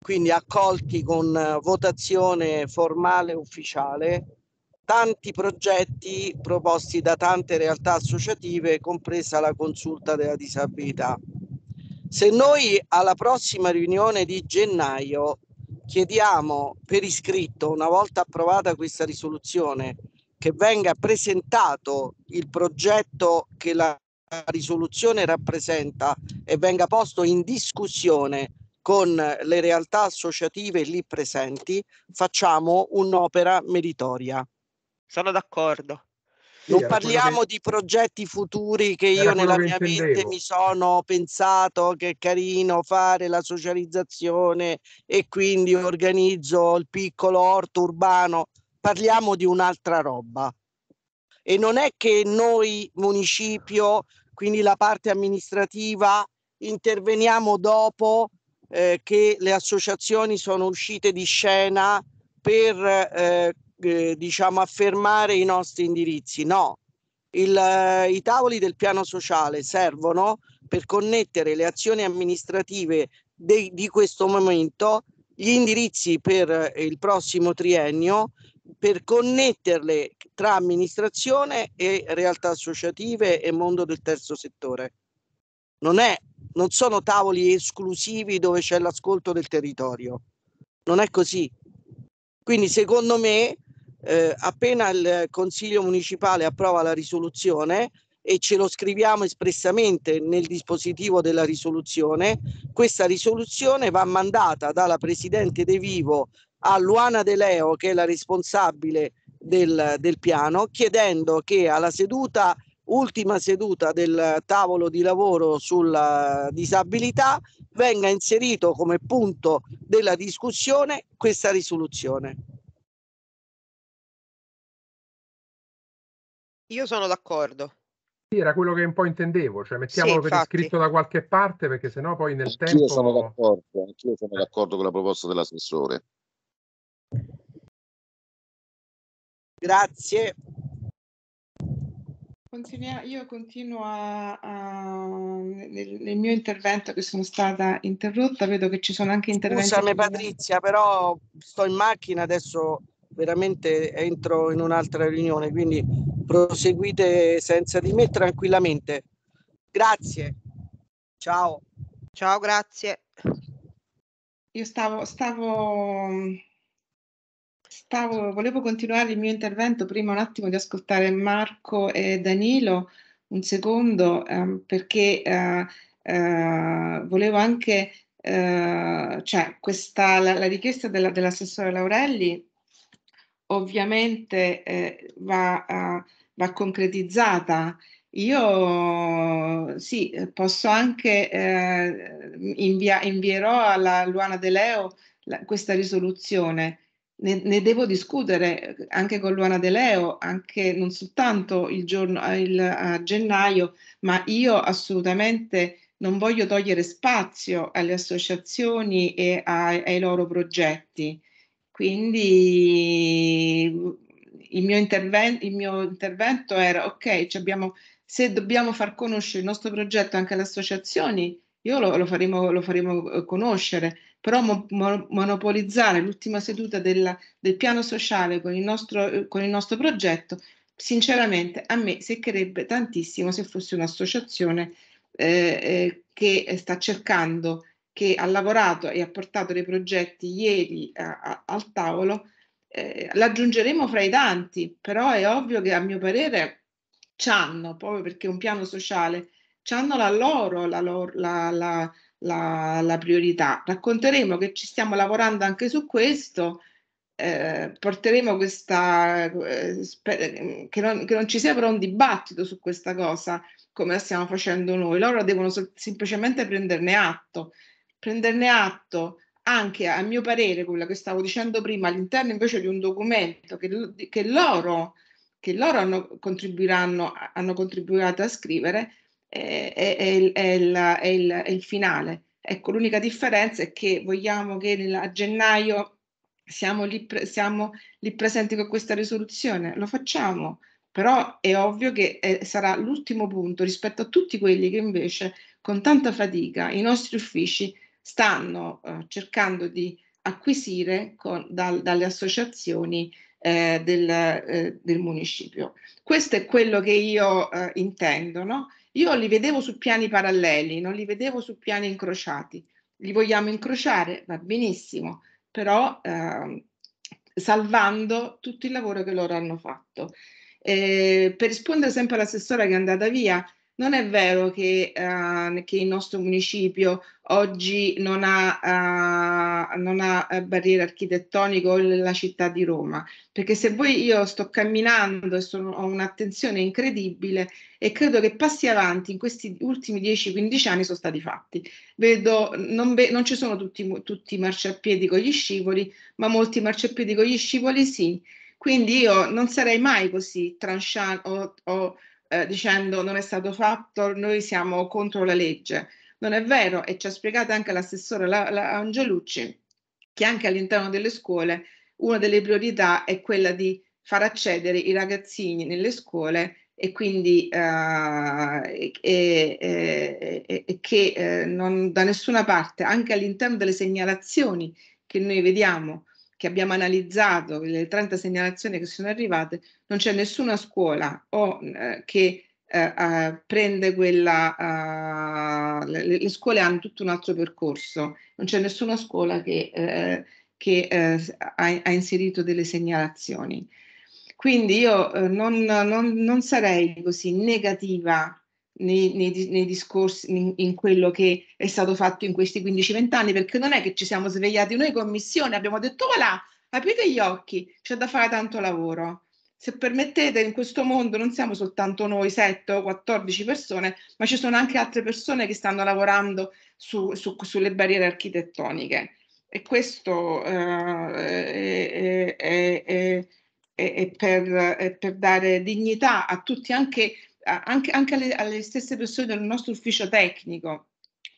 quindi accolti con eh, votazione formale ufficiale, tanti progetti proposti da tante realtà associative, compresa la consulta della disabilità. Se noi alla prossima riunione di gennaio chiediamo per iscritto, una volta approvata questa risoluzione, che venga presentato il progetto che la risoluzione rappresenta e venga posto in discussione con le realtà associative lì presenti, facciamo un'opera meritoria.
Sono d'accordo.
Non sì, parliamo che... di progetti futuri che era io nella che mia intendevo. mente mi sono pensato che è carino fare la socializzazione e quindi organizzo il piccolo orto urbano. Parliamo di un'altra roba. E non è che noi municipio quindi la parte amministrativa, interveniamo dopo eh, che le associazioni sono uscite di scena per eh, eh, diciamo affermare i nostri indirizzi. No, Il, i tavoli del piano sociale servono per connettere le azioni amministrative de- di questo momento, gli indirizzi per il prossimo triennio per connetterle tra amministrazione e realtà associative e mondo del terzo settore. Non, è, non sono tavoli esclusivi dove c'è l'ascolto del territorio. Non è così. Quindi secondo me, eh, appena il Consiglio municipale approva la risoluzione e ce lo scriviamo espressamente nel dispositivo della risoluzione, questa risoluzione va mandata dalla Presidente De Vivo a Luana De Leo, che è la responsabile del, del piano, chiedendo che alla seduta ultima seduta del tavolo di lavoro sulla disabilità venga inserito come punto della discussione questa risoluzione.
Io sono
d'accordo. Sì, era quello che un po' intendevo, cioè mettiamolo sì, per iscritto da qualche parte perché sennò poi nel anch'io tempo... Sono
d'accordo, anch'io sono d'accordo con la proposta dell'assessore.
Grazie.
Continua, io continuo a, a, nel, nel, mio intervento che sono stata interrotta, vedo che ci sono anche interventi. Scusami Patrizia, però sto in macchina
adesso veramente entro in un'altra riunione, quindi proseguite senza di me tranquillamente. Grazie.
Ciao. Ciao, grazie. Io stavo, stavo
Stavo, volevo continuare il mio intervento prima un attimo di ascoltare Marco e Danilo, un secondo, ehm, perché eh, eh, volevo anche, eh, cioè questa, la, la richiesta della, dell'assessore Laurelli ovviamente eh, va, eh, va, concretizzata. Io sì, posso anche eh, invia, invierò alla Luana De Leo la, questa risoluzione ne, ne, devo discutere anche con Luana De Leo, anche non soltanto il giorno, ah, il, a gennaio, ma io assolutamente non voglio togliere spazio alle associazioni e ai, ai loro progetti. Quindi il mio, interven- il mio intervento era, ok, cioè abbiamo, se dobbiamo far conoscere il nostro progetto anche alle associazioni, io lo, lo, faremo, lo faremo eh, conoscere, però mo, mo, monopolizzare l'ultima seduta della, del piano sociale con il, nostro, con il nostro progetto, sinceramente a me seccherebbe tantissimo se fosse un'associazione eh, eh, che sta cercando, che ha lavorato e ha portato dei progetti ieri a, a, al tavolo, eh, l'aggiungeremo fra i tanti, però è ovvio che a mio parere c'hanno, proprio perché un piano sociale, hanno la loro, la, la, la, la, la priorità. Racconteremo che ci stiamo lavorando anche su questo. Eh, porteremo questa eh, sper- che, non, che non ci sia però un dibattito su questa cosa come la stiamo facendo noi loro devono so- semplicemente prenderne atto prenderne atto anche a mio parere quello che stavo dicendo prima all'interno invece di un documento che, che loro che loro hanno, contribuiranno hanno contribuito a scrivere è, è, è, il, è il, il, finale. Ecco, l'unica differenza è che vogliamo che nel, a gennaio siamo lì, pre, siamo lì, presenti con questa risoluzione, lo facciamo, però è ovvio che eh, sarà l'ultimo punto rispetto a tutti quelli che invece con tanta fatica i nostri uffici stanno eh, cercando di acquisire con, dal, dalle associazioni eh, del, eh, del, municipio. Questo è quello che io eh, intendo, no? Io li vedevo su piani paralleli, non li vedevo su piani incrociati. Li vogliamo incrociare? Va benissimo, però eh, salvando tutto il lavoro che loro hanno fatto. Eh, per rispondere sempre all'assessore che è andata via, non è vero che, uh, che il nostro municipio oggi non ha, uh, non ha eh, barriere architettoniche o la città di Roma, perché se voi io sto camminando e sono, ho un'attenzione incredibile e credo che passi avanti in questi ultimi 10-15 anni sono stati fatti. Vedo, non, be, non ci sono tutti, tutti i marciapiedi con gli scivoli, ma molti marciapiedi con gli scivoli sì. Quindi io non sarei mai così tranchant o, o eh, dicendo non è stato fatto, noi siamo contro la legge. Non è vero e ci ha spiegato anche l'assessore la, la Angelucci che anche all'interno delle scuole una delle priorità è quella di far accedere i ragazzini nelle scuole e quindi eh, e, e, e, che eh, non, da nessuna parte, anche all'interno delle segnalazioni che noi vediamo che abbiamo analizzato, le 30 segnalazioni che sono arrivate, non c'è nessuna scuola o, eh, che eh, prende quella... Le, le, scuole hanno tutto un altro percorso, non c'è nessuna scuola che, eh, che eh, ha, ha, inserito delle segnalazioni. Quindi io eh, non, non, non sarei così negativa nei, nei, nei discorsi, in, in, quello che è stato fatto in questi 15-20 anni, perché non è che ci siamo svegliati noi commissione, abbiamo detto voilà, aprite gli occhi, c'è da fare tanto lavoro. Se permettete, in questo mondo non siamo soltanto noi 7 o 14 persone, ma ci sono anche altre persone che stanno lavorando su, su, sulle barriere architettoniche. E questo eh, è, è, è, è per, per dare dignità a tutti, anche anche, anche alle, alle stesse persone del nostro ufficio tecnico,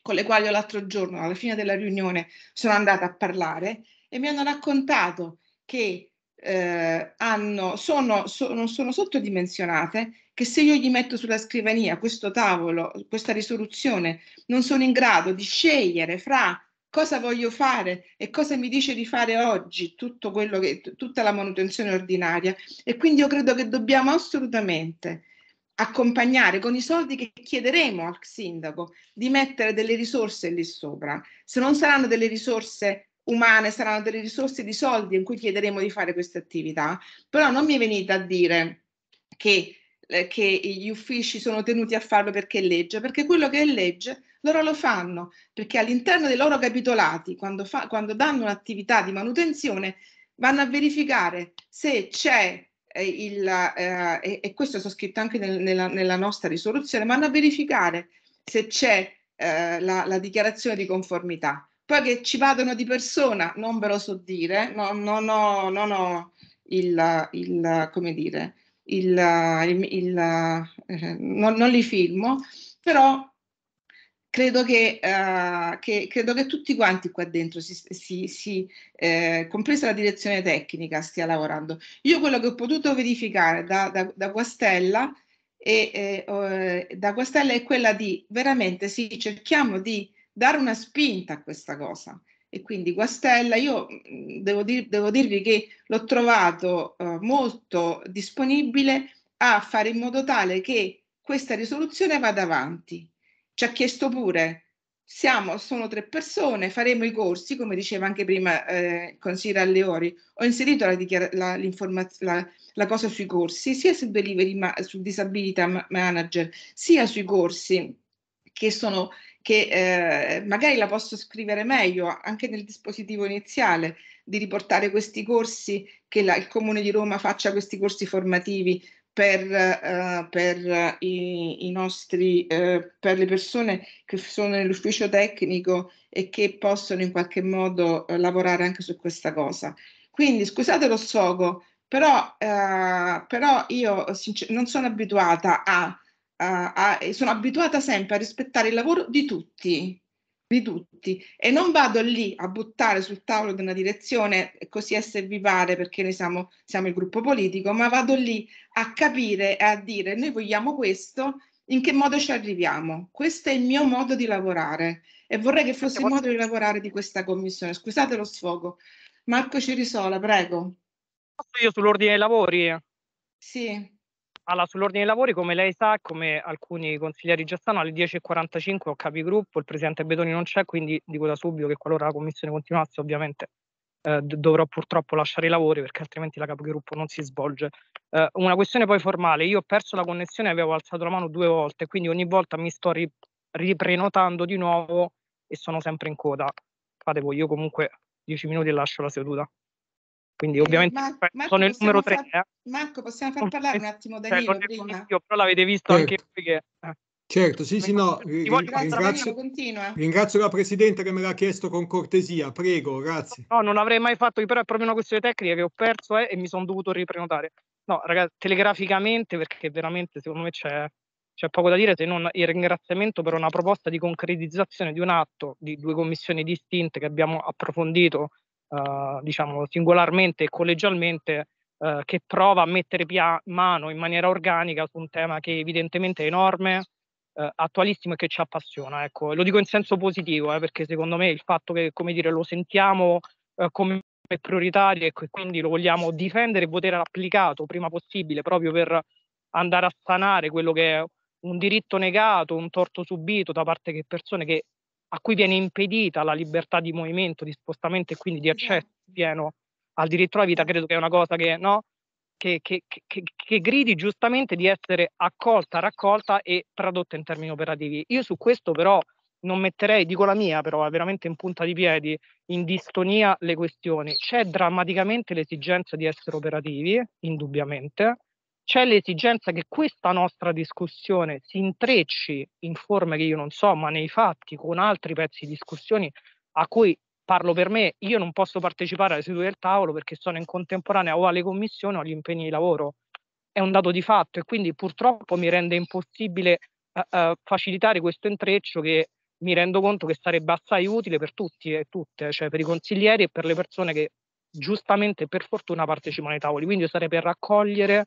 con le quali l'altro giorno, alla fine della riunione, sono andata a parlare e mi hanno raccontato che eh, hanno, sono, sono, sono, sottodimensionate, che se io gli metto sulla scrivania questo tavolo, questa risoluzione, non sono in grado di scegliere fra cosa voglio fare e cosa mi dice di fare oggi tutto quello che, tutta la manutenzione ordinaria. E quindi io credo che dobbiamo assolutamente accompagnare con i soldi che chiederemo al sindaco di mettere delle risorse lì sopra. Se non saranno delle risorse umane, saranno delle risorse di soldi in cui chiederemo di fare queste attività, però non mi venite a dire che, eh, che gli uffici sono tenuti a farlo perché è legge, perché quello che è legge loro lo fanno, perché all'interno dei loro capitolati, quando, fa, quando danno un'attività di manutenzione, vanno a verificare se c'è eh, il, eh, e, e, questo sta scritto anche nel, nella, nella, nostra risoluzione, vanno a verificare se c'è eh, la, la, dichiarazione di conformità. Poi che ci vadano di persona, non ve lo so dire, non ho no, no, no, il, il, come dire, il, il, il eh, non, non li filmo, però credo che, uh, che, credo che tutti quanti qua dentro, si, si, si, eh, compresa la direzione tecnica, stia lavorando. Io quello che ho potuto verificare da, da, da Guastella e, eh, da Guastella è quella di veramente sì, cerchiamo di dare una spinta a questa cosa. E quindi Guastella, io mm, devo, dir, devo dirvi che l'ho trovato eh, molto disponibile a fare in modo tale che questa risoluzione vada avanti ci ha chiesto pure, siamo, sono tre persone, faremo i corsi, come diceva anche prima eh, consigliere Alleori, ho inserito la, la, la, la, cosa sui corsi, sia sul delivery, ma- sul disability manager, sia sui corsi che sono che eh, magari la posso scrivere meglio anche nel dispositivo iniziale di riportare questi corsi, che la, il Comune di Roma faccia questi corsi formativi per, uh, per, i, i nostri, uh, per le persone che sono nell'ufficio tecnico e che possono in qualche modo uh, lavorare anche su questa cosa. Quindi scusate lo sfogo, però, però io sincer- non sono abituata a, a, a, sono abituata sempre a rispettare il lavoro di tutti, di tutti e non vado lì a buttare sul tavolo di una direzione così a servivare perché noi siamo, siamo il gruppo politico, ma vado lì a capire e a dire noi vogliamo questo, in che modo ci arriviamo? Questo è il mio modo di lavorare e vorrei che fosse il modo di lavorare di questa commissione. Scusate lo sfogo. Marco Cirisola, prego.
Posso io sull'ordine dei lavori? Sì. Allora, sull'ordine dei lavori, come lei sa, come alcuni consiglieri già sanno, alle 10.45 ho capigruppo, il presidente Bedoni non c'è, quindi dico da subito che qualora la commissione continuasse, ovviamente eh, dovrò purtroppo lasciare i lavori perché altrimenti la capigruppo non si svolge. Eh, una questione poi formale, io ho perso la connessione, avevo alzato la mano due volte, quindi ogni volta mi sto ri- riprenotando di nuovo e sono sempre in coda. Fate voi, io comunque 10 minuti e lascio la seduta. Quindi eh,
ovviamente eh, Marco, sono il numero 3. Far... Eh. Marco, possiamo far parlare un attimo da Danilo cioè, prima?
Io, però l'avete
visto certo. anche voi che... Eh. Certo, sì, sì, no, ringrazio, ringrazio, la Presidente che me l'ha chiesto con cortesia, prego, grazie.
No, non avrei mai fatto, però è proprio una questione tecnica che ho perso eh, e mi sono dovuto riprenotare. No, ragazzi, telegraficamente, perché veramente secondo me c'è, c'è poco da dire se non il ringraziamento per una proposta di concretizzazione di un atto di due commissioni distinte che abbiamo approfondito eh, diciamo singolarmente e collegialmente eh, che prova a mettere pia- mano in maniera organica su un tema che evidentemente è enorme, eh, attualissimo e che ci appassiona. Ecco, lo dico in senso positivo, eh, perché secondo me il fatto che come dire, lo sentiamo eh, come prioritario ecco, e quindi lo vogliamo difendere e poter applicato prima possibile proprio per andare a sanare quello che è un diritto negato, un torto subito da parte di persone che a cui viene impedita la libertà di movimento, di spostamento e quindi di esatto. accesso pieno al diritto alla vita, credo che è una cosa che, no, che, che, che gridi giustamente di essere accolta, raccolta e tradotta in termini operativi. Io su questo però non metterei, dico la mia però, è veramente in punta di piedi, in distonia le questioni. C'è drammaticamente l'esigenza di essere operativi, indubbiamente, c'è l'esigenza che questa nostra discussione si intrecci in forme che io non so, ma nei fatti con altri pezzi di discussioni a cui parlo per me, io non posso partecipare alle sedute del tavolo perché sono in contemporanea o alle commissioni o agli impegni di lavoro. È un dato di fatto e quindi purtroppo mi rende impossibile uh, uh, facilitare questo intreccio che mi rendo conto che sarebbe assai utile per tutti e tutte, cioè per i consiglieri e per le persone che giustamente per fortuna partecipano ai tavoli. Quindi io sarei per raccogliere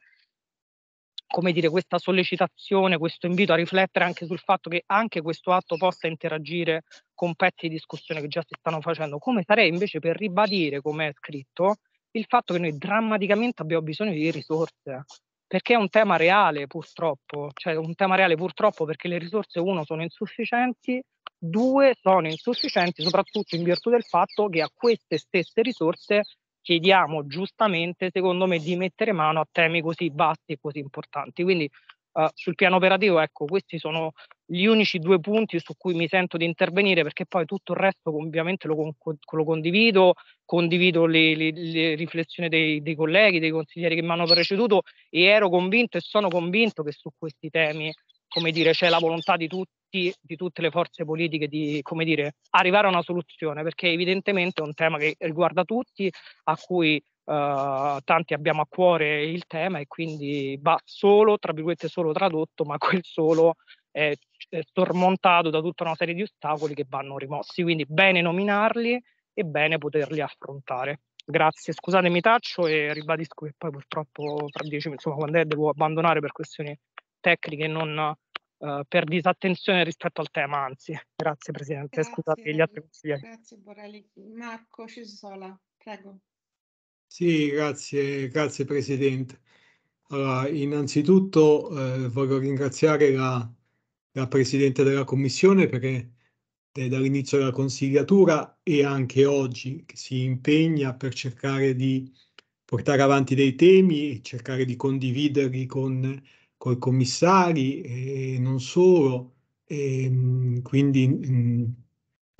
come dire, questa sollecitazione, questo invito a riflettere anche sul fatto che anche questo atto possa interagire con pezzi di discussione che già si stanno facendo, come sarei invece per ribadire, come è scritto, il fatto che noi drammaticamente abbiamo bisogno di risorse, perché è un tema reale purtroppo, cioè un tema reale purtroppo perché le risorse uno sono insufficienti, due sono insufficienti soprattutto in virtù del fatto che a queste stesse risorse chiediamo giustamente, secondo me, di mettere mano a temi così vasti e così importanti. Quindi uh, sul piano operativo, ecco, questi sono gli unici due punti su cui mi sento di intervenire, perché poi tutto il resto ovviamente lo, con- lo condivido, condivido le, le, le riflessioni dei, dei, colleghi, dei consiglieri che mi hanno preceduto e ero convinto e sono convinto che su questi temi, come dire, c'è la volontà di tutti tutti, di tutte le forze politiche di dire, arrivare a una soluzione, perché evidentemente è un tema che riguarda tutti, a cui Uh, tanti abbiamo a cuore il tema e quindi va solo, tra virgolette, solo tradotto, ma quel solo è, è sormontato da tutta una serie di ostacoli che vanno rimossi. Quindi bene nominarli e bene poterli affrontare. Grazie, scusatemi taccio e ribadisco che poi purtroppo tra dieci minuti, insomma, quando è devo abbandonare per questioni tecniche non uh, per disattenzione rispetto al tema, anzi. Grazie Presidente, grazie, scusate gli altri
consiglieri.
Grazie Borelli. Marco Cisola, prego.
Sì, grazie, grazie Presidente. Allora, innanzitutto eh, voglio ringraziare la, la Presidente della Commissione perché dall'inizio della consigliatura e anche oggi si impegna per cercare di portare avanti dei temi e cercare di condividerli con con i commissari e eh, non solo, e, ehm, quindi mm,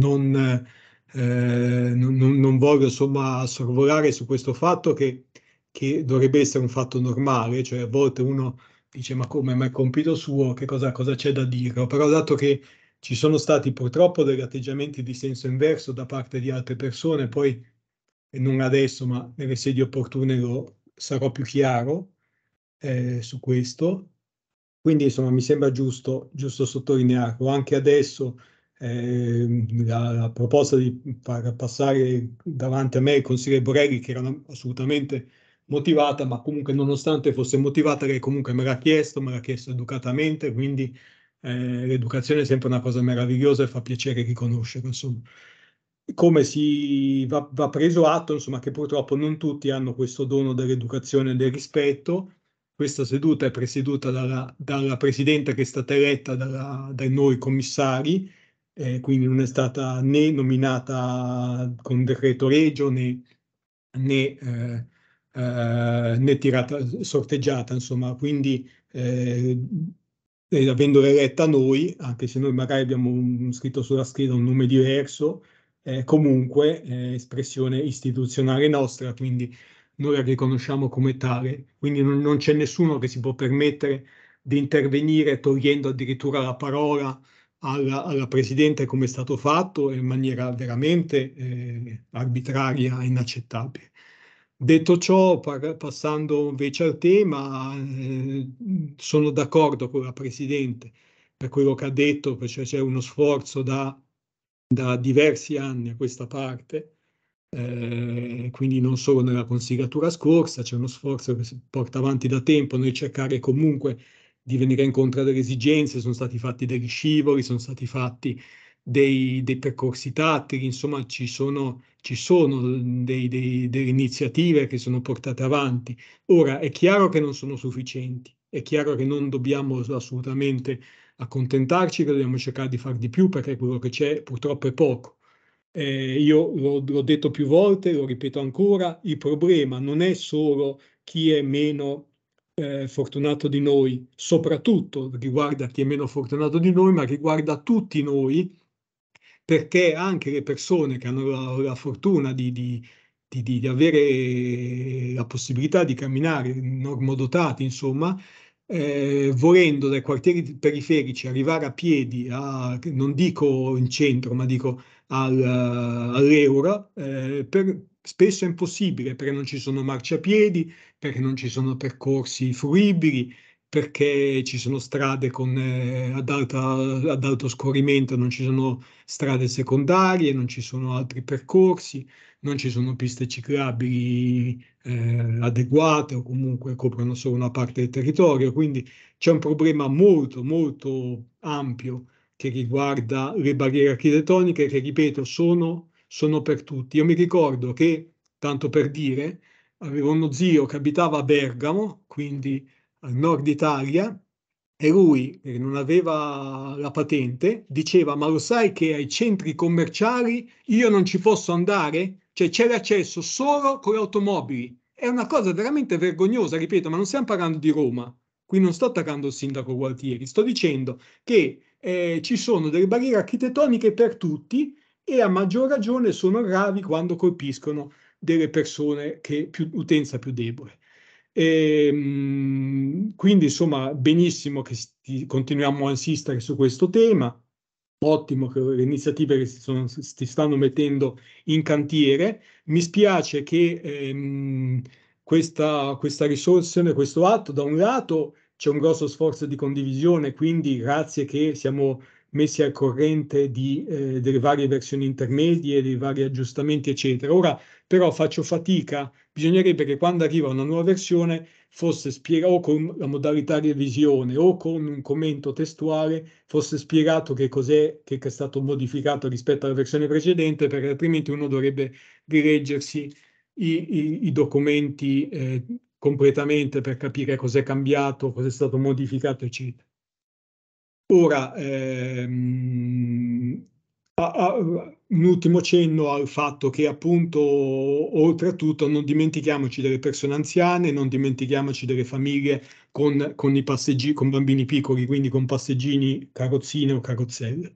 non, eh, non, non, voglio insomma sorvolare su questo fatto che, che, dovrebbe essere un fatto normale, cioè a volte uno dice ma come, ma è compito suo, che cosa, cosa c'è da dire? Però dato che ci sono stati purtroppo degli atteggiamenti di senso inverso da parte di altre persone, poi non adesso ma nelle sedi opportune lo sarò più chiaro, eh, su questo. Quindi insomma mi sembra giusto, giusto sottolinearlo. Anche adesso eh, la, la, proposta di far passare davanti a me il consigliere Borelli, che era assolutamente motivata, ma comunque nonostante fosse motivata, lei comunque me l'ha chiesto, me l'ha chiesto educatamente, quindi eh, l'educazione è sempre una cosa meravigliosa e fa piacere riconoscere, insomma. Come si va, va preso atto, insomma, che purtroppo non tutti hanno questo dono dell'educazione e del rispetto, questa seduta è presieduta dalla, dalla Presidente che è stata eletta dalla, dai nuovi commissari, eh, quindi non è stata né nominata con decreto regio né, né, eh, eh, né tirata, sorteggiata, insomma, quindi eh, eh, avendola eletta noi, anche se noi magari abbiamo scritto sulla scheda un nome diverso, eh, comunque espressione istituzionale nostra, quindi noi la riconosciamo come tale, quindi non, non c'è nessuno che si può permettere di intervenire togliendo addirittura la parola alla, alla Presidente come è stato fatto in maniera veramente eh, arbitraria e inaccettabile. Detto ciò, passando invece al tema, eh, sono d'accordo con la Presidente per quello che ha detto, cioè c'è uno sforzo da, da diversi anni a questa parte eh, quindi non solo nella consigliatura scorsa, c'è uno sforzo che si porta avanti da tempo nel cercare comunque di venire incontro alle esigenze, sono stati fatti degli scivoli, sono stati fatti dei, dei percorsi tattici, insomma ci sono, ci sono dei, dei, delle iniziative che sono portate avanti. Ora è chiaro che non sono sufficienti, è chiaro che non dobbiamo assolutamente accontentarci, che dobbiamo cercare di far di più perché quello che c'è purtroppo è poco eh, io l'ho, l'ho detto più volte, lo ripeto ancora, il problema non è solo chi è meno eh, fortunato di noi, soprattutto riguarda chi è meno fortunato di noi, ma riguarda tutti noi, perché anche le persone che hanno la, la fortuna di, di, di, di, avere la possibilità di camminare normodotati, insomma, eh, volendo dai quartieri periferici arrivare a piedi, a, non dico in centro, ma dico al, eh, all'Euro, eh, per, spesso è impossibile perché non ci sono marciapiedi, perché non ci sono percorsi fruibili, perché ci sono strade con, eh, ad, alta, ad, alto scorrimento, non ci sono strade secondarie, non ci sono altri percorsi, non ci sono piste ciclabili eh, adeguate o comunque coprono solo una parte del territorio. Quindi c'è un problema molto, molto ampio che riguarda le barriere architettoniche, che ripeto sono, sono per tutti. Io mi ricordo che, tanto per dire, avevo uno zio che abitava a Bergamo, quindi al nord Italia, e lui, che non aveva la patente, diceva, ma lo sai che ai centri commerciali io non ci posso andare? Cioè c'è l'accesso solo con le automobili. È una cosa veramente vergognosa, ripeto, ma non stiamo parlando di Roma. Qui non sto attaccando il sindaco Gualtieri, sto dicendo che eh, ci sono delle barriere architettoniche per tutti e a maggior ragione sono gravi quando colpiscono delle persone che più, utenza più debole. E, ehm, quindi insomma benissimo che sti, continuiamo a insistere su questo tema, ottimo che le iniziative che si, sono, si stanno mettendo in cantiere, mi spiace che ehm, questa, questa, risoluzione, questo atto da un lato c'è un grosso sforzo di condivisione, quindi grazie che siamo messi al corrente di, eh, delle varie versioni intermedie, dei vari aggiustamenti, eccetera. Ora però faccio fatica, bisognerebbe che quando arriva una nuova versione fosse spiegato o con la modalità revisione o con un commento testuale, fosse spiegato che cos'è che è stato modificato rispetto alla versione precedente, perché altrimenti uno dovrebbe rileggersi i, i, i documenti eh, completamente per capire cos'è cambiato, cos'è stato modificato, eccetera. Ora, ehm, a, a, un ultimo cenno al fatto che appunto, oltretutto, non dimentichiamoci delle persone anziane, non dimentichiamoci delle famiglie con, con i passeggi, con bambini piccoli, quindi con passeggini, carrozzine o carrozzelle.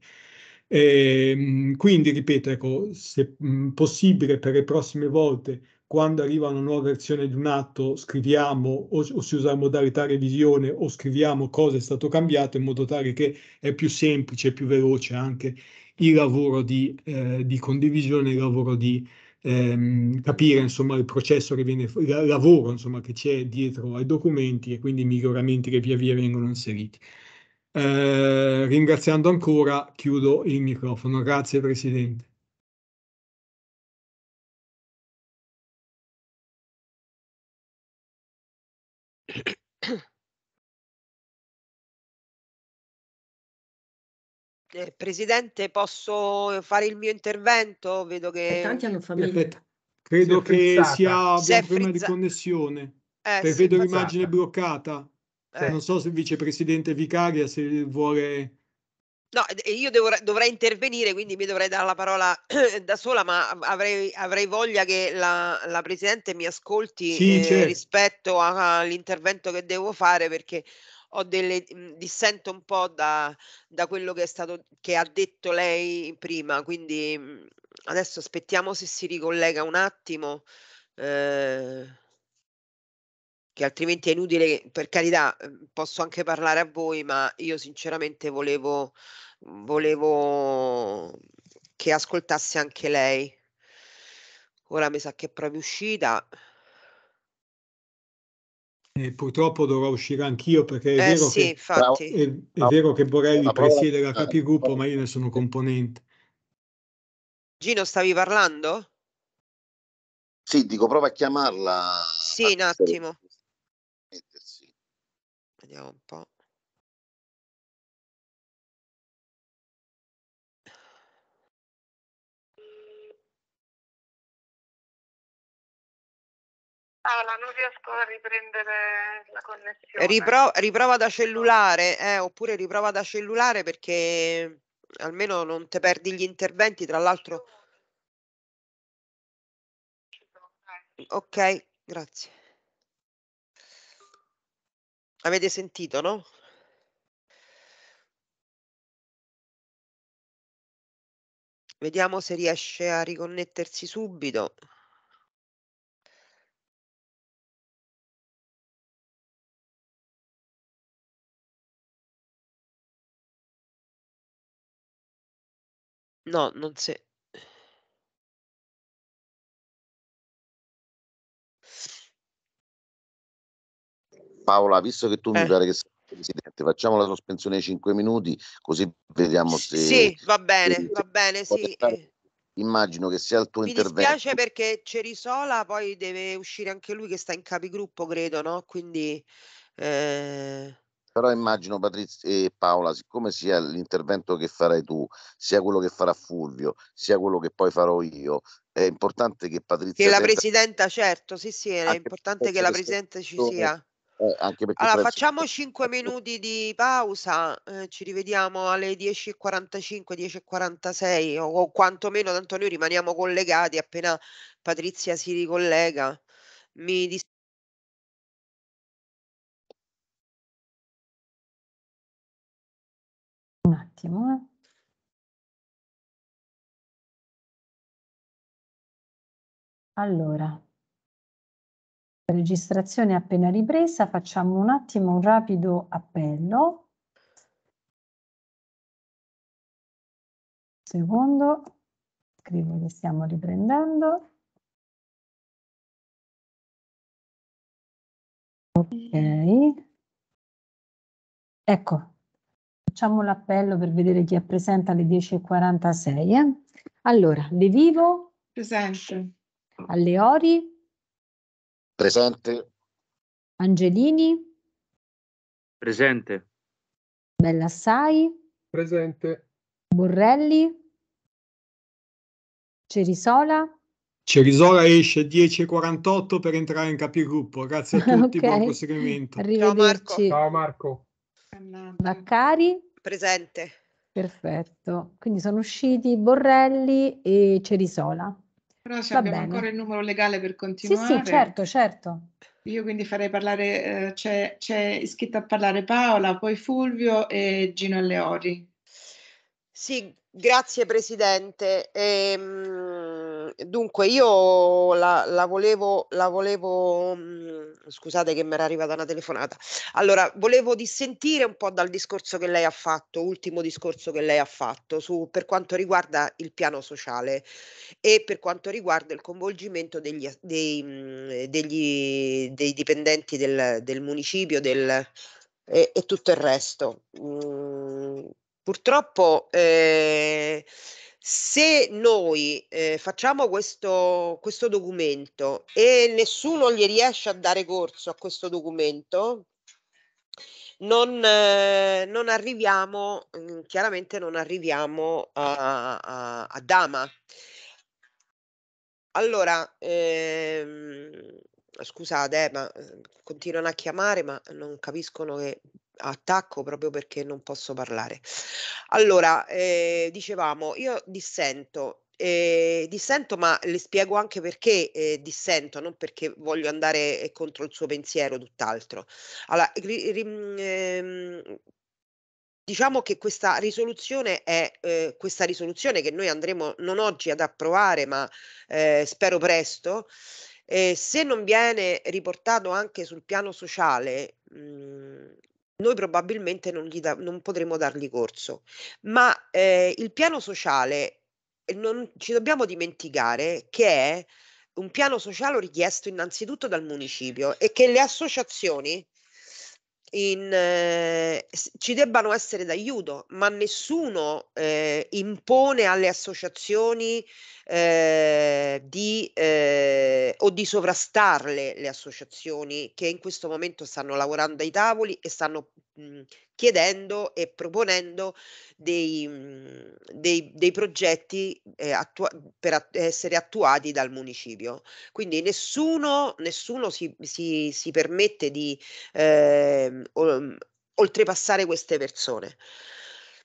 E, ehm, quindi, ripeto, ecco, se mh, possibile per le prossime volte quando arriva una nuova versione di un atto scriviamo o, o, si usa la modalità revisione o scriviamo cosa è stato cambiato in modo tale che è più semplice e più veloce anche il lavoro di, eh, di condivisione, il lavoro di ehm, capire insomma il processo che viene, il lavoro insomma che c'è dietro ai documenti e quindi i miglioramenti che via via vengono inseriti. Eh, ringraziando ancora, chiudo il microfono. Grazie Presidente.
Eh, Presidente, posso fare il mio intervento? Vedo che... E tanti hanno famiglia.
Credo che sia un problema di connessione. Eh, vedo l'immagine bloccata. Eh. Non so se il vicepresidente Vicaria se vuole...
No, io devo, dovrei intervenire, quindi mi dovrei dare la parola da sola, ma avrei, avrei voglia che la, la, Presidente mi ascolti sì, eh, certo. rispetto all'intervento che devo fare perché ho delle, mhmm, dissento un po' da, da quello che, è stato, che ha detto lei prima, quindi mhmm, adesso aspettiamo se si ricollega un attimo. Eh, che altrimenti è inutile, per carità, mhmm, posso anche parlare a voi, ma io sinceramente volevo, volevo che ascoltasse anche lei. Ora mi sa che è proprio uscita.
Eh, purtroppo dovrò uscire anch'io perché è, eh, vero, sì, che, è, è vero, che, Borelli presiede la capigruppo, eh. ma io ne sono componente.
Gino, stavi parlando? Sì, dico, prova a chiamarla. Sì, un attimo. Vediamo un po'.
Paola, ah, non riesco a riprendere la connessione. Ripro-
riprova da cellulare, eh, oppure riprova da cellulare perché almeno non te perdi gli interventi, tra l'altro. Ok, grazie.
Avete sentito, no? Vediamo se riesce a riconnettersi subito. No, non si
Paola, visto che tu eh. mi pare che sei presidente, facciamo la sospensione ai 5 minuti, così vediamo se. Sì, va bene, va bene, sì. Eh. immagino che sia il tuo mi intervento. Mi
dispiace perché Cerisola poi deve uscire anche lui che sta in capigruppo, credo, no? Quindi.
Eh però immagino Patrizia e Paola, siccome sia l'intervento che farai tu, sia quello che farà Fulvio, sia quello che poi farò io, è importante che Patrizia... Che la
Presidenta, certo, sì sì, è importante che la Presidente ci sia.
Eh, allora, facciamo
5 eh, minuti di pausa, eh, ci rivediamo alle 10.45, 10.46 o, o quantomeno tanto noi rimaniamo collegati appena Patrizia si ricollega. Mi dis-
Un attimo, eh.
Allora, registrazione appena ripresa, facciamo un attimo un rapido appello. Secondo,
scrivo che stiamo riprendendo.
Ok. Ecco, facciamo l'appello per vedere chi è presente alle 10.46. Eh? Allora, De Vivo? Presente. Alleori?
Presente.
Angelini? Presente.
Bellassai? Presente. Borrelli? Cerisola?
Cerisola esce 10.48 per entrare in capigruppo. Grazie a tutti, okay. buon proseguimento. Ciao Marco. Ciao Marco.
Vaccari?
presente.
Perfetto, quindi sono usciti Borrelli e Cerisola.
Però se Va abbiamo bene. ancora il numero legale per continuare. Sì, sì, certo, certo. Io quindi farei parlare, eh, c'è, c'è iscritta a parlare Paola, poi Fulvio e
Gino Alleori. Sì, grazie Presidente. Ehm dunque, io la, la volevo, la volevo mh, mm, scusate che mi era arrivata una telefonata. Allora, volevo dissentire un po' dal discorso che lei ha fatto, ultimo discorso che lei ha fatto, su, per quanto riguarda il piano sociale e per quanto riguarda il coinvolgimento degli, dei, mm, degli, dei dipendenti del, del municipio del, e, e, tutto il resto. Mh, mm, purtroppo... Eh, se noi eh, facciamo questo, questo documento e nessuno gli riesce a dare corso a questo documento, non, eh, non arriviamo, mm, chiaramente non arriviamo a, a, a Dama. Allora, ehm, scusate, eh, ma eh, continuano a chiamare, ma non capiscono che attacco proprio perché non posso parlare. Allora, eh, dicevamo, io dissento. Eh, dissento, ma le spiego anche perché eh, dissento, non perché voglio andare eh, contro il suo pensiero, tutt'altro. Allora, ri, ri, ehm, diciamo che questa risoluzione è eh, questa risoluzione che noi andremo non oggi ad approvare, ma eh, spero presto. Eh, se non viene riportato anche sul piano sociale, mh, mhmm, noi probabilmente non, gli da, non potremo dargli corso. Ma eh, il piano sociale non ci dobbiamo dimenticare che è un piano sociale richiesto innanzitutto dal municipio e che le associazioni in, eh, ci debbano essere d'aiuto, ma nessuno eh, impone alle associazioni eh, di, eh, o di sovrastarle le associazioni che in questo momento stanno lavorando ai tavoli e stanno mh, chiedendo e proponendo dei, mm, dei, dei progetti eh, attua- per att- essere attuati dal municipio. Quindi nessuno, nessuno si, si, si, permette di eh, oltrepassare queste persone.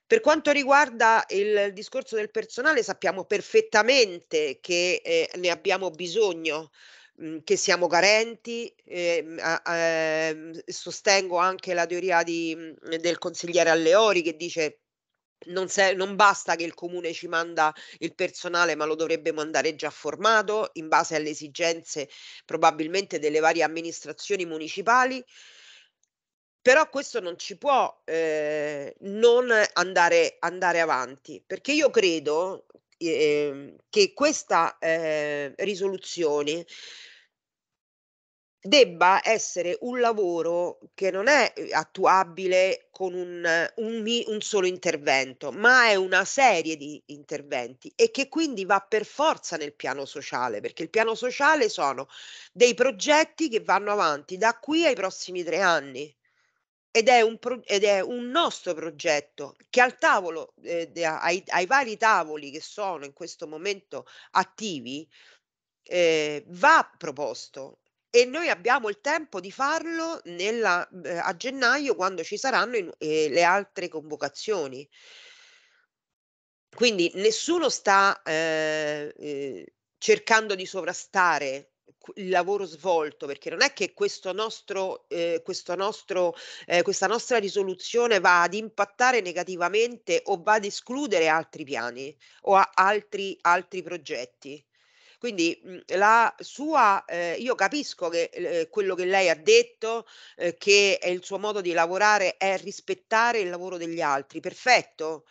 Per quanto riguarda il discorso del personale, sappiamo perfettamente che eh, ne abbiamo bisogno Mhmm, che siamo carenti, eh, eh, sostengo anche la teoria di, mhmm, del consigliere Alleori che dice non, se, non, basta che il comune ci manda il personale, ma lo dovrebbe mandare già formato in base alle esigenze probabilmente delle varie amministrazioni municipali. Però questo non ci può eh, non andare, andare avanti, perché io credo eh, che questa eh, risoluzione debba essere un lavoro che non è ehm, attuabile con un, un, un, solo intervento, ma è una serie di interventi e che quindi va per forza nel piano sociale, perché il piano sociale sono dei progetti che vanno avanti da qui ai prossimi tre anni. Ed è, un, pro, ed è un nostro progetto che al tavolo, eh, ai, ai vari tavoli che sono in questo momento attivi, eh, va proposto e noi abbiamo il tempo di farlo nella, mhmm, eh, a gennaio quando ci saranno in, eh, le altre convocazioni. Quindi nessuno sta eh, eh cercando di sovrastare il lavoro svolto perché non è che questo nostro, eh, questo nostro, eh, questa nostra risoluzione va ad impattare negativamente o va ad escludere altri piani o altri, altri progetti. Quindi mhmm, la sua, eh, io capisco che eh, quello che lei ha detto, eh, che il suo modo di lavorare è rispettare il lavoro degli altri, perfetto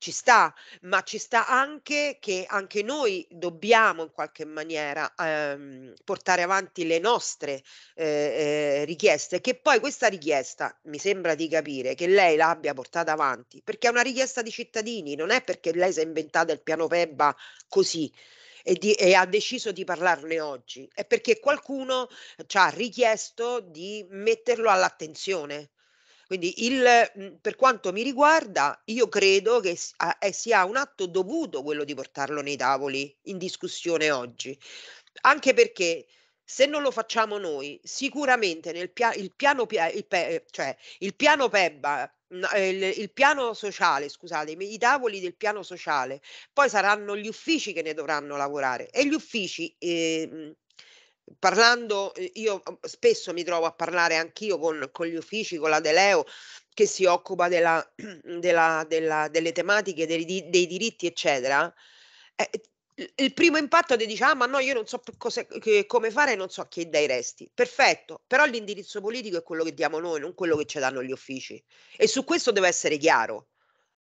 ci sta, ma ci sta anche che anche noi dobbiamo in qualche maniera ehm, portare avanti le nostre eh, eh, richieste, che poi questa richiesta mi sembra di capire che lei l'abbia portata avanti, perché è una richiesta di cittadini, non è perché lei si è inventata il piano Pebba così, e, di, e ha deciso di parlarne oggi, è perché qualcuno eh, ci ha richiesto di metterlo all'attenzione. Quindi il, mm, per quanto mi riguarda, io credo che eh, sia un atto dovuto quello di portarlo nei tavoli in discussione oggi, anche perché se non lo facciamo noi, sicuramente nel pia- il, piano pia- il, pe- eh, cioè, il piano PEBA, eh, il, il, piano sociale, scusate, i tavoli del piano sociale, poi saranno gli uffici che ne dovranno lavorare e gli uffici. Ehm, eh, parlando, io mm, spesso mi trovo a parlare anch'io con, con gli uffici, con la Deleo, che si occupa della, della, della, delle tematiche dei, dei diritti, eccetera. Eh, il primo impatto ti dice: Ah, ma no, io non so cosa, che, come fare, non so a che idea resti. Perfetto, però l'indirizzo politico è quello che diamo noi, non quello che ci danno gli uffici. E su questo deve essere chiaro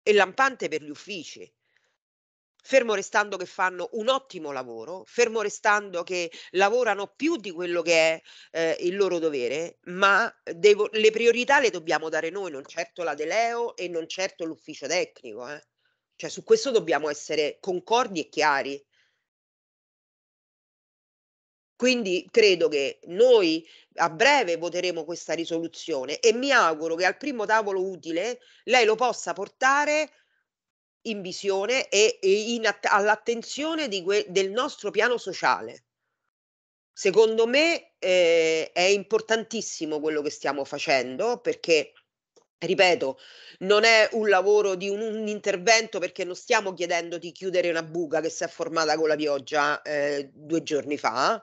e lampante per gli uffici. Fermo restando che fanno un ottimo lavoro, fermo restando che lavorano più di quello che è eh, il loro dovere, ma devo, le priorità le dobbiamo dare noi, non certo la Deleo e non certo l'ufficio tecnico. Eh. Cioè su questo dobbiamo essere concordi e chiari. Quindi credo che noi a breve voteremo questa risoluzione e mi auguro che al primo tavolo utile lei lo possa portare in visione e, e in att- all'attenzione del nostro piano sociale. Secondo me eh, è importantissimo quello che stiamo facendo perché Ripeto, non è un lavoro di un, un, intervento perché non stiamo chiedendo di chiudere una buca che si è formata con la pioggia eh, due giorni fa,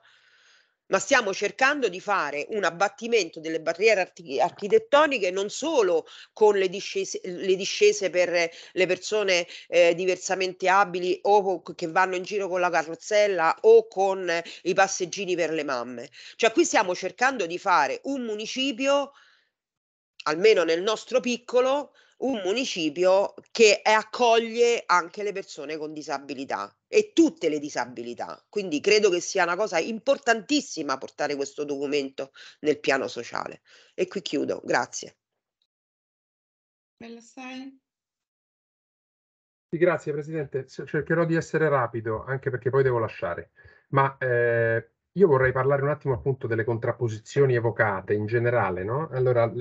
ma stiamo cercando di fare un abbattimento delle barriere archi- architettoniche non solo con le discese, le discese per le persone eh, diversamente abili o che vanno in giro con la carrozzella o con i passeggini per le mamme. Cioè qui stiamo cercando di fare un municipio almeno nel nostro piccolo, un municipio che accoglie anche le persone con disabilità e tutte le disabilità. Quindi credo che sia una cosa importantissima portare questo documento nel piano sociale. E qui chiudo, grazie.
Sì, grazie Presidente, cercherò di essere rapido anche perché poi devo lasciare, ma eh, io vorrei parlare un attimo appunto delle contrapposizioni evocate in generale, no? Allora,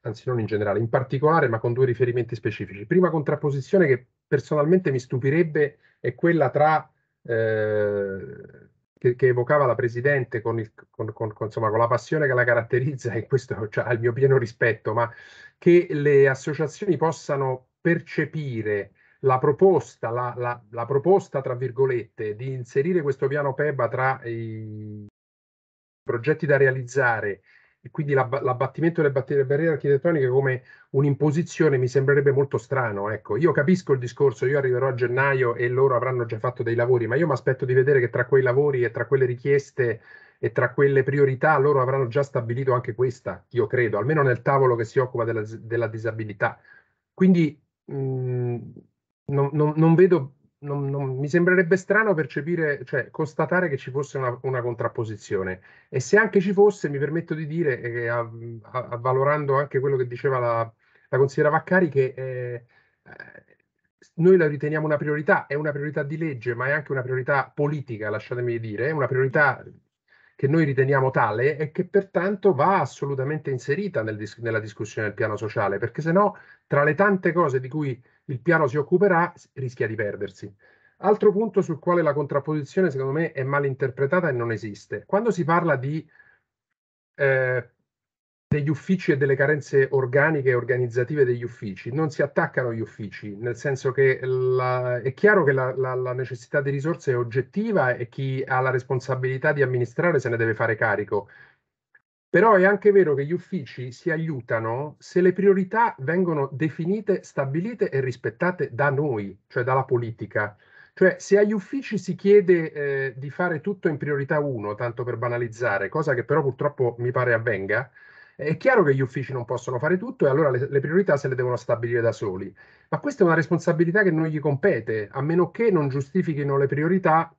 anzi non in generale, in particolare, ma con due riferimenti specifici. Prima contrapposizione che personalmente mi stupirebbe è quella tra eh, che, che, evocava la Presidente con, il, con, con, con, insomma, con, la passione che la caratterizza, e questo cioè, ha il mio pieno rispetto, ma che le associazioni possano percepire la proposta, la, la, la proposta, tra virgolette, di inserire questo piano PEBA tra i progetti da realizzare e quindi l'abbattimento delle barriere architettoniche come un'imposizione mi sembrerebbe molto strano. Ecco, io capisco il discorso, io arriverò a gennaio e loro avranno già fatto dei lavori, ma io mi aspetto di vedere che tra quei lavori e tra quelle richieste e tra quelle priorità loro avranno già stabilito anche questa, io credo, almeno nel tavolo che si occupa della, della disabilità. Quindi mh, mhmm, non, non, non vedo, non, mi sembrerebbe strano percepire, cioè constatare che ci fosse una, una, contrapposizione. E se anche ci fosse, mi permetto di dire, eh, avvalorando anche quello che diceva la, la consigliera Vaccari, che eh, noi la riteniamo una priorità, è una priorità di legge, ma è anche una priorità politica, lasciatemi dire, è una priorità che noi riteniamo tale e che pertanto va assolutamente inserita nel dis- nella discussione del piano sociale, perché se no tra le tante cose di cui il piano si occuperà, rischia di perdersi. Altro punto sul quale la contrapposizione, secondo me, è mal interpretata e non esiste. Quando si parla di, eh, degli uffici e delle carenze organiche e organizzative degli uffici, non si attaccano gli uffici, nel senso che la, è chiaro che la, la, la necessità di risorse è oggettiva e chi ha la responsabilità di amministrare se ne deve fare carico però è anche vero che gli uffici si aiutano se le priorità vengono definite, stabilite e rispettate da noi, cioè dalla politica. Cioè, se agli uffici si chiede eh, di fare tutto in priorità 1, tanto per banalizzare, cosa che però purtroppo mi pare avvenga, è chiaro che gli uffici non possono fare tutto e allora le, le, priorità se le devono stabilire da soli. Ma questa è una responsabilità che non gli compete, a meno che non giustifichino le priorità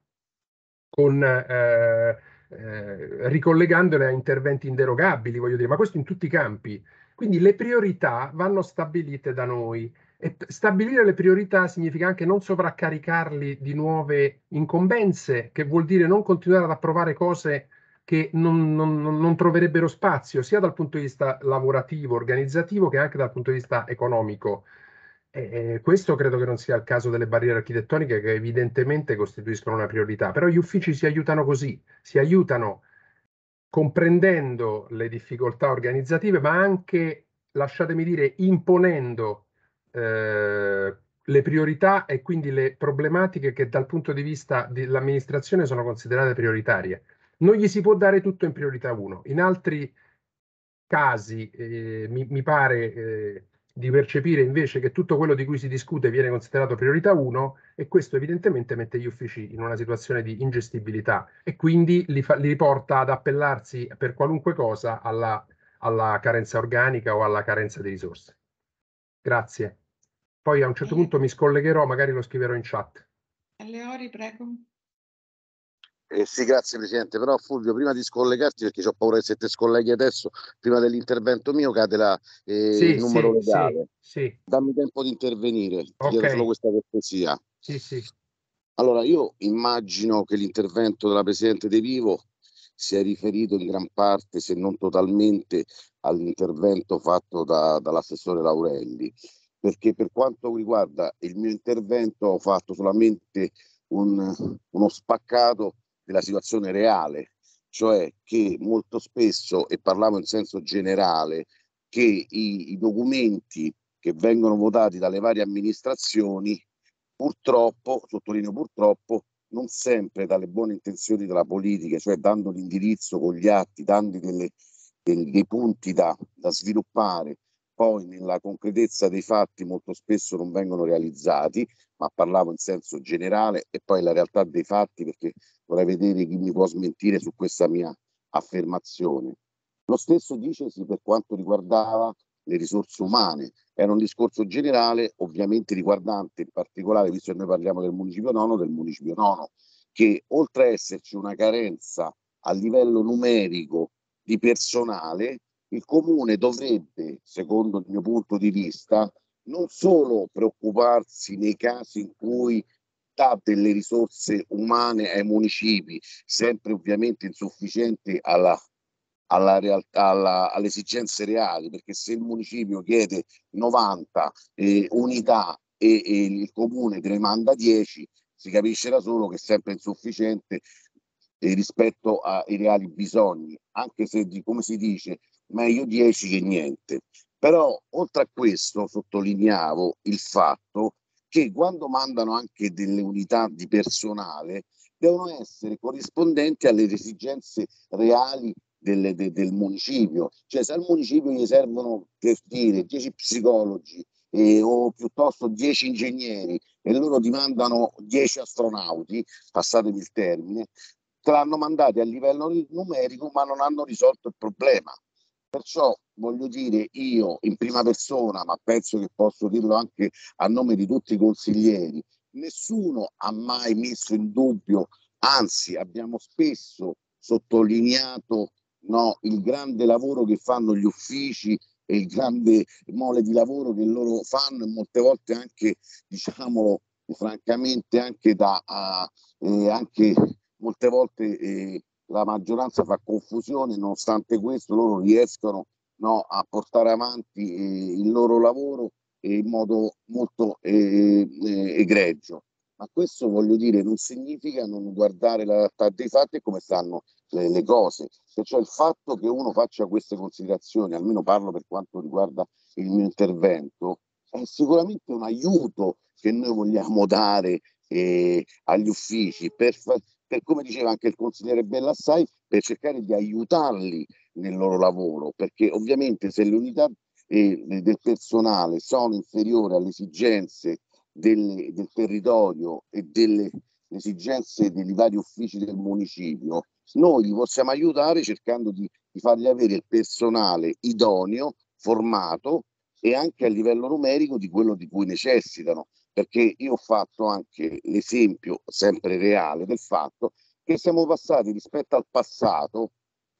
con... Eh, eh, ricollegandole a interventi inderogabili, voglio dire, ma questo in tutti i campi. Quindi le priorità vanno stabilite da noi e stabilire le priorità significa anche non sovraccaricarli di nuove incombenze, che vuol dire non continuare ad approvare cose che non, non, non troverebbero spazio, sia dal punto di vista lavorativo, organizzativo, che anche dal punto di vista economico. Eh, questo credo che non sia il caso delle barriere architettoniche che evidentemente costituiscono una priorità, però gli uffici si aiutano così, si aiutano comprendendo le difficoltà organizzative, ma anche, lasciatemi dire, imponendo eh, le priorità e quindi le problematiche che dal punto di vista dell'amministrazione sono considerate prioritarie. Non gli si può dare tutto in priorità 1. In altri casi eh, mi, mi, pare eh, di percepire invece che tutto quello di cui si discute viene considerato priorità 1 e questo evidentemente mette gli uffici in una situazione di ingestibilità e quindi li, fa, li porta ad appellarsi per qualunque cosa alla, alla carenza organica o alla carenza di risorse. Grazie. Poi a un certo punto mi scollegherò, magari lo scriverò in chat.
Leori, prego.
Eh, sì, grazie Presidente, però Fulvio, prima di scollegarti, perché ho paura che se ti scolleghi adesso, prima dell'intervento mio cade la, eh, sì, il numero sì, legale. Sì, Dammi tempo di intervenire, okay. chiedo solo questa cortesia. Sì, sì. Allora, io immagino che l'intervento della Presidente De Vivo sia riferito in gran parte, se non totalmente, all'intervento fatto da, dall'assessore Laurelli, perché per quanto riguarda il mio intervento ho fatto solamente un, uno spaccato della situazione reale, cioè che molto spesso, e parlavo in senso generale, che i, i documenti che vengono votati dalle varie amministrazioni, purtroppo, sottolineo purtroppo, non sempre dalle buone intenzioni della politica, cioè dando l'indirizzo con gli atti, dando delle, dei, dei punti da, da sviluppare, poi nella concretezza dei fatti molto spesso non vengono realizzati, ma parlavo in senso generale e poi la realtà dei fatti perché vorrei vedere chi mi può smentire su questa mia affermazione. Lo stesso dicesi per quanto riguardava le risorse umane, era un discorso generale ovviamente riguardante in particolare, visto che noi parliamo del municipio nono, del municipio nono, che oltre a esserci una carenza a livello numerico di personale, il comune dovrebbe, secondo il mio punto di vista, non solo preoccuparsi nei casi in cui dà delle risorse umane ai municipi, sempre ovviamente insufficienti alla, alla realtà, alla, alle esigenze reali, perché se il municipio chiede 90 eh, unità e, e il comune te ne manda 10, si capisce da solo che è sempre insufficiente eh, rispetto ai reali bisogni, anche se di, come si dice meglio 10 che niente. Però oltre a questo sottolineavo il fatto che quando mandano anche delle unità di personale devono essere corrispondenti alle esigenze reali del, de, del municipio. Cioè se al municipio gli servono per dire 10 psicologi eh, o piuttosto 10 ingegneri e loro ti mandano 10 astronauti, passatemi il termine, te l'hanno mandati a livello numerico ma non hanno risolto il problema. Perciò voglio dire io in prima persona, ma penso che posso dirlo anche a nome di tutti i consiglieri, nessuno ha mai messo in dubbio, anzi abbiamo spesso sottolineato no, il grande lavoro che fanno gli uffici e il grande mole di lavoro che loro fanno e molte volte anche, diciamolo francamente, anche da... A, eh, anche molte volte eh, la maggioranza fa confusione, nonostante questo loro riescono no, a portare avanti eh, il loro lavoro eh, in modo molto eh, eh, egregio. Ma questo voglio dire non significa non guardare la realtà dei fatti e come stanno le, le cose. Se cioè il fatto che uno faccia queste considerazioni, almeno parlo per quanto riguarda il mio intervento, è sicuramente un aiuto che noi vogliamo dare eh, agli uffici per, per, come diceva anche il consigliere Bellassai, per cercare di aiutarli nel loro lavoro, perché ovviamente se le unità eh, del personale sono inferiori alle esigenze del, del territorio e delle esigenze dei vari uffici del municipio, noi li possiamo aiutare cercando di, di fargli avere il personale idoneo, formato e anche a livello numerico di quello di cui necessitano perché io ho fatto anche l'esempio sempre reale del fatto che siamo passati rispetto al passato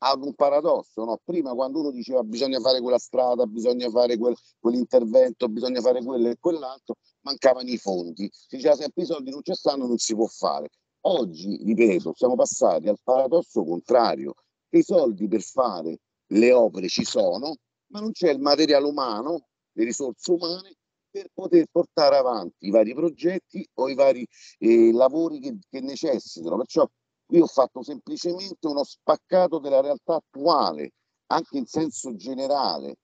ad un paradosso, no? prima quando uno diceva bisogna fare quella strada, bisogna fare quel, quell'intervento, bisogna fare quello e quell'altro, mancavano i fondi, si diceva sempre i soldi non ci stanno, non si può fare. Oggi, ripeto, siamo passati al paradosso contrario, che i soldi per fare le opere ci sono, ma non c'è il materiale umano, le risorse umane per poter portare avanti i vari progetti o i vari eh, lavori che, che necessitano. Perciò io ho fatto semplicemente uno spaccato della realtà attuale, anche in senso generale.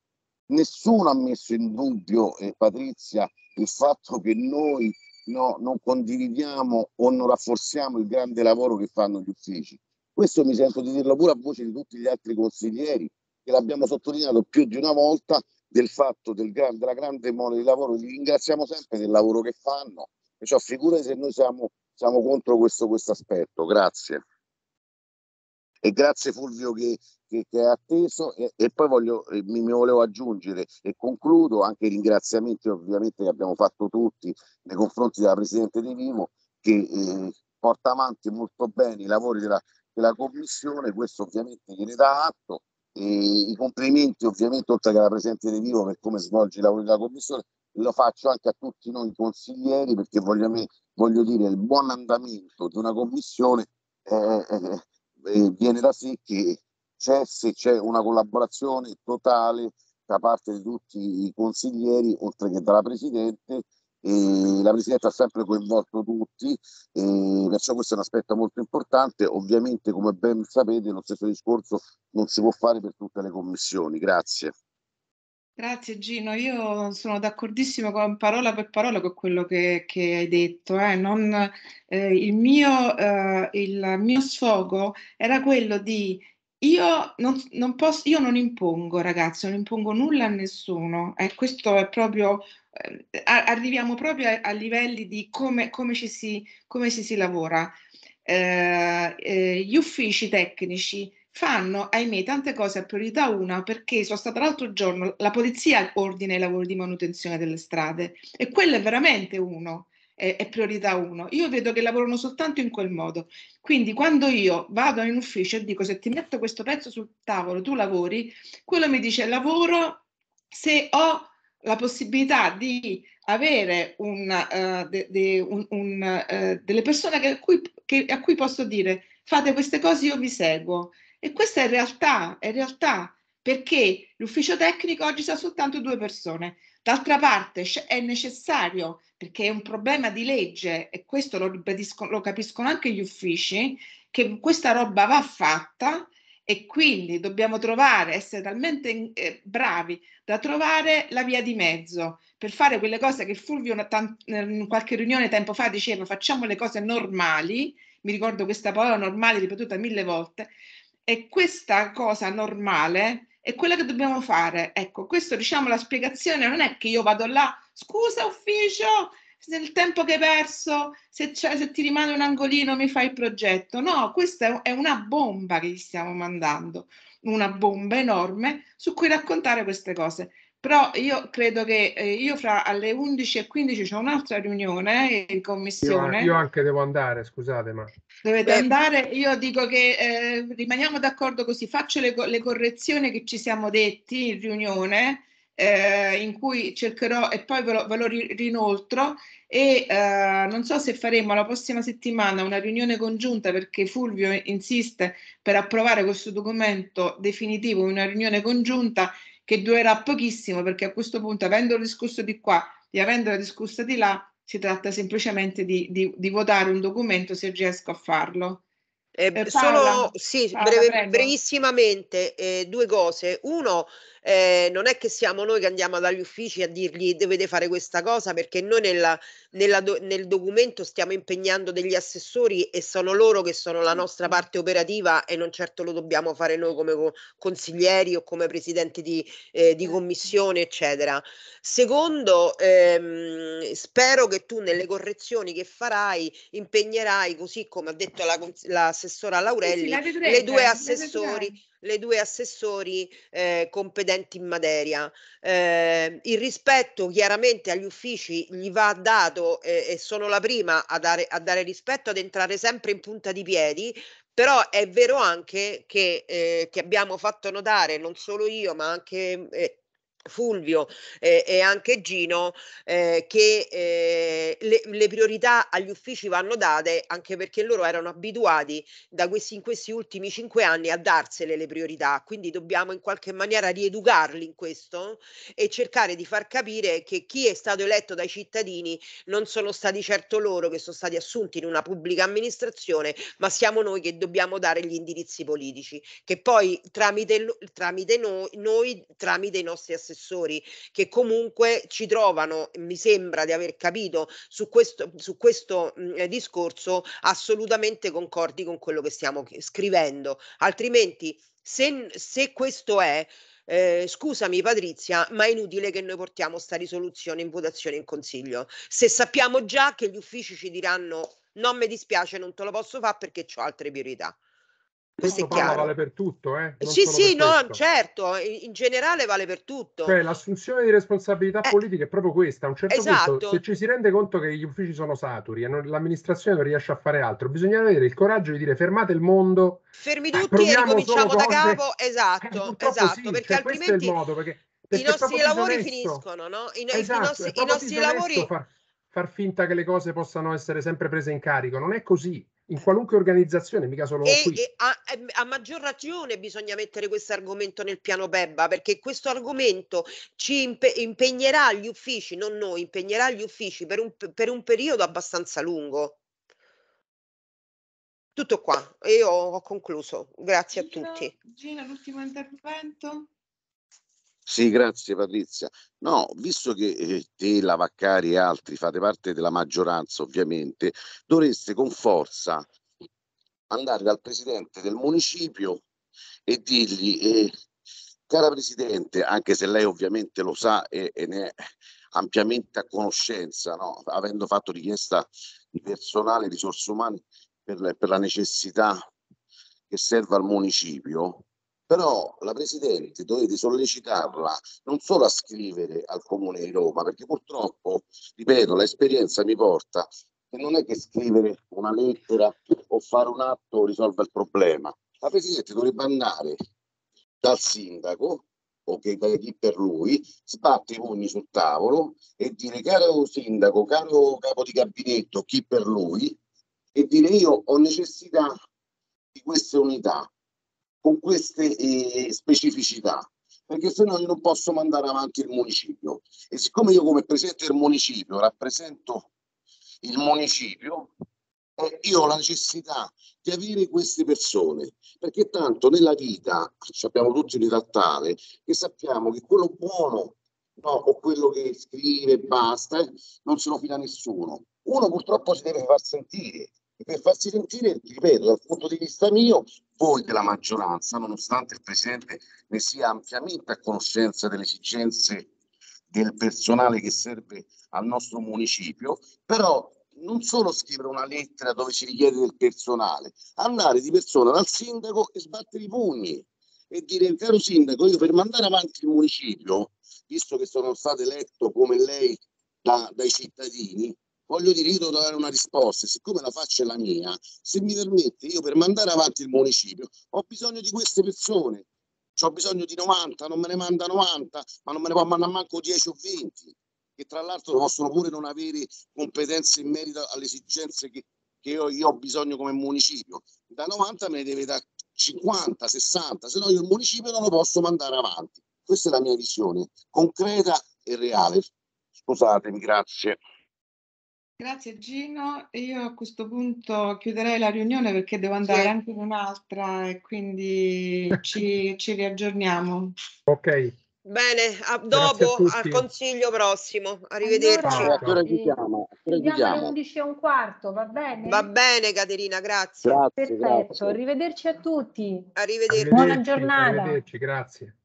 Nessuno ha messo in dubbio, eh, Patrizia, il fatto che noi no, non condividiamo o non rafforziamo il grande lavoro che fanno gli uffici. Questo mi sento di dirlo pure a voce di tutti gli altri consiglieri, che l'abbiamo sottolineato più di una volta del fatto del gran, della grande mole di lavoro, li ringraziamo sempre del lavoro che fanno, cioè, figurati se noi siamo, siamo contro questo aspetto, grazie. E grazie Fulvio che, che, che è atteso e, e poi voglio, eh, mi, mi, volevo aggiungere e concludo anche i ringraziamenti ovviamente che abbiamo fatto tutti nei confronti della Presidente di Vimo che eh, porta avanti molto bene i lavori della, della Commissione, questo ovviamente gliene dà atto i, I complimenti ovviamente, oltre che alla Presidente di Vivo per come svolge i lavori della Commissione, lo faccio anche a tutti noi consiglieri perché voglio, voglio dire il buon andamento di una Commissione eh, eh, eh, viene da sé che c'è se c'è una collaborazione totale da parte di tutti i consiglieri, oltre che dalla Presidente, la Presidenza ha sempre coinvolto tutti, perciò questo è un aspetto molto importante. Ovviamente, come ben sapete, lo stesso discorso non si può fare per tutte le commissioni. Grazie.
Grazie Gino, io sono d'accordissimo con, parola per parola con quello che, che hai detto. Eh. Non, eh, il, mio, eh, il mio sfogo era quello di io non, non posso, io non impongo, ragazzi, non impongo nulla a nessuno. Eh, questo è proprio, eh, arriviamo proprio a, a, livelli di come, come ci si, come ci si lavora. Eh, eh, gli uffici tecnici fanno, ahimè, tante cose a priorità una perché sono stata l'altro giorno, la polizia ordina i lavori di manutenzione delle strade e quello è veramente uno è, è priorità uno. Io vedo che lavorano soltanto in quel modo. Quindi quando io vado in ufficio e dico se ti metto questo pezzo sul tavolo, tu lavori, quello mi dice lavoro se ho la possibilità di avere un, uh, de, de, un, un, uh, delle persone che, cui, che, a cui posso dire fate queste cose, io vi seguo. E questa è realtà, è realtà, perché l'ufficio tecnico oggi sa soltanto due persone. D'altra parte è necessario perché è un problema di legge e questo lo, lo capiscono anche gli uffici, che questa roba va fatta e quindi dobbiamo trovare, essere talmente eh, bravi da trovare la via di mezzo per fare quelle cose che Fulvio in qualche riunione tempo fa diceva facciamo le cose normali, mi ricordo questa parola normale ripetuta mille volte, e questa cosa normale e quello che dobbiamo fare. Ecco, questo diciamo la spiegazione non è che io vado là, scusa ufficio, nel tempo che hai perso, se, se ti rimane un angolino mi fai il progetto. No, questa è una bomba che gli stiamo mandando, una bomba enorme su cui raccontare queste cose. Però io credo che eh, io fra alle 11 e 15 c'è un'altra riunione in commissione. Io, io
anche devo andare, scusate, ma...
Dovete Beh. andare, io dico che eh, rimaniamo d'accordo così, faccio le, le, correzioni che ci siamo detti in riunione, eh, in cui cercherò e poi ve lo, ve lo rinoltro e eh, non so se faremo la prossima settimana una riunione congiunta perché Fulvio insiste per approvare questo documento definitivo in una riunione congiunta che durerà pochissimo perché a questo punto, avendo discusso di qua e avendo discusso di là, si tratta semplicemente di, di, di votare un documento se riesco a farlo.
Eh, Paola, eh, solo sì, Paola, breve, brevissimamente eh, due cose. Uno, eh, non è che siamo noi che andiamo dagli uffici a dirgli dovete fare questa cosa perché noi nella, nella do, nel documento stiamo impegnando degli assessori e sono loro che sono la nostra parte operativa e non certo lo dobbiamo fare noi come consiglieri o come presidenti di, eh, di commissione eccetera. Secondo, ehm, spero che tu nelle correzioni che farai impegnerai così come ha detto la, l'assessora Laurelli sì, sì, la vedrete, le due assessori. La le due assessori eh, competenti in materia. Eh, il rispetto chiaramente agli uffici gli va dato eh, e sono la prima a dare, a dare rispetto, ad entrare sempre in punta di piedi, però è vero anche che, eh, che abbiamo fatto notare, non solo io, ma anche eh, Fulvio eh, e anche Gino eh, che eh, le, le, priorità agli uffici vanno date anche perché loro erano abituati da questi, in questi ultimi cinque anni a darsele le priorità, quindi dobbiamo in qualche maniera rieducarli in questo e cercare di far capire che chi è stato eletto dai cittadini non sono stati certo loro che sono stati assunti in una pubblica amministrazione, ma siamo noi che dobbiamo dare gli indirizzi politici, che poi tramite, tramite noi, noi, tramite i nostri assessori, assessori che comunque ci trovano, mi sembra di aver capito, su questo, su questo mh, mm, eh, discorso assolutamente concordi con quello che stiamo scrivendo. Altrimenti, se, se questo è... Eh, scusami Patrizia, ma è inutile che noi portiamo sta risoluzione in votazione in consiglio. Se sappiamo già che gli uffici ci diranno non mi dispiace, non te lo posso fare perché ho altre priorità.
Questo è chiaro. vale per tutto, eh? Non sì, sì, no, questo.
certo, in, in, generale vale per tutto. Cioè,
l'assunzione di responsabilità eh, politica è proprio questa. A un certo esatto. punto, se ci si rende conto che gli uffici sono saturi e non, l'amministrazione non riesce a fare altro, bisogna avere il coraggio di dire fermate il mondo.
Fermi eh, tutti e ricominciamo da capo, eh, esatto, eh, esatto, sì, perché cioè,
altrimenti... Modo, perché, perché I nostri lavori finiscono, no? I, esatto, i nostri, i nostri lavori... Far, far finta che le cose possano essere sempre prese in carico, non è così in qualunque organizzazione, mica solo e, qui. E
a, ehm, a, maggior ragione bisogna mettere questo argomento nel piano PEBBA perché questo argomento ci impe- impegnerà gli uffici, non noi, impegnerà gli uffici per un, per un periodo abbastanza lungo. Tutto qua, io ho concluso. Grazie Gina, a tutti. Gina, l'ultimo
intervento.
Sì, grazie Patrizia. No, visto che eh, te, la Vaccari e altri fate parte della maggioranza, ovviamente, dovreste con forza andare dal presidente del municipio e dirgli, eh, cara presidente, anche se lei ovviamente lo sa e, e ne è ampiamente a conoscenza, no? avendo fatto richiesta di personale, risorse umane per, per la necessità che serve al municipio, però la Presidente dovete sollecitarla non solo a scrivere al Comune di Roma, perché purtroppo, ripeto, l'esperienza mi porta che non è che scrivere una lettera o fare un atto risolva il problema. La Presidente dovrebbe andare dal sindaco o che da chi per lui sbatte i pugni sul tavolo e dire caro sindaco, caro capo di gabinetto, chi per lui, e dire io ho necessità di queste unità, con queste eh, specificità perché se no io non posso mandare avanti il municipio e siccome io come presidente del municipio rappresento il municipio eh, io ho la necessità di avere queste persone perché tanto nella vita abbiamo tutti un'età tale che sappiamo che quello buono no, o quello che scrive basta eh, non se lo fida nessuno uno purtroppo si deve far sentire per farsi sentire, ripeto, dal punto di vista mio, voi della maggioranza, nonostante il Presidente ne sia ampiamente a conoscenza delle esigenze del personale che serve al nostro municipio, però non solo scrivere una lettera dove si richiede del personale, andare di persona dal sindaco e sbattere i pugni e dire caro sindaco, io per mandare avanti il municipio, visto che sono stato eletto come lei da, dai cittadini, voglio dire, io devo dare una risposta, siccome la faccia è la mia, se mi permette, io per mandare avanti il municipio ho bisogno di queste persone, ho bisogno di 90, non me ne manda 90, ma non me ne può mandare manco 10 o 20, che tra l'altro possono pure non avere competenze in merito alle esigenze che, che io, io, ho bisogno come municipio. Da 90 me ne deve da 50, 60, se no io il municipio non lo posso mandare avanti. Questa è la mia visione concreta e reale. Scusatemi, grazie.
Grazie Gino, io a questo punto chiuderei la riunione perché devo andare sì. anche in un'altra e quindi ci, ci riaggiorniamo.
Ok.
Bene, a
dopo, a al
consiglio prossimo, arrivederci.
Allora, ci
chiama, alle 11
e un quarto, va bene? Va bene Caterina, grazie. grazie Perfetto, grazie. arrivederci a tutti. Arrivederci. Buona giornata.
Arrivederci, grazie.